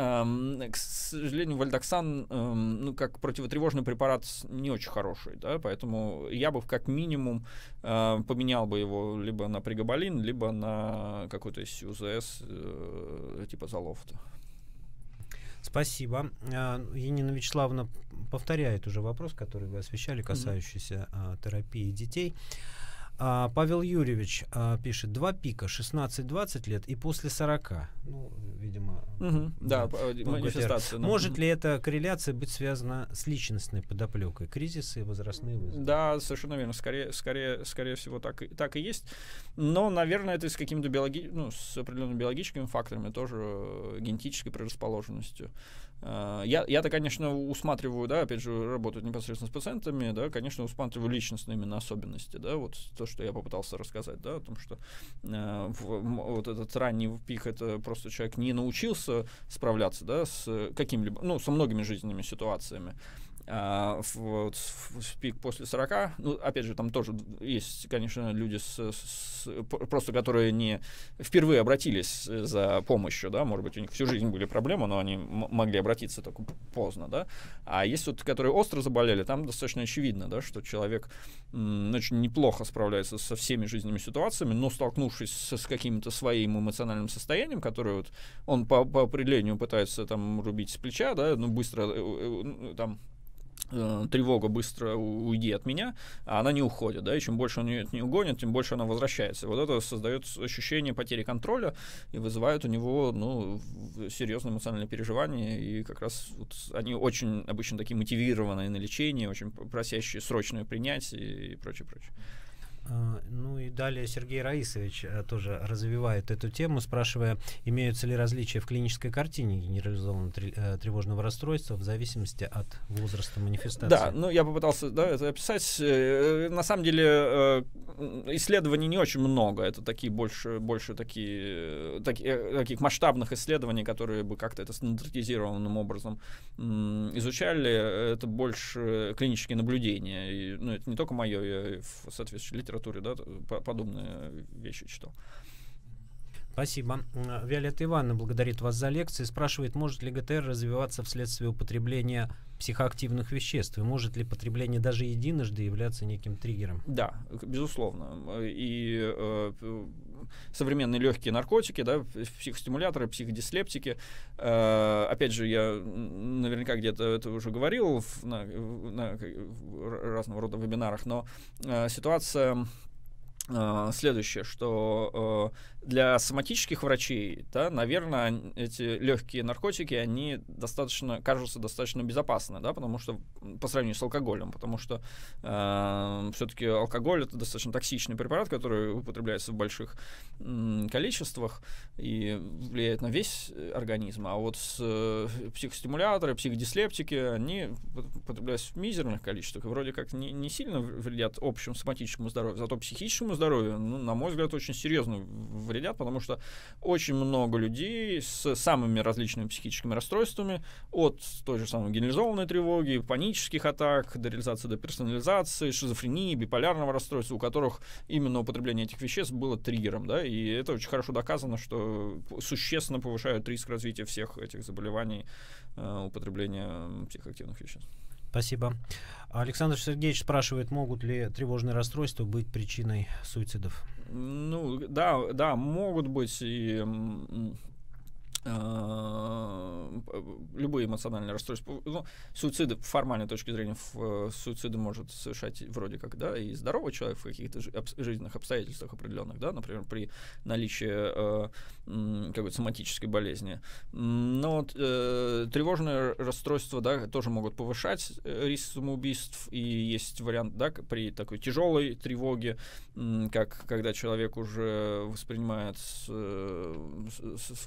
э, к сожалению, вальдоксан э, ну, как противотревожный препарат не очень хороший, да, поэтому я бы как минимум э, поменял бы его либо на пригабалин, либо на какой-то СЮЗС э, типа залофта. Спасибо. Енина а, Вячеславовна повторяет уже вопрос, который вы освещали, касающийся mm-hmm. терапии детей. А, Павел Юрьевич а, пишет, два пика, 16-20 лет и после 40. Ну, видимо, угу, да, э, манифестация. Да. Может ли эта корреляция быть связана с личностной подоплекой? Кризисы и возрастные вызовы? Да, совершенно верно. Скорее, скорее, скорее всего, так, и так и есть. Но, наверное, это с какими-то биологи... ну, с определенными биологическими факторами, тоже э, генетической предрасположенностью. А, я, я-то, конечно, усматриваю, да, опять же, работать непосредственно с пациентами, да, конечно, усматриваю личностные именно особенности, да, вот то, что я попытался рассказать, да, о том, что э, в, вот этот ранний пик, это просто человек не научился справляться, да, с каким-либо, ну, со многими жизненными ситуациями, а, в, пик после 40, ну, опять же, там тоже есть, конечно, люди с, с, просто, которые не впервые обратились э, за помощью, да, может быть, у них всю жизнь были проблемы, но они могли обратиться только поздно, да, а есть вот, которые остро заболели, там достаточно очевидно, да, что человек очень неплохо справляется со всеми жизненными ситуациями, но столкнувшись с, с каким-то своим эмоциональным состоянием, которое вот он по, по определению пытается там рубить с плеча, да, ну, быстро э, э, там Э, тревога быстро уйди от меня, а она не уходит, да, и чем больше он ее не угонит, тем больше она возвращается. вот это создает ощущение потери контроля и вызывает у него, ну, серьезные эмоциональные переживания, и как раз вот они очень обычно такие мотивированные на лечение, очень просящие срочное принятие и прочее, прочее. А, ну и далее Сергей Раисович э, тоже развивает эту тему, спрашивая, имеются ли различия в клинической картине генерализованного э, тревожного расстройства в зависимости от возраста манифестации. Да, ну я попытался да, это описать. Э, на самом деле исследований не очень много. Это такие больше, больше такие, такие таких масштабных исследований, которые бы как-то это стандартизированным образом изучали. Это больше клинические наблюдения. И, ну, это не только мое, я в соответствии литературе, да, подобные вещи читал. Спасибо. Виолетта Ивановна благодарит вас за лекции. Спрашивает, может ли ГТР развиваться вследствие употребления психоактивных веществ? И может ли потребление даже единожды являться неким триггером? Да, безусловно. И э, современные легкие наркотики, да, психостимуляторы, психодислептики. Э, опять же, я наверняка где-то это уже говорил в, на, на разного рода вебинарах, но э, ситуация э, следующая, что э, для соматических врачей, да, наверное, эти легкие наркотики, они достаточно, кажутся достаточно безопасны, да, потому что по сравнению с алкоголем, потому что э, эм, все-таки алкоголь это достаточно токсичный препарат, который употребляется в больших количествах и влияет на весь организм, а вот с, э, психостимуляторы, психодислептики, они употребляются в мизерных количествах и вроде как не, не сильно вредят общему соматическому здоровью, зато психическому здоровью, ну, на мой взгляд, очень серьезно вредят, потому что очень много людей с самыми различными психическими расстройствами, от той же самой генерализованной тревоги, панических атак, до реализации, до персонализации, шизофрении, биполярного расстройства, у которых именно употребление этих веществ было триггером, да, и это очень хорошо доказано, что существенно повышают риск развития всех этих заболеваний э, употребления психоактивных веществ. Спасибо. Александр Сергеевич спрашивает, могут ли тревожные расстройства быть причиной суицидов? Ну, да, да, могут быть и Э, любые эмоциональные расстройства. Ну, суициды, формальной точки зрения, э, суициды может совершать вроде как, да, и здоровый человек в каких-то жизненных обстоятельствах определенных, да, например, при наличии э, какой-то соматической болезни. Но э, тревожные расстройства, да, тоже могут повышать э, риск самоубийств, и есть вариант, да, при такой тяжелой тревоге, как когда человек уже воспринимает э,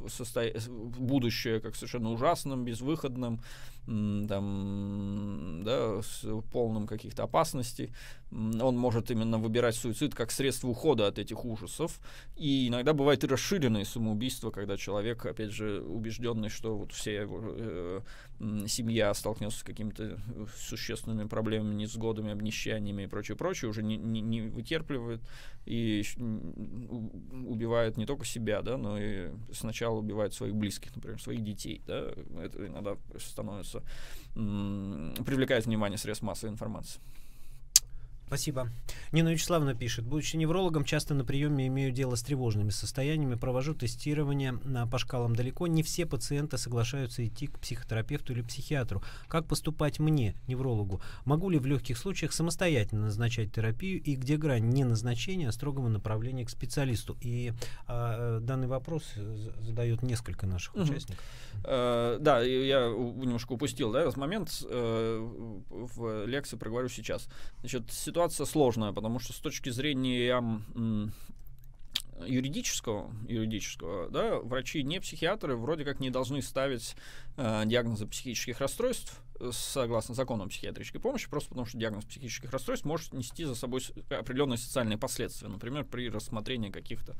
состояние будущее как совершенно ужасным, безвыходным, там, да, с полным каких-то опасностей. Он может именно выбирать суицид как средство ухода от этих ужасов. И иногда бывают и расширенные самоубийства, когда человек, опять же, убежденный, что вот вся его э, семья столкнется с какими-то существенными проблемами, несгодами, обнищаниями и прочее, прочее, уже не, не, не вытерпливает и убивает не только себя, да, но и сначала убивает своих близких, например, своих детей. Да? Это иногда становится привлекает внимание средств массовой информации. Спасибо. Нина Вячеславовна пишет. Будучи неврологом, часто на приеме имею дело с тревожными состояниями. Провожу тестирование на, по шкалам далеко. Не все пациенты соглашаются идти к психотерапевту или психиатру. Как поступать мне, неврологу? Могу ли в легких случаях самостоятельно назначать терапию и где грань не назначения, а строгого направления к специалисту? И а, э, данный вопрос э, задает несколько наших угу. участников. Э, да, я немножко упустил да, этот момент. Э, в лекции проговорю сейчас. Значит, ситуация ситуация сложная, потому что с точки зрения юридического, юридического, да, врачи не психиатры вроде как не должны ставить э, диагнозы психических расстройств, согласно закону о психиатрической помощи, просто потому что диагноз психических расстройств может нести за собой э, определенные социальные последствия. Например, при рассмотрении каких-то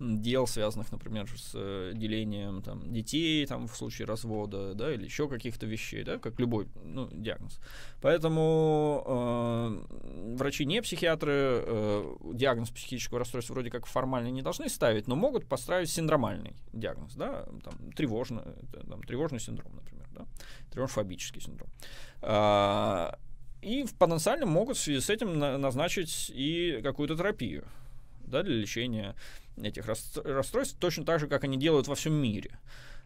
дел, связанных, например, с э, делением там, детей там, в случае развода, да, или еще каких-то вещей, да, как любой ну, диагноз. Поэтому э, врачи не психиатры, э, диагноз психического расстройства вроде как формально не должны ставить, но могут поставить синдромальный диагноз, да, там, тревожный, э, там, тревожный синдром, да, трионфобический синдром. А, и потенциально могут в связи с этим на- назначить и какую-то терапию да, для лечения этих расстройств, точно так же, как они делают во всем мире.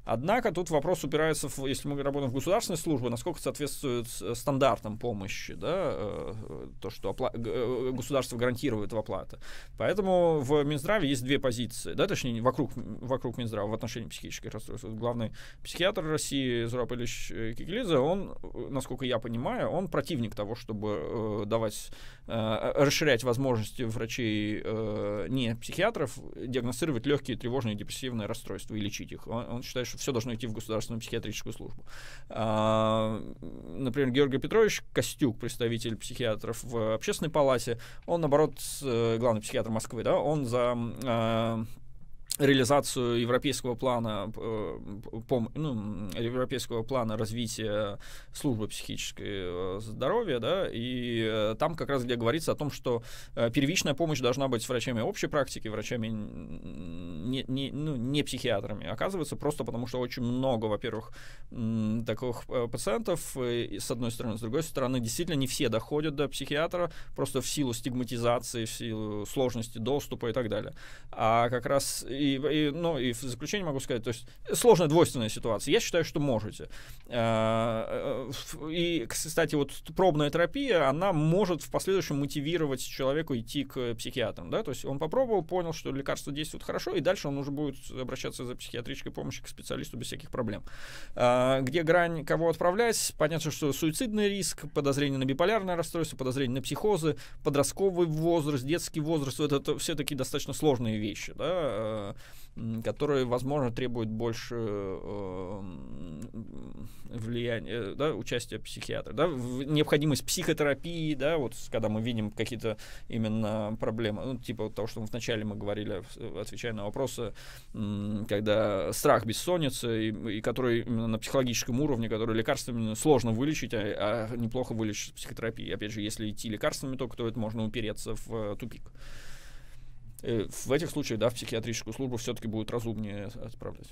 Однако тут вопрос упирается, в, если мы работаем в государственной службе, насколько соответствует э, стандартам помощи, да, э, то, что опла- э, государство гарантирует оплата. Поэтому в Минздраве есть две позиции, да, точнее, вокруг, вокруг Минздрава в отношении психических расстройств. Главный психиатр России Зураб Ильич Кикелидзе, он, насколько я понимаю, он противник того, чтобы давать, расширять возможности врачей не психиатров диагностировать легкие тревожные депрессивные расстройства и лечить их. Он, он считает, что что все должно идти в государственную психиатрическую службу. А, например, Георгий Петрович Костюк, представитель психиатров в общественной палате, он, наоборот, э, главный психиатр Москвы, да, он за а, реализацию европейского плана, э, пом, ну, европейского плана развития службы психического э, здоровья, да, и э, там как раз где говорится о том, что первичная помощь должна быть врачами общей практики, врачами не, не, ну, не психиатрами. Оказывается, просто потому что очень много, во-первых, таких пациентов, и с одной стороны, с другой стороны, действительно не все доходят до психиатра, просто в силу стигматизации, в силу сложности доступа и так далее. А как раз и и, и, ну, и в заключение могу сказать, то есть сложная двойственная ситуация. Я считаю, что можете. Э, э, и, кстати, вот пробная терапия, она может в последующем мотивировать человеку идти к психиатрам, да, то есть он попробовал, понял, что лекарство действует хорошо, и дальше он уже будет обращаться за психиатрической помощью к специалисту без всяких проблем. Э, где грань, кого отправлять? Понятно, что суицидный риск, подозрение на биполярное расстройство, подозрение на психозы, подростковый возраст, детский возраст, это все такие достаточно сложные вещи, да, которые, возможно, требуют больше э, влияния, э, да, участия психиатра, да, необходимость психотерапии, да, вот когда мы видим какие-то именно проблемы, ну, типа вот того, что мы вначале мы говорили, э, отвечая на вопросы, когда страх бессонницы, и, и который именно на психологическом уровне, который лекарствами сложно вылечить, а, а неплохо вылечить психотерапией. Опять же, если идти лекарствами только, то это можно упереться в э, тупик. Э, в этих случаях, да, в психиатрическую службу все-таки будет разумнее отправлять.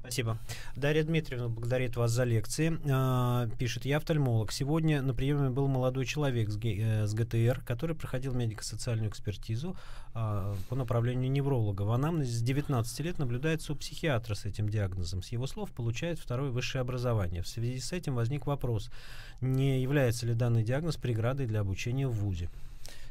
Спасибо. Дарья Дмитриевна благодарит вас за лекции. Э, пишет, я офтальмолог. Сегодня на приеме был молодой человек с, э, с ГТР, который проходил медико-социальную экспертизу э, по направлению невролога. В анамнезе с 19 лет наблюдается у психиатра с этим диагнозом. С его слов получает второе высшее образование. В связи с этим возник вопрос, не является ли данный диагноз преградой для обучения в ВУЗе?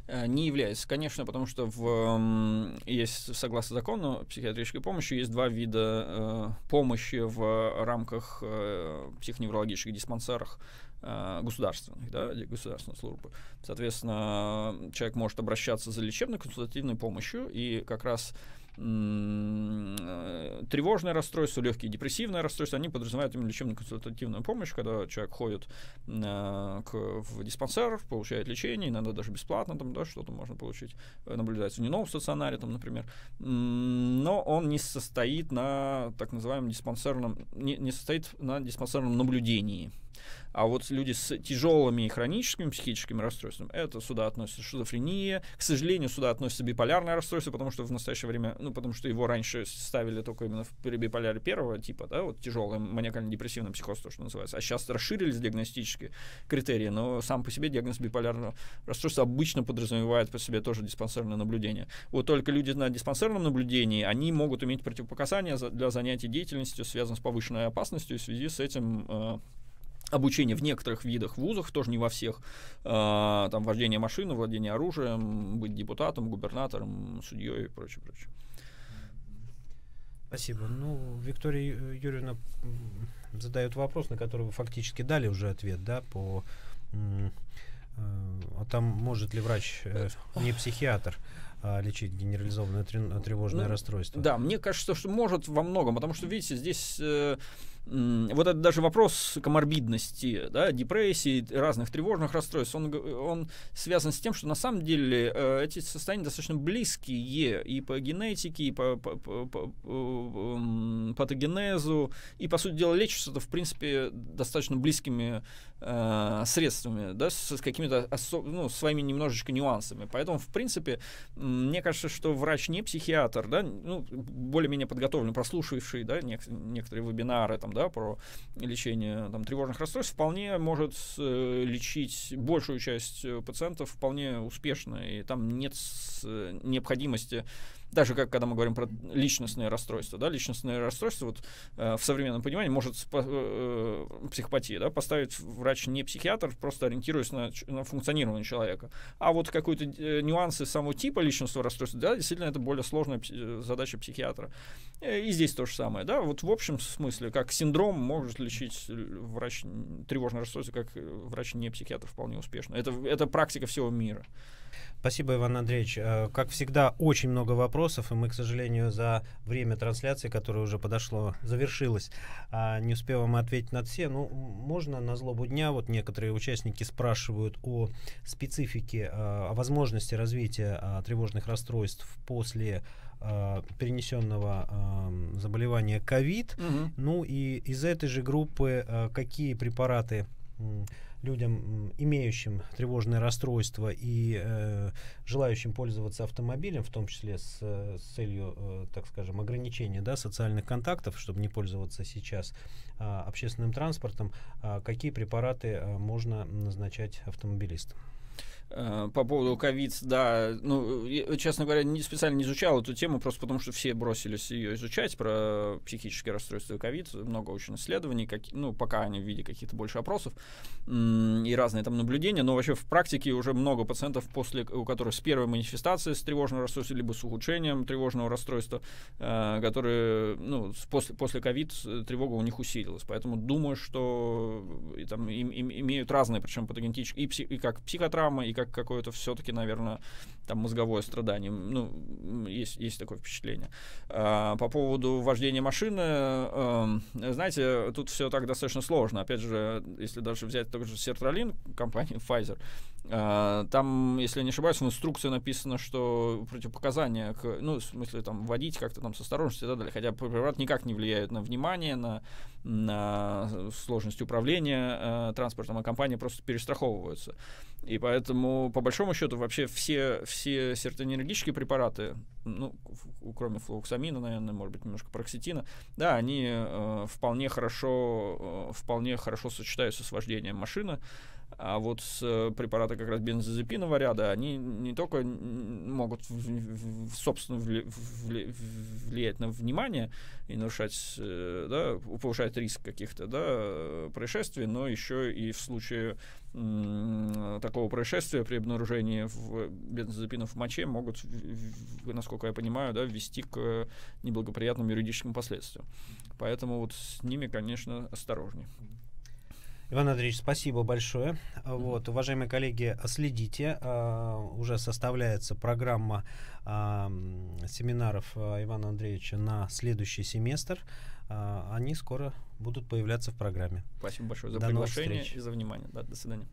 Э, не является, конечно, потому что в, есть, согласно закону психиатрической помощи, есть два вида э, помощи в рамках э, психоневрологических диспансерах э, государственных, да, государственной службы. Соответственно, человек может обращаться за лечебной консультативной помощью, и как раз Э, тревожное расстройство, легкие депрессивные расстройства, они подразумевают именно лечебно-консультативную помощь, когда человек ходит э, к, в диспансер, получает лечение, иногда даже бесплатно там, да, что-то можно получить, э, наблюдается в стационаре, там, например, но он не состоит на так называемом диспансерном, не, не состоит на диспансерном наблюдении. А вот люди с тяжелыми и хроническими психическими расстройствами, это сюда относится шизофрения, к сожалению, сюда относится биполярное расстройство, потому что в настоящее время, ну, потому что его раньше ставили только именно в биполяре первого типа, да, вот тяжелый маниакально-депрессивный психоз, то, что называется. А сейчас расширились диагностические критерии, но сам по себе диагноз биполярного расстройства обычно подразумевает по себе тоже диспансерное наблюдение. Вот только люди на диспансерном наблюдении, они могут иметь противопоказания для занятий деятельностью, связанных с повышенной опасностью, и в связи с этим э, обучение в некоторых видах вузах тоже не во всех, а, там вождение машины, владение оружием, быть депутатом, губернатором, судьей и прочее, прочее. Спасибо. Ну, Виктория Юрьевна задает вопрос, на который вы фактически дали уже ответ, да, по э, а там может ли врач, э, не психиатр, а, лечить генерализованное тревожное ну, расстройство. Да, мне кажется, что может во многом, потому что, видите, здесь... Э, вот это даже вопрос коморбидности, да, депрессии, разных тревожных расстройств, он, он связан с тем, что на самом деле э, эти состояния достаточно близкие и по генетике, и по, по, по, по э, патогенезу, и, по сути дела, лечится это, в принципе, достаточно близкими э, средствами, да, с, с какими-то ну, своими немножечко нюансами. Поэтому, в принципе, э, мне кажется, что врач не психиатр, да, ну, более-менее подготовленный, прослушавший, да, нек- некоторые вебинары там, да, про лечение там, тревожных расстройств, вполне может э, лечить большую часть э, пациентов вполне успешно, и там нет э, необходимости даже как когда мы говорим про личностные расстройства, да, личностные расстройства вот, э, в современном понимании может спо- э, э, психопатия, да, поставить врач не психиатр, просто ориентируясь на, на функционирование человека. А вот какие-то э, нюансы самого типа личностного расстройства, да, действительно это более сложная пси- э, задача психиатра. И здесь то же самое, да, вот в общем смысле, как синдром может лечить врач тревожное расстройство, как врач не психиатр вполне успешно. Это, это практика всего мира. Спасибо, Иван Андреевич. Э, как всегда, очень много вопросов, и мы, к сожалению, за время трансляции, которое уже подошло, завершилось, а, не успеваем ответить на все. Ну, можно на злобу дня. Вот некоторые участники спрашивают о специфике, э, о возможности развития э, тревожных расстройств после перенесенного заболевания COVID. Угу. Ну и из этой же группы какие препараты людям, имеющим тревожное расстройство и э, желающим пользоваться автомобилем, в том числе с, э, с целью, э, так скажем, ограничения да, социальных контактов, чтобы не пользоваться сейчас э, общественным транспортом, э, какие препараты э, можно назначать автомобилистам? Э, по поводу ковид, да, ну, я, э, честно говоря, не, специально не изучал эту тему, просто потому что все бросились ее изучать, про психические расстройства и ковид, много очень исследований, как, ну, пока они в виде каких-то больше опросов и разные там наблюдения, но вообще в практике уже много пациентов, после, у которых с первой манифестацией с тревожным расстройством либо с ухудшением тревожного расстройства, э, которые, ну, после, после ковид э, тревога у них усилилась, поэтому думаю, что и, там, им, им, имеют разные, причем патогенетические, и, псих, и как психотравма, и как как какое-то все-таки, наверное, там мозговое страдание. Ну, есть, есть такое впечатление. А, по поводу вождения машины, э, знаете, тут все так достаточно сложно. Опять же, если даже взять тот же Сертралин компании Pfizer, а, там, если я не ошибаюсь, в инструкции написано, что противопоказания, к, ну, в смысле, там, водить как-то там с осторожностью и так далее, хотя препарат никак не влияет на внимание, на, на сложность управления э, транспортом, а компании просто перестраховываются. И поэтому, по большому счету, вообще все, все сертонергические препараты, ну, кроме флуоксамина, наверное, может быть, немножко проксетина, да, они э, вполне хорошо, э, вполне хорошо сочетаются с вождением машины, а вот с э, препараты как раз бензозепинового ряда, они не только могут, в, в, собственно, вли, влиять на внимание и нарушать, э, да, повышать риск каких-то да, происшествий, но еще и в случае такого происшествия при обнаружении бензозепинов в моче могут, насколько я понимаю, да, ввести к неблагоприятным юридическим последствиям. Поэтому вот с ними, конечно, осторожнее. Иван Андреевич, спасибо большое. Вот, уважаемые коллеги, следите. А, уже составляется программа а, семинаров а, Ивана Андреевича на следующий семестр. они скоро будут появляться в программе. Спасибо большое за До приглашение и за внимание. Да, до свидания.